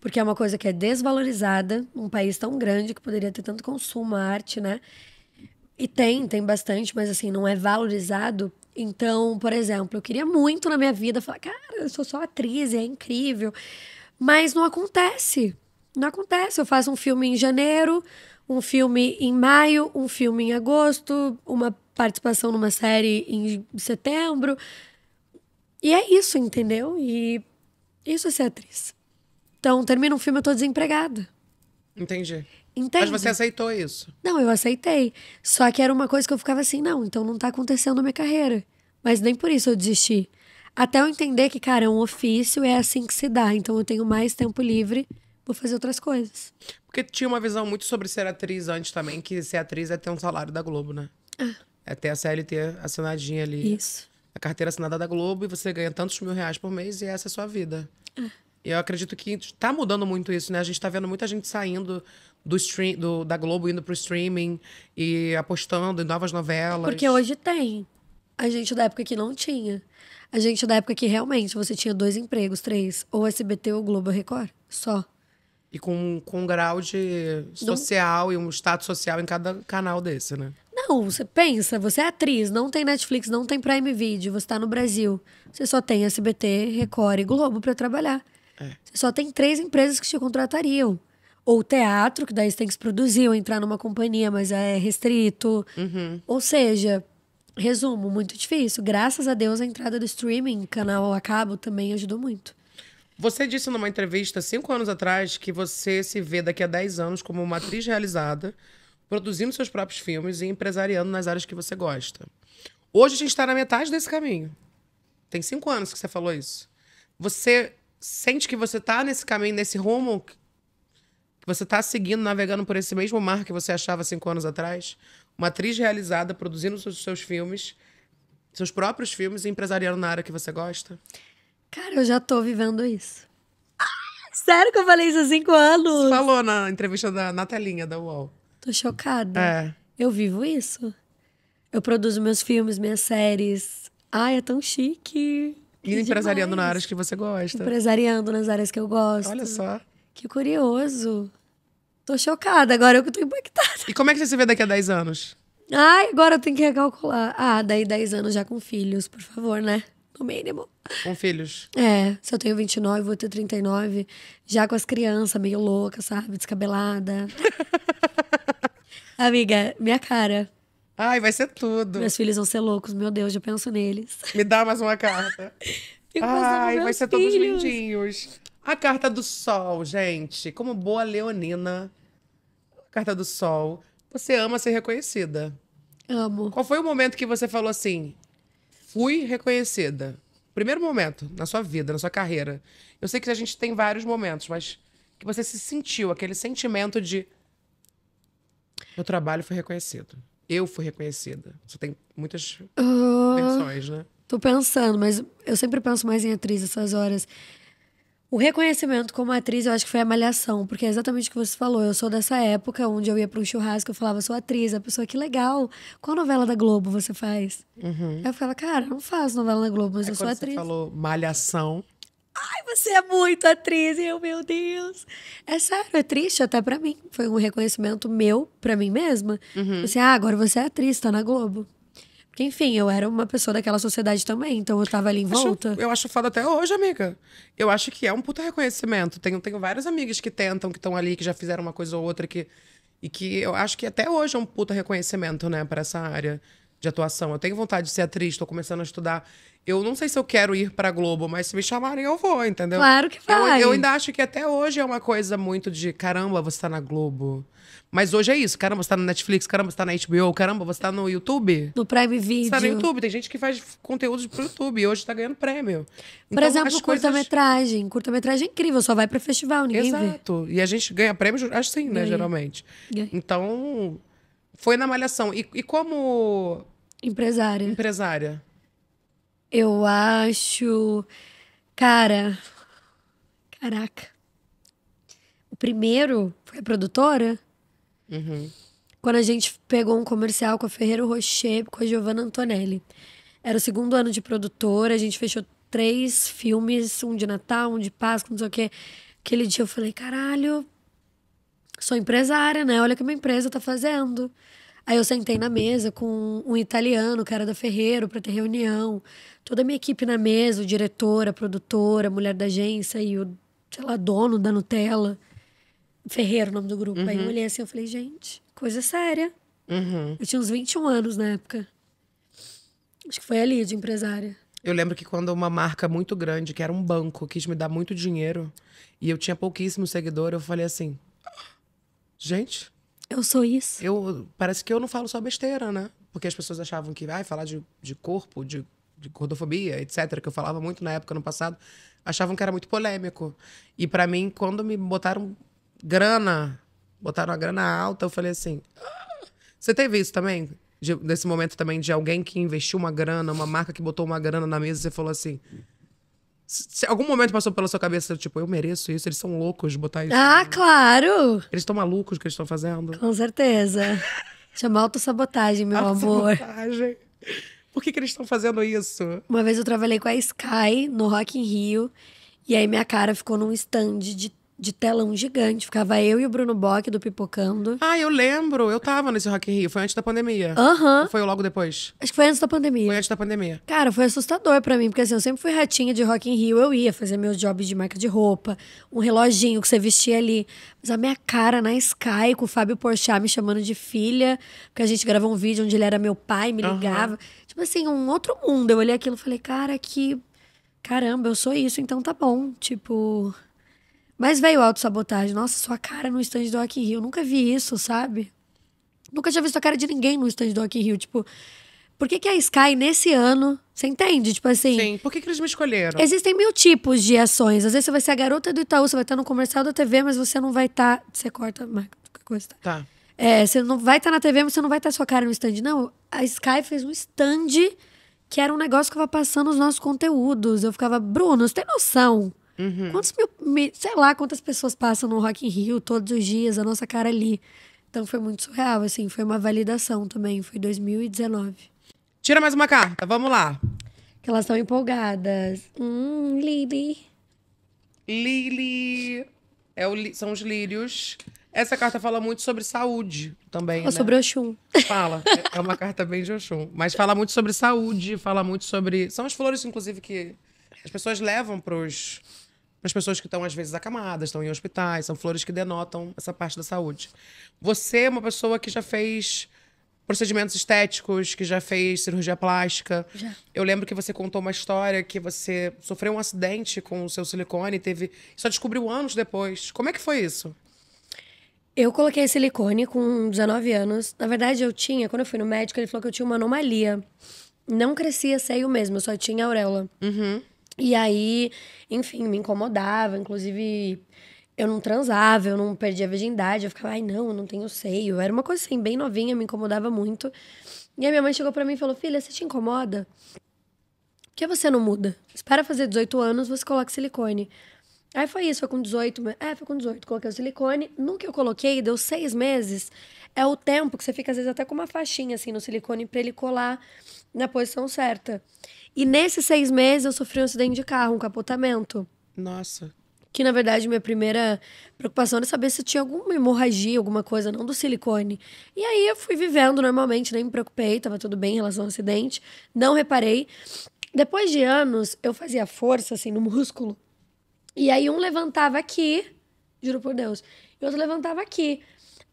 Porque é uma coisa que é desvalorizada, um país tão grande que poderia ter tanto consumo, a arte, né? E tem, tem bastante, mas assim, não é valorizado. Então, por exemplo, eu queria muito na minha vida falar, cara, eu sou só atriz, é incrível. Mas não acontece. Não acontece. Eu faço um filme em janeiro, um filme em maio, um filme em agosto, uma participação numa série em setembro. E é isso, entendeu? E isso é ser atriz. Então, termina um filme, eu tô desempregada. Entendi. Entende? Mas você aceitou isso? Não, eu aceitei. Só que era uma coisa que eu ficava assim, não, então não tá acontecendo na minha carreira. Mas nem por isso eu desisti. Até eu entender que, cara, é um ofício, é assim que se dá. Então eu tenho mais tempo livre vou fazer outras coisas. Porque tinha uma visão muito sobre ser atriz antes também, que ser atriz é ter um salário da Globo, né? Ah. É ter a CLT assinadinha ali. Isso. A carteira assinada da Globo e você ganha tantos mil reais por mês e essa é a sua vida. Ah. E eu acredito que está mudando muito isso, né? A gente está vendo muita gente saindo do stream, do, da Globo indo pro streaming e apostando em novas novelas. Porque hoje tem. A gente da época que não tinha. A gente da época que realmente você tinha dois empregos, três, ou SBT ou Globo Record, só e com, com um grau de social e um status social em cada canal desse, né? Não, você pensa, você é atriz, não tem Netflix, não tem Prime Video, você tá no Brasil. Você só tem SBT, Record e Globo para trabalhar. É. Você só tem três empresas que te contratariam. Ou teatro, que daí você tem que se produzir ou entrar numa companhia, mas é restrito. Uhum. Ou seja, resumo, muito difícil. Graças a Deus, a entrada do streaming, canal a cabo, também ajudou muito. Você disse numa entrevista cinco anos atrás que você se vê daqui a dez anos como uma atriz realizada, produzindo seus próprios filmes e empresariando nas áreas que você gosta. Hoje a gente está na metade desse caminho. Tem cinco anos que você falou isso. Você sente que você está nesse caminho, nesse rumo que você está seguindo, navegando por esse mesmo mar que você achava cinco anos atrás? Uma atriz realizada, produzindo seus, seus filmes, seus próprios filmes e empresariando na área que você gosta? Cara, eu já tô vivendo isso. sério que eu falei isso há cinco anos? Você falou na entrevista da, Natalinha, da UOL. Tô chocada. É. Eu vivo isso. Eu produzo meus filmes, minhas séries. Ai, é tão chique. E empresariando nas áreas que você gosta. Empresariando nas áreas que eu gosto. Olha só. Que curioso. Tô chocada, agora eu que tô impactada. E como é que você se vê daqui a 10 anos? Ai, agora eu tenho que recalcular. Ah, daí 10 anos já com filhos, por favor, né? no mínimo. Com filhos? É, se eu tenho 29, vou ter 39. Já com as crianças, meio louca, sabe? Descabelada. Amiga, minha cara. Ai, vai ser tudo. Meus filhos vão ser loucos, meu Deus, já penso neles. Me dá mais uma carta. Ai, vai ser filhos. todos lindinhos. A carta do sol, gente. Como boa leonina. Carta do sol. Você ama ser reconhecida. Amo. Qual foi o momento que você falou assim? fui reconhecida. Primeiro momento na sua vida, na sua carreira. Eu sei que a gente tem vários momentos, mas que você se sentiu aquele sentimento de meu trabalho foi reconhecido. Eu fui reconhecida. Você tem muitas uh, versões, né? Tô pensando, mas eu sempre penso mais em atriz essas horas. O reconhecimento como atriz, eu acho que foi a malhação, porque é exatamente o que você falou. Eu sou dessa época onde eu ia para um churrasco, eu falava, sou atriz, a pessoa, que legal. Qual novela da Globo você faz? Uhum. eu ficava, cara, não faço novela da Globo, mas é eu sou atriz. Você falou malhação. Ai, você é muito atriz, eu, meu Deus. É sério, é triste até para mim. Foi um reconhecimento meu, para mim mesma. Uhum. Você, assim, ah, agora você é atriz, tá na Globo. Porque, enfim, eu era uma pessoa daquela sociedade também, então eu tava ali em volta. Acho, eu acho foda até hoje, amiga. Eu acho que é um puta reconhecimento. Tenho, tenho várias amigas que tentam, que estão ali, que já fizeram uma coisa ou outra, que, e que eu acho que até hoje é um puta reconhecimento, né, para essa área de atuação. Eu tenho vontade de ser atriz, tô começando a estudar. Eu não sei se eu quero ir pra Globo, mas se me chamarem, eu vou, entendeu? Claro que vai. Eu, eu ainda acho que até hoje é uma coisa muito de caramba, você tá na Globo. Mas hoje é isso. Caramba, você tá na Netflix, caramba, você tá na HBO, caramba, você tá no YouTube. No Prime Video. Você tá no YouTube, tem gente que faz conteúdos pro YouTube e hoje tá ganhando prêmio. Por então, exemplo, curta-metragem. Coisas... Curta-metragem é incrível, só vai pra festival, ninguém Exato. Vê. E a gente ganha prêmios assim, né, geralmente. Então, foi na malhação. E, e como... Empresária. Empresária. Eu acho... Cara... Caraca. O primeiro foi a produtora? Uhum. Quando a gente pegou um comercial com a Ferreiro Rocher, com a Giovanna Antonelli. Era o segundo ano de produtora, a gente fechou três filmes, um de Natal, um de Páscoa, não sei o quê. Aquele dia eu falei, caralho, sou empresária, né? Olha o que minha empresa tá fazendo. Aí eu sentei na mesa com um italiano, cara da Ferreiro, para ter reunião. Toda a minha equipe na mesa, o diretor, a produtora, a mulher da agência e o, sei lá, dono da Nutella. Ferreiro, o nome do grupo. Uhum. Aí eu uhum. olhei assim, eu falei, gente, coisa séria. Uhum. Eu tinha uns 21 anos na época. Acho que foi ali, de empresária. Eu lembro que quando uma marca muito grande, que era um banco, quis me dar muito dinheiro, e eu tinha pouquíssimo seguidor, eu falei assim, gente... Eu sou isso. Eu, parece que eu não falo só besteira, né? Porque as pessoas achavam que, ai, ah, falar de, de corpo, de de gordofobia, etc., que eu falava muito na época, no passado, achavam que era muito polêmico. E para mim, quando me botaram grana, botaram a grana alta. Eu falei assim: ah, você teve isso também? De, desse momento também de alguém que investiu uma grana, uma marca que botou uma grana na mesa e você falou assim. Se algum momento passou pela sua cabeça, tipo, eu mereço isso, eles são loucos de botar isso. Ah, claro! Eles estão malucos que eles estão fazendo. Com certeza. Chama autossabotagem, meu amor. Sabotagem. Por que, que eles estão fazendo isso? Uma vez eu trabalhei com a Sky no Rock in Rio. E aí minha cara ficou num stand de de telão gigante. Ficava eu e o Bruno Bock do Pipocando. Ah, eu lembro. Eu tava nesse Rock in Rio. Foi antes da pandemia. Aham. Uhum. Foi logo depois? Acho que foi antes da pandemia. Foi antes da pandemia. Cara, foi assustador para mim, porque assim, eu sempre fui ratinha de Rock in Rio. Eu ia fazer meus jobs de marca de roupa, um reloginho que você vestia ali. Mas a minha cara na Sky, com o Fábio Porchat me chamando de filha, porque a gente gravou um vídeo onde ele era meu pai, me ligava. Uhum. Tipo assim, um outro mundo. Eu olhei aquilo e falei, cara, que... Caramba, eu sou isso, então tá bom. Tipo... Mas veio autossabotagem. Nossa, sua cara no stand do Rock in Rio. Eu nunca vi isso, sabe? Nunca tinha visto a cara de ninguém no stand do Rock in Rio. Tipo, por que, que a Sky nesse ano. Você entende? Tipo assim. Sim, por que, que eles me escolheram? Existem mil tipos de ações. Às vezes você vai ser a garota do Itaú, você vai estar no comercial da TV, mas você não vai estar. Tá-, você corta. Marca, qualquer coisa. Tá? tá. É, você não vai estar tá na TV, mas você não vai estar sua cara no stand. Não, a Sky fez um stand que era um negócio que eu ficava passando os nossos conteúdos. Eu ficava, Bruno, você tem noção? Uhum. Quantos mil, mil, sei lá quantas pessoas passam no Rock in Rio todos os dias, a nossa cara ali. Então foi muito surreal, assim, foi uma validação também, foi 2019. Tira mais uma carta, vamos lá. Que elas estão empolgadas. Hum, Lili. Lili. É o São os lírios. Essa carta fala muito sobre saúde também. Ou né? sobre Oxum. Fala. É, é uma carta bem de Oxum. Mas fala muito sobre saúde, fala muito sobre. São as flores, inclusive, que as pessoas levam pros para as pessoas que estão, às vezes, acamadas, estão em hospitais, são flores que denotam essa parte da saúde. Você é uma pessoa que já fez procedimentos estéticos, que já fez cirurgia plástica. Já. Eu lembro que você contou uma história que você sofreu um acidente com o seu silicone e teve. Só descobriu anos depois. Como é que foi isso? Eu coloquei silicone com 19 anos. Na verdade, eu tinha, quando eu fui no médico, ele falou que eu tinha uma anomalia. Não crescia seio mesmo, eu só tinha auréola. Uhum. E aí, enfim, me incomodava. Inclusive, eu não transava, eu não perdia a virgindade. Eu ficava, ai, não, eu não tenho seio. Era uma coisa assim, bem novinha, me incomodava muito. E aí minha mãe chegou para mim e falou: Filha, você te incomoda? Por que você não muda? Espera fazer 18 anos, você coloca silicone. Aí foi isso, foi com 18. É, foi com 18. Coloquei o silicone. No que eu coloquei, deu seis meses. É o tempo que você fica, às vezes, até com uma faixinha assim no silicone pra ele colar na posição certa. E nesses seis meses eu sofri um acidente de carro, um capotamento. Nossa. Que na verdade minha primeira preocupação era saber se tinha alguma hemorragia, alguma coisa, não do silicone. E aí eu fui vivendo normalmente, nem me preocupei, tava tudo bem em relação ao acidente, não reparei. Depois de anos, eu fazia força assim no músculo. E aí um levantava aqui, juro por Deus, e outro levantava aqui.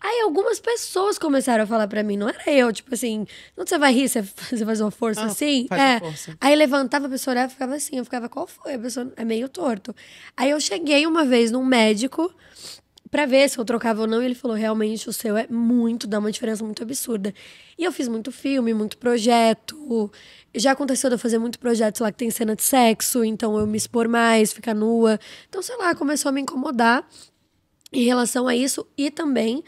Aí algumas pessoas começaram a falar para mim, não era eu, tipo assim, não você vai rir, você faz uma força ah, assim? Faz é. força. Aí levantava a pessoa olhava, ficava assim, eu ficava, qual foi? A pessoa é meio torto. Aí eu cheguei uma vez num médico para ver se eu trocava ou não, e ele falou, realmente o seu é muito, dá uma diferença muito absurda. E eu fiz muito filme, muito projeto. Já aconteceu de eu fazer muito projeto, sei lá, que tem cena de sexo, então eu me expor mais, ficar nua. Então, sei lá, começou a me incomodar em relação a isso e também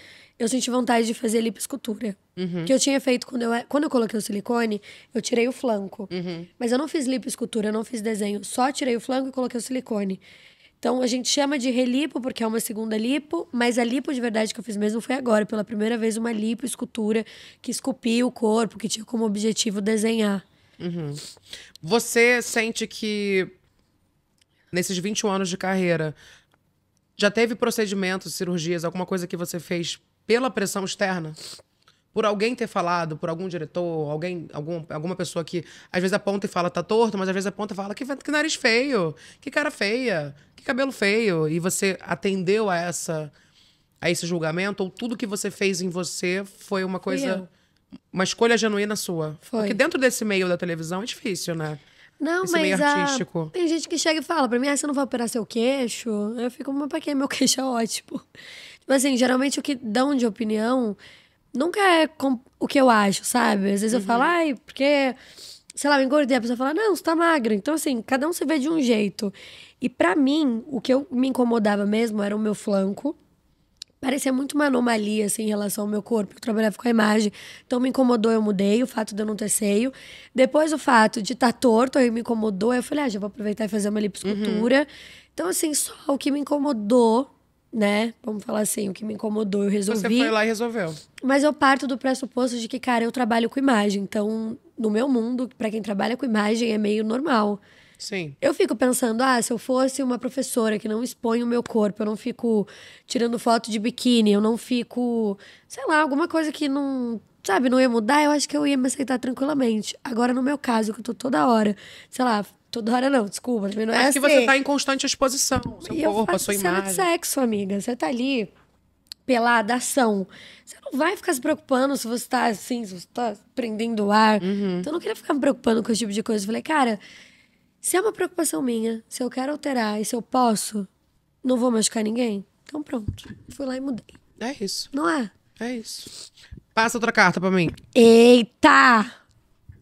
eu senti vontade de fazer liposcultura Uhum. Que eu tinha feito quando eu, quando eu coloquei o silicone, eu tirei o flanco. Uhum. Mas eu não fiz eu não fiz desenho. Só tirei o flanco e coloquei o silicone. Então a gente chama de relipo porque é uma segunda lipo, mas a lipo de verdade que eu fiz mesmo foi agora, pela primeira vez uma lipo escultura que esculpia o corpo, que tinha como objetivo desenhar. Uhum. Você sente que nesses 21 anos de carreira já teve procedimentos, cirurgias, alguma coisa que você fez pela pressão externa. Por alguém ter falado, por algum diretor, alguém, algum, alguma pessoa que às vezes aponta e fala tá torto, mas às vezes aponta e fala que, que nariz feio, que cara feia, que cabelo feio. E você atendeu a essa a esse julgamento, ou tudo que você fez em você foi uma coisa. Uma escolha genuína sua. Foi. Porque dentro desse meio da televisão é difícil, né? Não, Esse mas a... tem gente que chega e fala pra mim, ah, você não vai operar seu queixo? Eu fico, mas pra quê? Meu queixo é ótimo. Tipo assim, geralmente o que dão de opinião nunca é o que eu acho, sabe? Às vezes uhum. eu falo, uhum. ai, porque, sei lá, eu engordei. A pessoa fala, não, você tá magra. Então, assim, cada um se vê de um jeito. E para mim, o que eu me incomodava mesmo era o meu flanco. Parecia muito uma anomalia, assim, em relação ao meu corpo. Eu trabalhava com a imagem. Então, me incomodou, eu mudei. O fato de eu não ter seio. Depois, o fato de estar tá torto, aí me incomodou. Aí eu falei, ah, já vou aproveitar e fazer uma uhum. liposcultura. Uhum. Então, assim, só o que me incomodou né? Vamos falar assim, o que me incomodou, eu resolvi. Você foi lá e resolveu. Mas eu parto do pressuposto de que, cara, eu trabalho com imagem. Então, no meu mundo, para quem trabalha com imagem, é meio normal. Sim. Eu fico pensando, ah, se eu fosse uma professora que não expõe o meu corpo, eu não fico tirando foto de biquíni, eu não fico, sei lá, alguma coisa que não, sabe, não ia mudar, eu acho que eu ia me aceitar tranquilamente. Agora, no meu caso, que eu tô toda hora, sei lá, Toda hora não, desculpa, não é, é assim. que você assim. tá em constante exposição, seu e corpo, a sua imagem. de sexo, amiga. Você tá ali pela ação. Você não vai ficar se preocupando se você tá assim, se você tá prendendo o ar. Uhum. Então eu não queria ficar me preocupando com esse tipo de coisa. Eu falei, cara, se é uma preocupação minha, se eu quero alterar e se eu posso, não vou machucar ninguém. Então pronto. Fui lá e mudei. É isso. Não é? É isso. Passa outra carta para mim. Eita!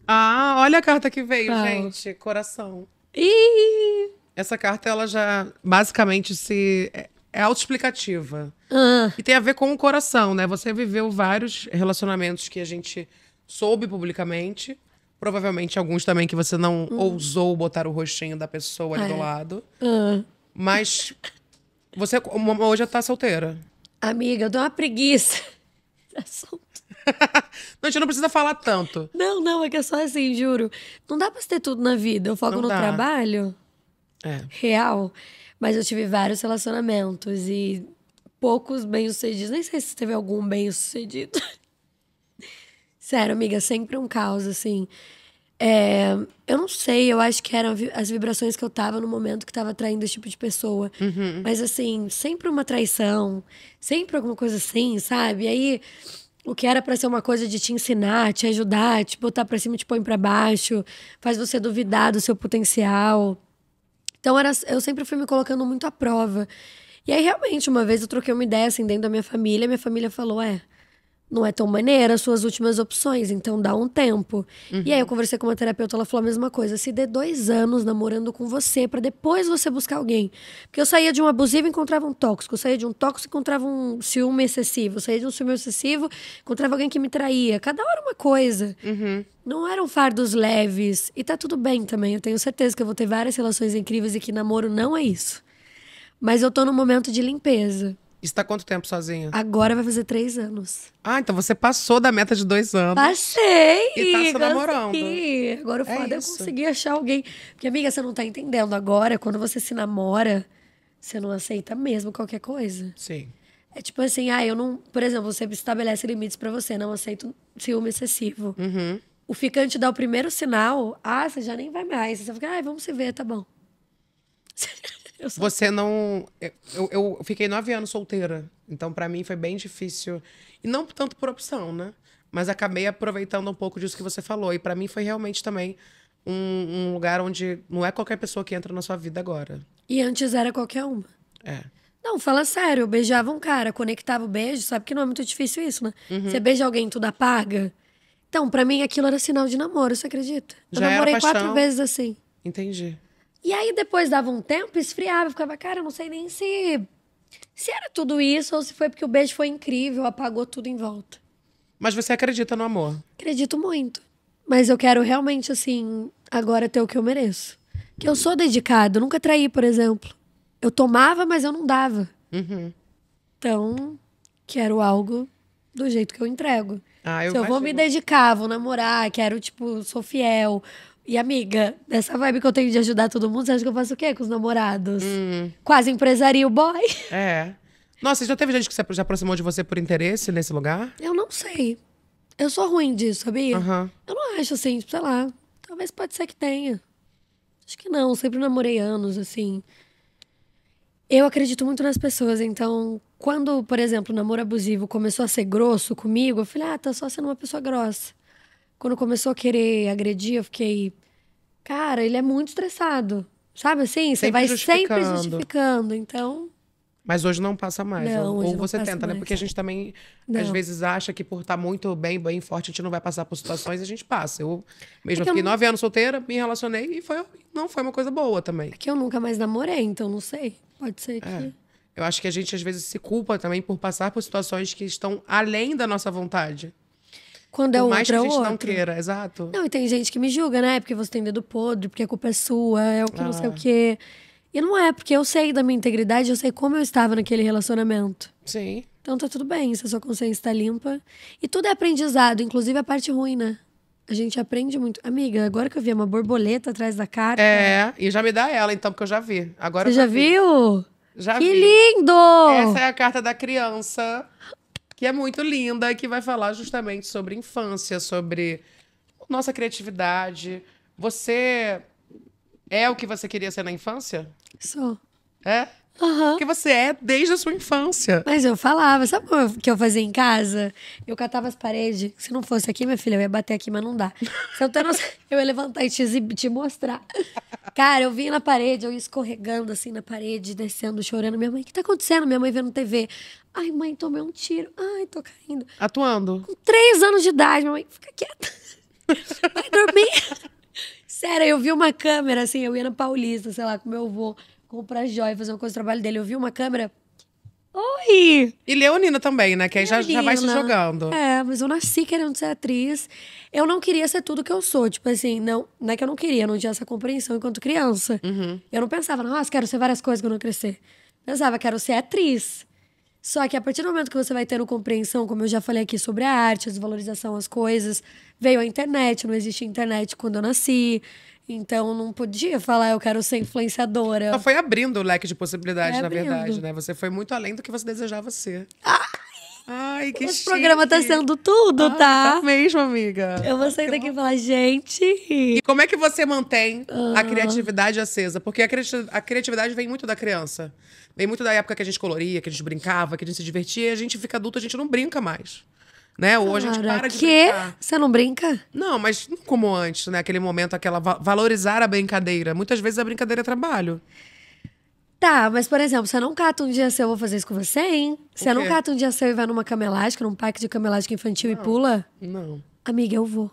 Ah, olha a carta que veio, gente. Coração. Ih! Essa carta, ela já basicamente se. É, é autoexplicativa. Ah. E tem a ver com o coração, né? Você viveu vários relacionamentos que a gente soube publicamente. Provavelmente alguns também que você não hum. ousou botar o rostinho da pessoa ali é. do lado. Ah. Mas você hoje já tá solteira. Amiga, eu dou uma preguiça. Tá solteira. não, a gente não precisa falar tanto. Não, não, é que é só assim, juro. Não dá pra ter tudo na vida. Eu foco não no dá. trabalho. É. Real. Mas eu tive vários relacionamentos e poucos bem-sucedidos. Nem sei se teve algum bem-sucedido. Sério, amiga, sempre um caos, assim. É, eu não sei, eu acho que eram as vibrações que eu tava no momento que tava traindo esse tipo de pessoa. Uhum. Mas assim, sempre uma traição, sempre alguma coisa assim, sabe? E aí o que era para ser uma coisa de te ensinar, te ajudar, te botar para cima, te põe para baixo, faz você duvidar do seu potencial. Então era, eu sempre fui me colocando muito à prova. E aí realmente uma vez eu troquei uma ideia assim dentro da minha família, minha família falou: "É, não é tão maneira as suas últimas opções, então dá um tempo. Uhum. E aí eu uhum. conversei com uma terapeuta, ela falou a mesma coisa: se dê dois anos namorando com você, para depois você buscar alguém. Porque eu saía de um abusivo e encontrava um tóxico, eu saía de um tóxico e encontrava um ciúme excessivo, eu saía de um ciúme excessivo, encontrava alguém que me traía. Cada hora uma coisa. Uhum. Não eram fardos leves. E tá tudo bem também. Eu tenho certeza que eu vou ter várias relações incríveis e que namoro não é isso. Mas eu tô no momento de limpeza. Está quanto tempo sozinha? Agora vai fazer três anos. Ah, então você passou da meta de dois anos. Passei! E tá se namorando. Agora o é foda é conseguir achar alguém. Porque, amiga, você não tá entendendo. Agora, quando você se namora, você não aceita mesmo qualquer coisa. Sim. É tipo assim, ah, eu não. Por exemplo, você estabelece limites para você, não aceito ciúme excessivo. Uhum. O ficante dá o primeiro sinal, ah, você já nem vai mais. Você fica, ah, vamos se ver, tá bom. Você não. Eu, eu fiquei nove anos solteira. Então, para mim, foi bem difícil. E não tanto por opção, né? Mas acabei aproveitando um pouco disso que você falou. E para mim foi realmente também um, um, lugar onde não é qualquer pessoa que entra na sua vida agora. E antes era qualquer uma. É. Não, fala sério, eu beijava um cara, conectava o beijo, sabe que não é muito difícil isso, né? Uhum. Você beija alguém, tudo apaga. Então, para mim aquilo era sinal de namoro, você acredita? Eu Já namorei quatro vezes assim. Entendi. E aí depois dava um tempo, esfriava, ficava, cara, eu não sei nem se se era tudo isso ou se foi porque o beijo foi incrível, apagou tudo em volta. Mas você acredita no amor? Acredito muito. Mas eu quero realmente, assim, agora ter o que eu mereço. Que eu sou dedicado, nunca traí, por exemplo. Eu tomava, mas eu não dava. Uhum. Então, quero algo do jeito que eu entrego. Ah, eu Se eu vou me dedicar, vou namorar, quero, tipo, sou fiel, e amiga, dessa vibe que eu tenho de ajudar todo mundo, você acha que eu faço o quê com os namorados? Hum. Quase empresaria o boy. É. Nossa, já teve gente que se aproximou de você por interesse nesse lugar? Eu não sei. Eu sou ruim disso, sabia? Uhum. Eu não acho assim, sei lá. Talvez pode ser que tenha. Acho que não, sempre namorei anos, assim. Eu acredito muito nas pessoas, então, quando, por exemplo, o namoro abusivo começou a ser grosso comigo, eu falei, ah, tá só sendo uma pessoa grossa quando começou a querer agredir, eu fiquei. Cara, ele é muito estressado. Sabe assim? Você vai sempre justificando. Então. Mas hoje não passa mais. Não, ou você tenta, né? mais. né? Porque a é. gente também, não. às vezes, acha que por estar tá muito bem, bem forte, a gente não vai passar por situações e a gente passa. Eu é mesmo é fiquei eu nove anos solteira, me relacionei e foi, não foi uma coisa boa também. É que eu nunca mais namorei, então não sei. Pode ser é. que. É. Eu acho que a gente, às vezes, se culpa também por passar por situações que estão além da nossa vontade. Quando é o outra, que é a gente outra. não queira, exato. Não, e tem gente que me julga, né? Porque você tem dedo podre, porque a culpa é sua, é o que ah. não sei o ah. quê. E não é, porque eu sei da minha integridade, eu sei como eu estava naquele relacionamento. Sim. Então tá tudo bem, se a sua consciência está limpa. E tudo é aprendizado, inclusive a parte ruim, né? A gente aprende muito. Amiga, agora que eu vi uma borboleta atrás da cara. É, e já me dá ela, então, porque eu já vi. Agora Você já vi. viu? Já que vi. lindo! Essa é a carta da criança que é muito linda, que vai falar justamente sobre infância, sobre nossa criatividade. Você é o que você queria ser na infância? Sou. É? Uhum. Que você é desde a sua infância. Mas eu falava, sabe o que eu fazia em casa? Eu catava as paredes. Se não fosse aqui, minha filha, eu ia bater aqui, mas não dá. Se eu, ter eu ia levantar e te, exibir, te mostrar. Cara, eu vinha na parede, eu ia escorregando assim na parede, descendo, chorando. Minha mãe, o que tá acontecendo? Minha mãe vendo TV. Ai, mãe, tomei um tiro. Ai, tô caindo. Atuando? Com três anos de idade, minha mãe, fica quieta. Vai dormir. Sério, eu vi uma câmera, assim, eu ia na Paulista, sei lá, com meu avô, comprar joia, fazer uma coisa do trabalho dele. Eu vi uma câmera. Oi! E Leonina também, né? Que aí já, já vai se jogando. É, mas eu nasci querendo ser atriz. Eu não queria ser tudo que eu sou. Tipo assim, não, não é que eu não queria, não tinha essa compreensão enquanto criança. Uhum. Eu não pensava, nossa, quero ser várias coisas quando eu crescer. Pensava, quero ser atriz. Só que a partir do momento que você vai tendo compreensão, como eu já falei aqui, sobre a arte, a desvalorização, as coisas, veio a internet, não existia internet quando eu nasci. Então não podia falar eu quero ser influenciadora. Só foi abrindo o leque de possibilidades, é na verdade, né? Você foi muito além do que você desejava ser. Ai, Ai que chique! O programa tá sendo tudo, ah, tá? Tá mesmo, amiga. Eu vou sair daqui e falar, gente. E como é que você mantém ah. a criatividade acesa? Porque a, criatividade vem muito da criança. Vem muito da época que a gente coloria, que a gente brincava, que a gente se divertia, e a gente fica adulto, a gente não brinca mais. Né? Ou claro, a gente para de que? brincar. Você não brinca? Não, mas não como antes, né? Aquele momento, aquela valorizar a brincadeira. Muitas vezes a brincadeira é trabalho. Tá, mas por exemplo, você não cata um dia seu, eu vou fazer isso com você, hein? Você não cata um dia seu e vai numa camelástica, num parque de camelástica infantil não. e pula? Não. Amiga, eu vou.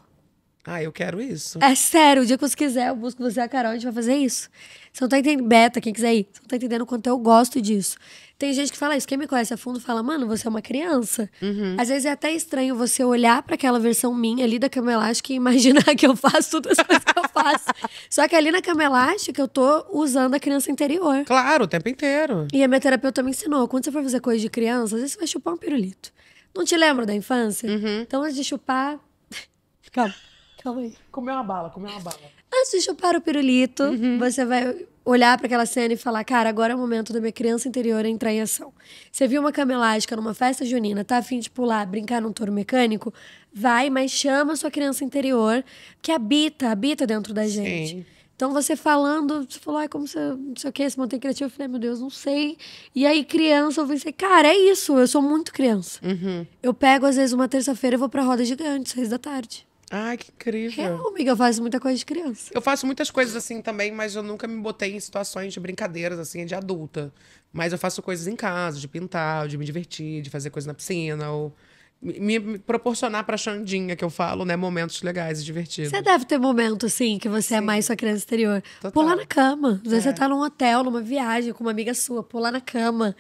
Ah, eu quero isso. É sério, o dia que você quiser, eu busco você, a Carol, a gente vai fazer isso. Você não tá entendendo, Beta, quem quiser ir, você não tá entendendo o quanto eu gosto disso. Tem gente que fala isso, quem me conhece a fundo fala, mano, você é uma criança. Uhum. Às vezes é até estranho você olhar para aquela versão minha ali da cama elástica e imaginar que eu faço todas as coisas que eu faço. Só que ali na cama elástica eu tô usando a criança interior. Claro, o tempo inteiro. E a minha terapeuta me ensinou, quando você for fazer coisa de criança, às vezes você vai chupar um pirulito. Não te lembra da infância? Uhum. Então antes de chupar, Calma. Calma aí. Comeu uma bala, comeu uma bala. Antes de chupar o pirulito, uhum. você vai olhar para aquela cena e falar: cara, agora é o momento da minha criança interior entrar em ação. Você viu uma camelástica numa festa junina, tá afim de pular, brincar num touro mecânico? Vai, mas chama a sua criança interior, que habita, habita dentro da gente. Sim. Então você falando, você falou, ai, como você, não sei o que, se mantém criativo, eu falei, meu Deus, não sei. E aí, criança, eu pensei, assim, cara, é isso, eu sou muito criança. Uhum. Eu pego, às vezes, uma terça-feira e vou pra roda gigante, seis da tarde. Ai, que incrível. Real, amiga, eu faço muita coisa de criança. Eu faço muitas coisas assim também, mas eu nunca me botei em situações de brincadeiras, assim, de adulta. Mas eu faço coisas em casa, de pintar, de me divertir, de fazer coisa na piscina, ou me proporcionar pra Xandinha, que eu falo, né? Momentos legais e divertidos. Você deve ter momento, assim, que você Sim. é mais sua criança exterior. Total. Pular na cama. Às vezes é. você tá num hotel, numa viagem com uma amiga sua, pular na cama.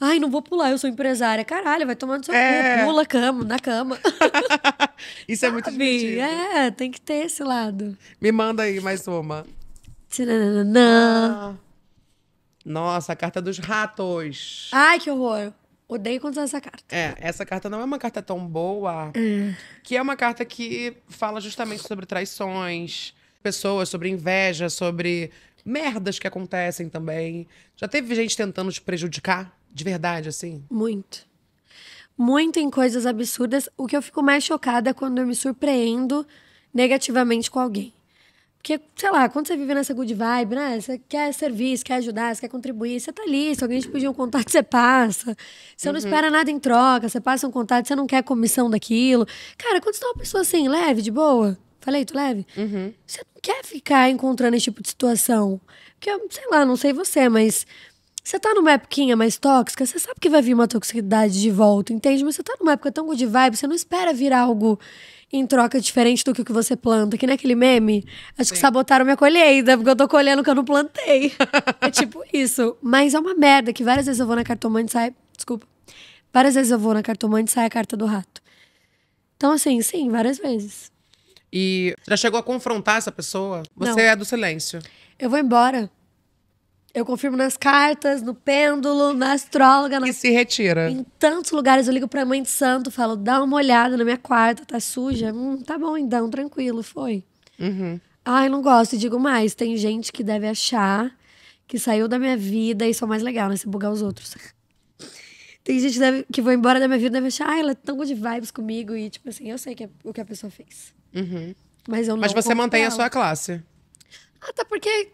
Ai, não vou pular, eu sou empresária. Caralho, vai tomar no seu é. cu, pula cama, na cama. Isso Sabe? é muito divertido. É, tem que ter esse lado. Me manda aí mais uma. Tchananana. Ah. Nossa, a carta dos ratos. Ai, que horror. Odeio quando essa carta. É, essa carta não é uma carta tão boa, hum. que é uma carta que fala justamente sobre traições, pessoas, sobre inveja, sobre merdas que acontecem também. Já teve gente tentando te prejudicar? De verdade, assim? Muito. Muito em coisas absurdas. O que eu fico mais chocada é quando eu me surpreendo negativamente com alguém. Porque, sei lá, quando você vive nessa good vibe, né? Você quer serviço, quer ajudar, você quer contribuir, você tá ali. Se alguém te pedir um contato, você passa. Você uhum. não espera nada em troca, você passa um contato, você não quer comissão daquilo. Cara, quando você tá uma pessoa assim, leve, de boa, falei, tu leve, uhum. você não quer ficar encontrando esse tipo de situação. Porque, sei lá, não sei você, mas você tá numa época mais tóxica, você sabe que vai vir uma toxicidade de volta, entende? Mas você tá numa época tão good vibe, você não espera vir algo em troca diferente do que, que você planta. Que nem aquele meme. Acho Sim. que sabotaram minha colheita, porque eu tô colhendo o que eu não plantei. é tipo isso. Mas é uma merda que várias vezes eu vou na cartomante e sai. Desculpa. Várias vezes eu vou na cartomante e sai a carta do rato. Então, assim, sim, várias vezes. E já chegou a confrontar essa pessoa? Você não. é do silêncio. Eu vou embora. Eu confirmo nas cartas, no pêndulo, na astróloga. Na... E se retira. Em tantos lugares eu ligo pra mãe de santo, falo, dá uma olhada na minha quarta, tá suja? Hum, tá bom então, tranquilo, foi. Uhum. Ai, não gosto, e digo mais. Tem gente que deve achar que saiu da minha vida e sou mais legal, né? Se bugar os outros. Tem gente que, deve, que vai embora da minha vida e deve achar, ah, ela é tão good vibes comigo. E, tipo assim, eu sei que é o que a pessoa fez. Uhum. Mas eu não Mas você mantém ela. a sua classe. Até porque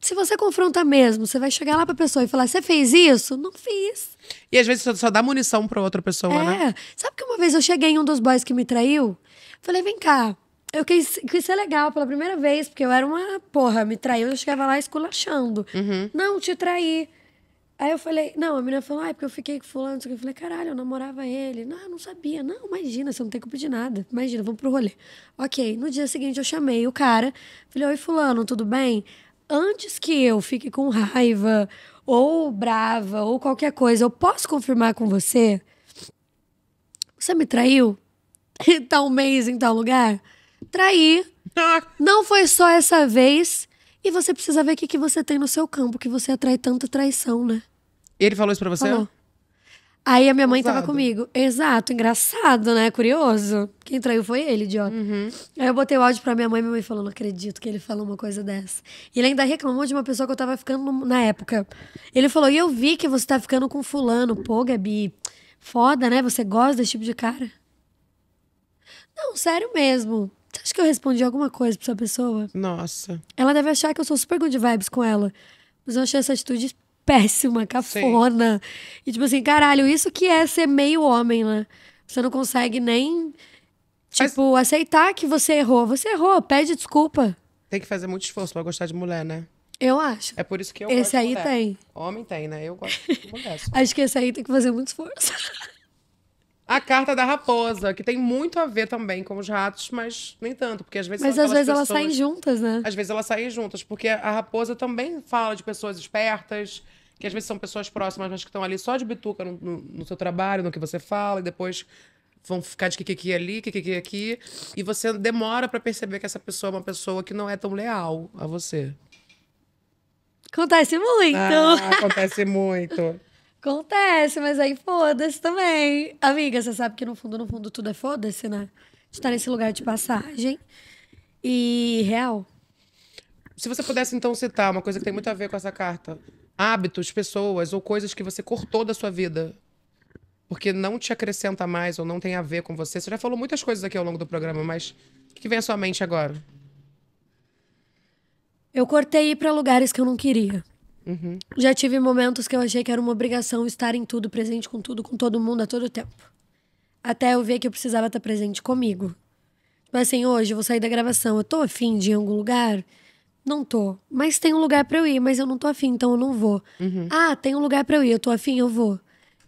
se você confronta mesmo, você vai chegar lá pra pessoa e falar: Você fez isso? Não fiz. E às vezes só dá munição pra outra pessoa, é. né? Sabe que uma vez eu cheguei em um dos boys que me traiu? Falei: Vem cá. Eu quis, quis ser legal pela primeira vez, porque eu era uma porra, me traiu, eu chegava lá esculachando. Uhum. Não, te traí. Aí eu falei, não, a menina falou, ai, porque eu fiquei com fulano, eu falei, caralho, eu namorava ele. Não, eu não sabia. Não, imagina, você não tem culpa de nada. Imagina, vamos pro rolê. Ok, no dia seguinte eu chamei o cara, falei, oi fulano, tudo bem? antes que eu fique com raiva ou brava ou qualquer coisa, eu posso confirmar com você? Você me traiu? Em tal mês, em tal lugar? Trair. Não foi só essa vez. E você precisa ver o que, que você tem no seu campo, que você atrai tanta traição, né? Ele falou isso pra você? Falou. Aí a minha mãe Ousado. tava comigo. Exato, engraçado, né? Curioso. Quem traiu foi ele, idiota. Uhum. Aí eu botei o áudio pra minha mãe, minha mãe falou: não acredito que ele falou uma coisa dessa. E ele ainda reclamou de uma pessoa que eu tava ficando na época. Ele falou: e eu vi que você tá ficando com fulano. Pô, Gabi, foda, né? Você gosta desse tipo de cara? Não, sério mesmo. Você acha que eu respondi alguma coisa pra essa pessoa? Nossa. Ela deve achar que eu sou super good vibes com ela. Mas eu achei essa atitude péssima, cafona. Sim. E tipo assim, caralho, isso que é ser meio homem, né? Você não consegue nem, tipo, Mas... aceitar que você errou. Você errou, pede desculpa. Tem que fazer muito esforço pra gostar de mulher, né? Eu acho. É por isso que eu Esse aí tem. Homem tem, né? Eu gosto de mulher. acho que esse aí tem que fazer muito esforço. A carta da raposa, que tem muito a ver também com os ratos, mas nem tanto, porque às vezes Mas às vezes pessoas... elas saem juntas, né? Às vezes elas saem juntas, porque a raposa também fala de pessoas espertas, que às vezes são pessoas próximas, mas que estão ali só de bituca no, no, no seu trabalho, no que você fala, e depois vão ficar de kikiki ali, kikiki aqui, e você demora para perceber que essa pessoa é uma pessoa que não é tão leal a você. Acontece muito. Ah, acontece muito. Acontece, mas aí foda-se também. Amiga, você sabe que no fundo, no fundo, tudo é foda-se, né? estar nesse lugar de passagem. E real. Se você pudesse, então, citar uma coisa que tem muito a ver com essa carta: hábitos, pessoas ou coisas que você cortou da sua vida. Porque não te acrescenta mais ou não tem a ver com você. Você já falou muitas coisas aqui ao longo do programa, mas o que vem à sua mente agora? Eu cortei ir pra lugares que eu não queria. Uhum. Já tive momentos que eu achei que era uma obrigação estar em tudo, presente com tudo, com todo mundo a todo tempo. Até eu ver que eu precisava estar presente comigo. Tipo assim, hoje eu vou sair da gravação, eu tô afim de ir em algum lugar? Não tô. Mas tem um lugar para eu ir, mas eu não tô afim, então eu não vou. Uhum. Ah, tem um lugar para eu ir, eu tô afim, eu vou.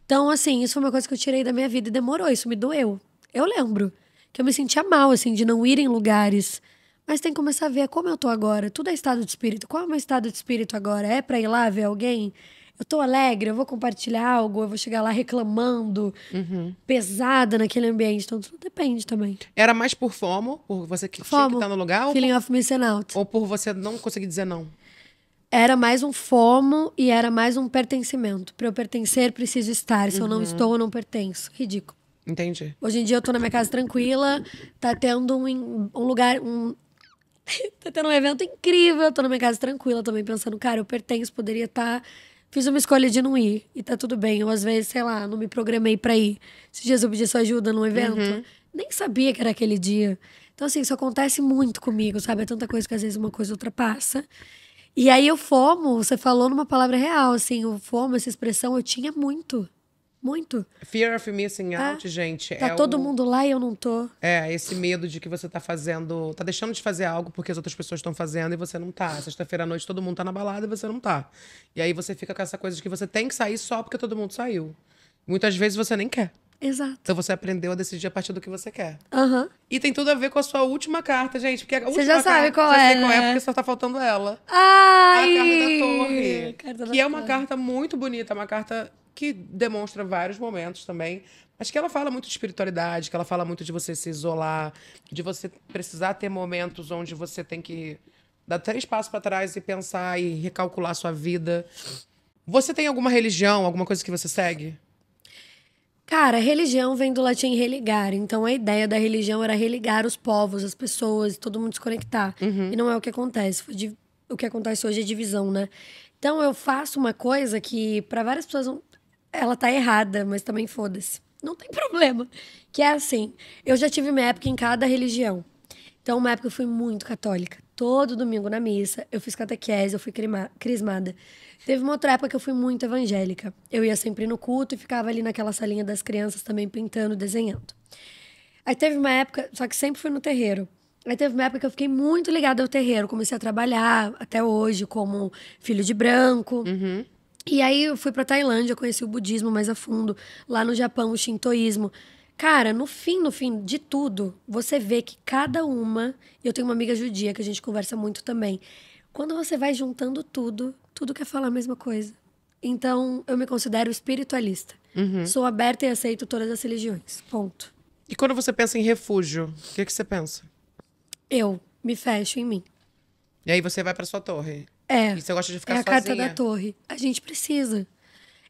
Então, assim, isso foi uma coisa que eu tirei da minha vida e demorou, isso me doeu. Eu lembro que eu me sentia mal, assim, de não ir em lugares mas tem que começar a ver como eu tô agora. Tudo é estado de espírito. Qual é o meu estado de espírito agora? É pra ir lá ver alguém? Eu tô alegre, eu vou compartilhar algo, eu vou chegar lá reclamando, uhum. pesada naquele ambiente. Então, tudo depende também. Era mais por FOMO, por você que FOMO, tinha que tá no lugar? Feeling por, of missing out. Ou por você não conseguir dizer não? Era mais um FOMO e era mais um pertencimento. Pra eu pertencer, preciso estar. Se uhum. eu não uhum. estou, eu não pertenço. Ridículo. Entendi. Hoje em dia eu tô na minha casa tranquila, tá tendo um, um lugar, um, tá tendo um evento incrível, tô na minha casa tranquila também, pensando, cara, eu pertenço, poderia estar. Tá... Fiz uma escolha de não ir e tá tudo bem. Eu, às vezes, sei lá, não me programei para ir. Esses dias eu pedi sua ajuda num evento, uhum. nem sabia que era aquele dia. Então, assim, isso acontece muito comigo, sabe? É tanta coisa que às vezes uma coisa ultrapassa. E aí, o FOMO, você falou numa palavra real, assim, o FOMO, essa expressão, eu tinha muito. Muito. Fear of missing tá? out, é. gente. Tá é todo o... mundo lá e eu não tô. É, esse medo de que você tá fazendo. Tá deixando de fazer algo porque as outras pessoas estão fazendo e você não tá. Sexta-feira à noite todo mundo tá na balada e você não tá. E aí você fica com essa coisa de que você tem que sair só porque todo mundo saiu. Muitas vezes você nem quer. Exato. Então você aprendeu a decidir a partir do que você quer. Uhum. E tem tudo a ver com a sua última carta, gente. Porque a última você já sabe carta, qual é. Você qual é, né? porque só tá faltando ela. Ai! A carta da torre. Carta que da é uma torre. carta muito bonita, uma carta que demonstra vários momentos também. Acho que ela fala muito de espiritualidade, que ela fala muito de você se isolar, de você precisar ter momentos onde você tem que dar três passos para trás e pensar e recalcular sua vida. Você tem alguma religião, alguma coisa que você segue? Cara, religião vem do latim religar. Então a ideia da religião era religar os povos, as pessoas, todo mundo se conectar. Uhum. E não é o que acontece. O que acontece hoje é divisão, né? Então eu faço uma coisa que para várias pessoas ela tá errada, mas também foda-se. Não tem problema. Que é assim, eu já tive uma época em cada religião. Então, uma época eu fui muito católica. Todo domingo na missa, eu fiz catequese, eu fui crismada. Teve uma outra época que eu fui muito evangélica. Eu ia sempre no culto e ficava ali naquela salinha das crianças também pintando, desenhando. Aí teve uma época, só que sempre fui no terreiro. Aí teve uma época que eu fiquei muito ligada ao terreiro. Comecei a trabalhar até hoje como filho de branco. Uhum. E aí eu fui para Tailândia, conheci o budismo mais a fundo, lá no Japão o shintoísmo. Cara, no fim, no fim de tudo, você vê que cada uma, eu tenho uma amiga judia que a gente conversa muito também. Quando você vai juntando tudo, tudo quer falar a mesma coisa. Então, eu me considero espiritualista. Uhum. Sou aberta e aceito todas as religiões. Ponto. E quando você pensa em refúgio, o que, que você pensa? Eu me fecho em mim. E aí você vai para sua torre? É. E você gosta de ficar é a sozinha. carta da torre. A gente precisa.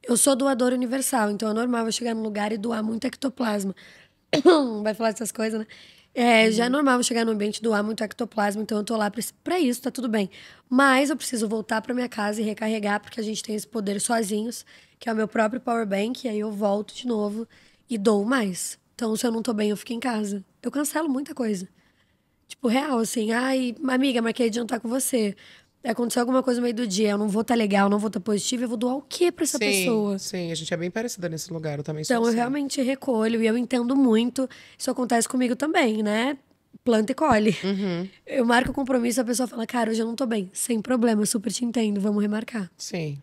Eu sou doadora universal, então é normal eu chegar num lugar e doar muito ectoplasma. Vai falar dessas coisas, né? É, já é uhum. normal eu chegar no ambiente e doar muito ectoplasma, então eu tô lá para isso, tá tudo bem. Mas eu preciso voltar para minha casa e recarregar, porque a gente tem esse poder sozinhos, que é o meu próprio power bank, e aí eu volto de novo e dou mais. Então, se eu não tô bem, eu fico em casa. Eu cancelo muita coisa. Tipo, real, assim, ai, amiga, marquei de jantar com você aconteceu alguma coisa no meio do dia, eu não vou estar tá legal, não vou estar tá positiva, eu vou doar o quê para essa sim, pessoa? Sim, a gente é bem parecida nesse lugar, eu também sou Então, assim. eu realmente recolho e eu entendo muito. Isso acontece comigo também, né? Planta e colhe. Uhum. Eu marco o compromisso, a pessoa fala, cara, hoje eu não tô bem. Sem problema, super te entendo, vamos remarcar. Sim.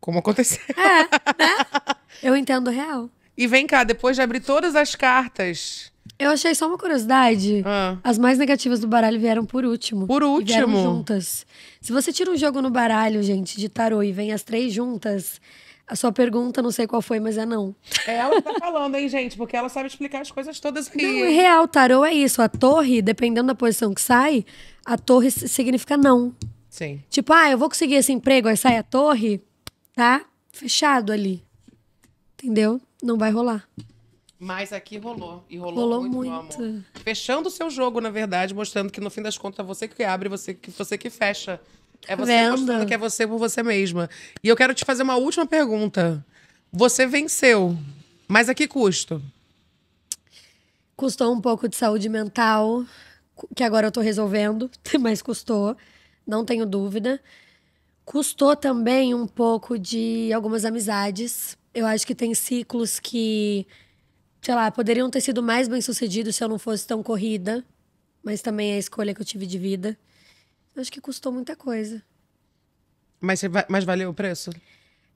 Como aconteceu. É, né? Eu entendo real. E vem cá, depois de abrir todas as cartas eu achei só uma curiosidade. Ah. As mais negativas do baralho vieram por último. Por último. Vieram juntas. Se você tira um jogo no baralho, gente, de tarô e vem as três juntas, a sua pergunta, não sei qual foi, mas é não. É ela que tá falando, hein, gente? Porque ela sabe explicar as coisas todas aqui. Não, real, tarô é isso. A torre, dependendo da posição que sai, a torre significa não. Sim. Tipo, ah, eu vou conseguir esse emprego, aí sai a torre, tá fechado ali. Entendeu? Não vai rolar. Mas aqui rolou. E rolou, rolou muito, muito. Meu amor. Fechando o seu jogo, na verdade, mostrando que no fim das contas é você que abre, você que, você que fecha. É você Venda. mostrando que é você por você mesma. E eu quero te fazer uma última pergunta. Você venceu, mas a que custo? Custou um pouco de saúde mental, que agora eu tô resolvendo, mas custou, não tenho dúvida. Custou também um pouco de algumas amizades. Eu acho que tem ciclos que sei lá, poderiam ter sido mais bem-sucedidos se eu não fosse tão corrida, mas também é a escolha que eu tive de vida. Acho que custou muita coisa. Mas, mas valeu o preço?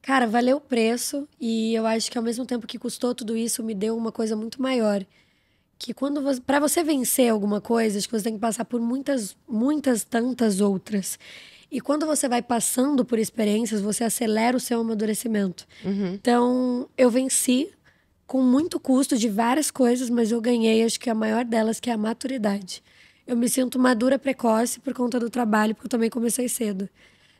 Cara, valeu o preço e eu acho que ao mesmo tempo que custou tudo isso, me deu uma coisa muito maior. Que quando você, para você vencer alguma coisa, acho que você tem que passar por muitas, muitas, tantas outras. E quando você vai passando por experiências, você acelera o seu amadurecimento. Uhum. Então, eu venci com muito custo de várias coisas, mas eu ganhei, acho que a maior delas, que é a maturidade. Eu me sinto madura precoce por conta do trabalho, porque eu também comecei cedo.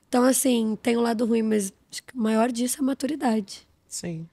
Então, assim, tem um lado ruim, mas acho que o maior disso é a maturidade. Sim.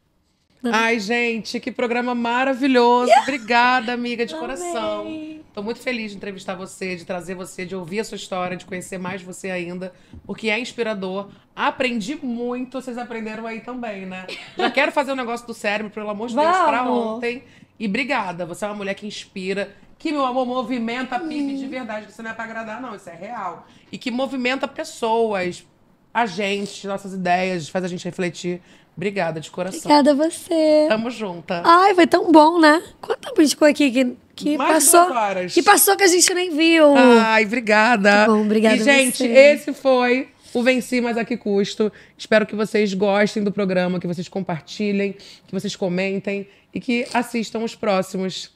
Né? Ai, gente, que programa maravilhoso. Obrigada, amiga, de coração. Tô muito feliz de entrevistar você, de trazer você, de ouvir a sua história, de conhecer mais você ainda, porque é inspirador. Aprendi muito, vocês aprenderam aí também, né? Já quero fazer o um negócio do cérebro, pelo amor de Deus, pra ontem. E obrigada, você é uma mulher que inspira, que, meu amor, movimenta a PIB de verdade, que isso não é pra agradar, não, isso é real. E que movimenta pessoas, a gente, nossas ideias, faz a gente refletir. Obrigada de coração. Obrigada a você. Tamo junta. Ai, foi tão bom, né? Quanto tempo a gente ficou aqui que, que Mais passou? Duas horas. Que passou que a gente nem viu. Ai, obrigada. Muito bom, obrigada. E, gente, você. esse foi o Venci, mas a que custo? Espero que vocês gostem do programa, que vocês compartilhem, que vocês comentem e que assistam os próximos.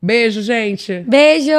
Beijo, gente. Beijo.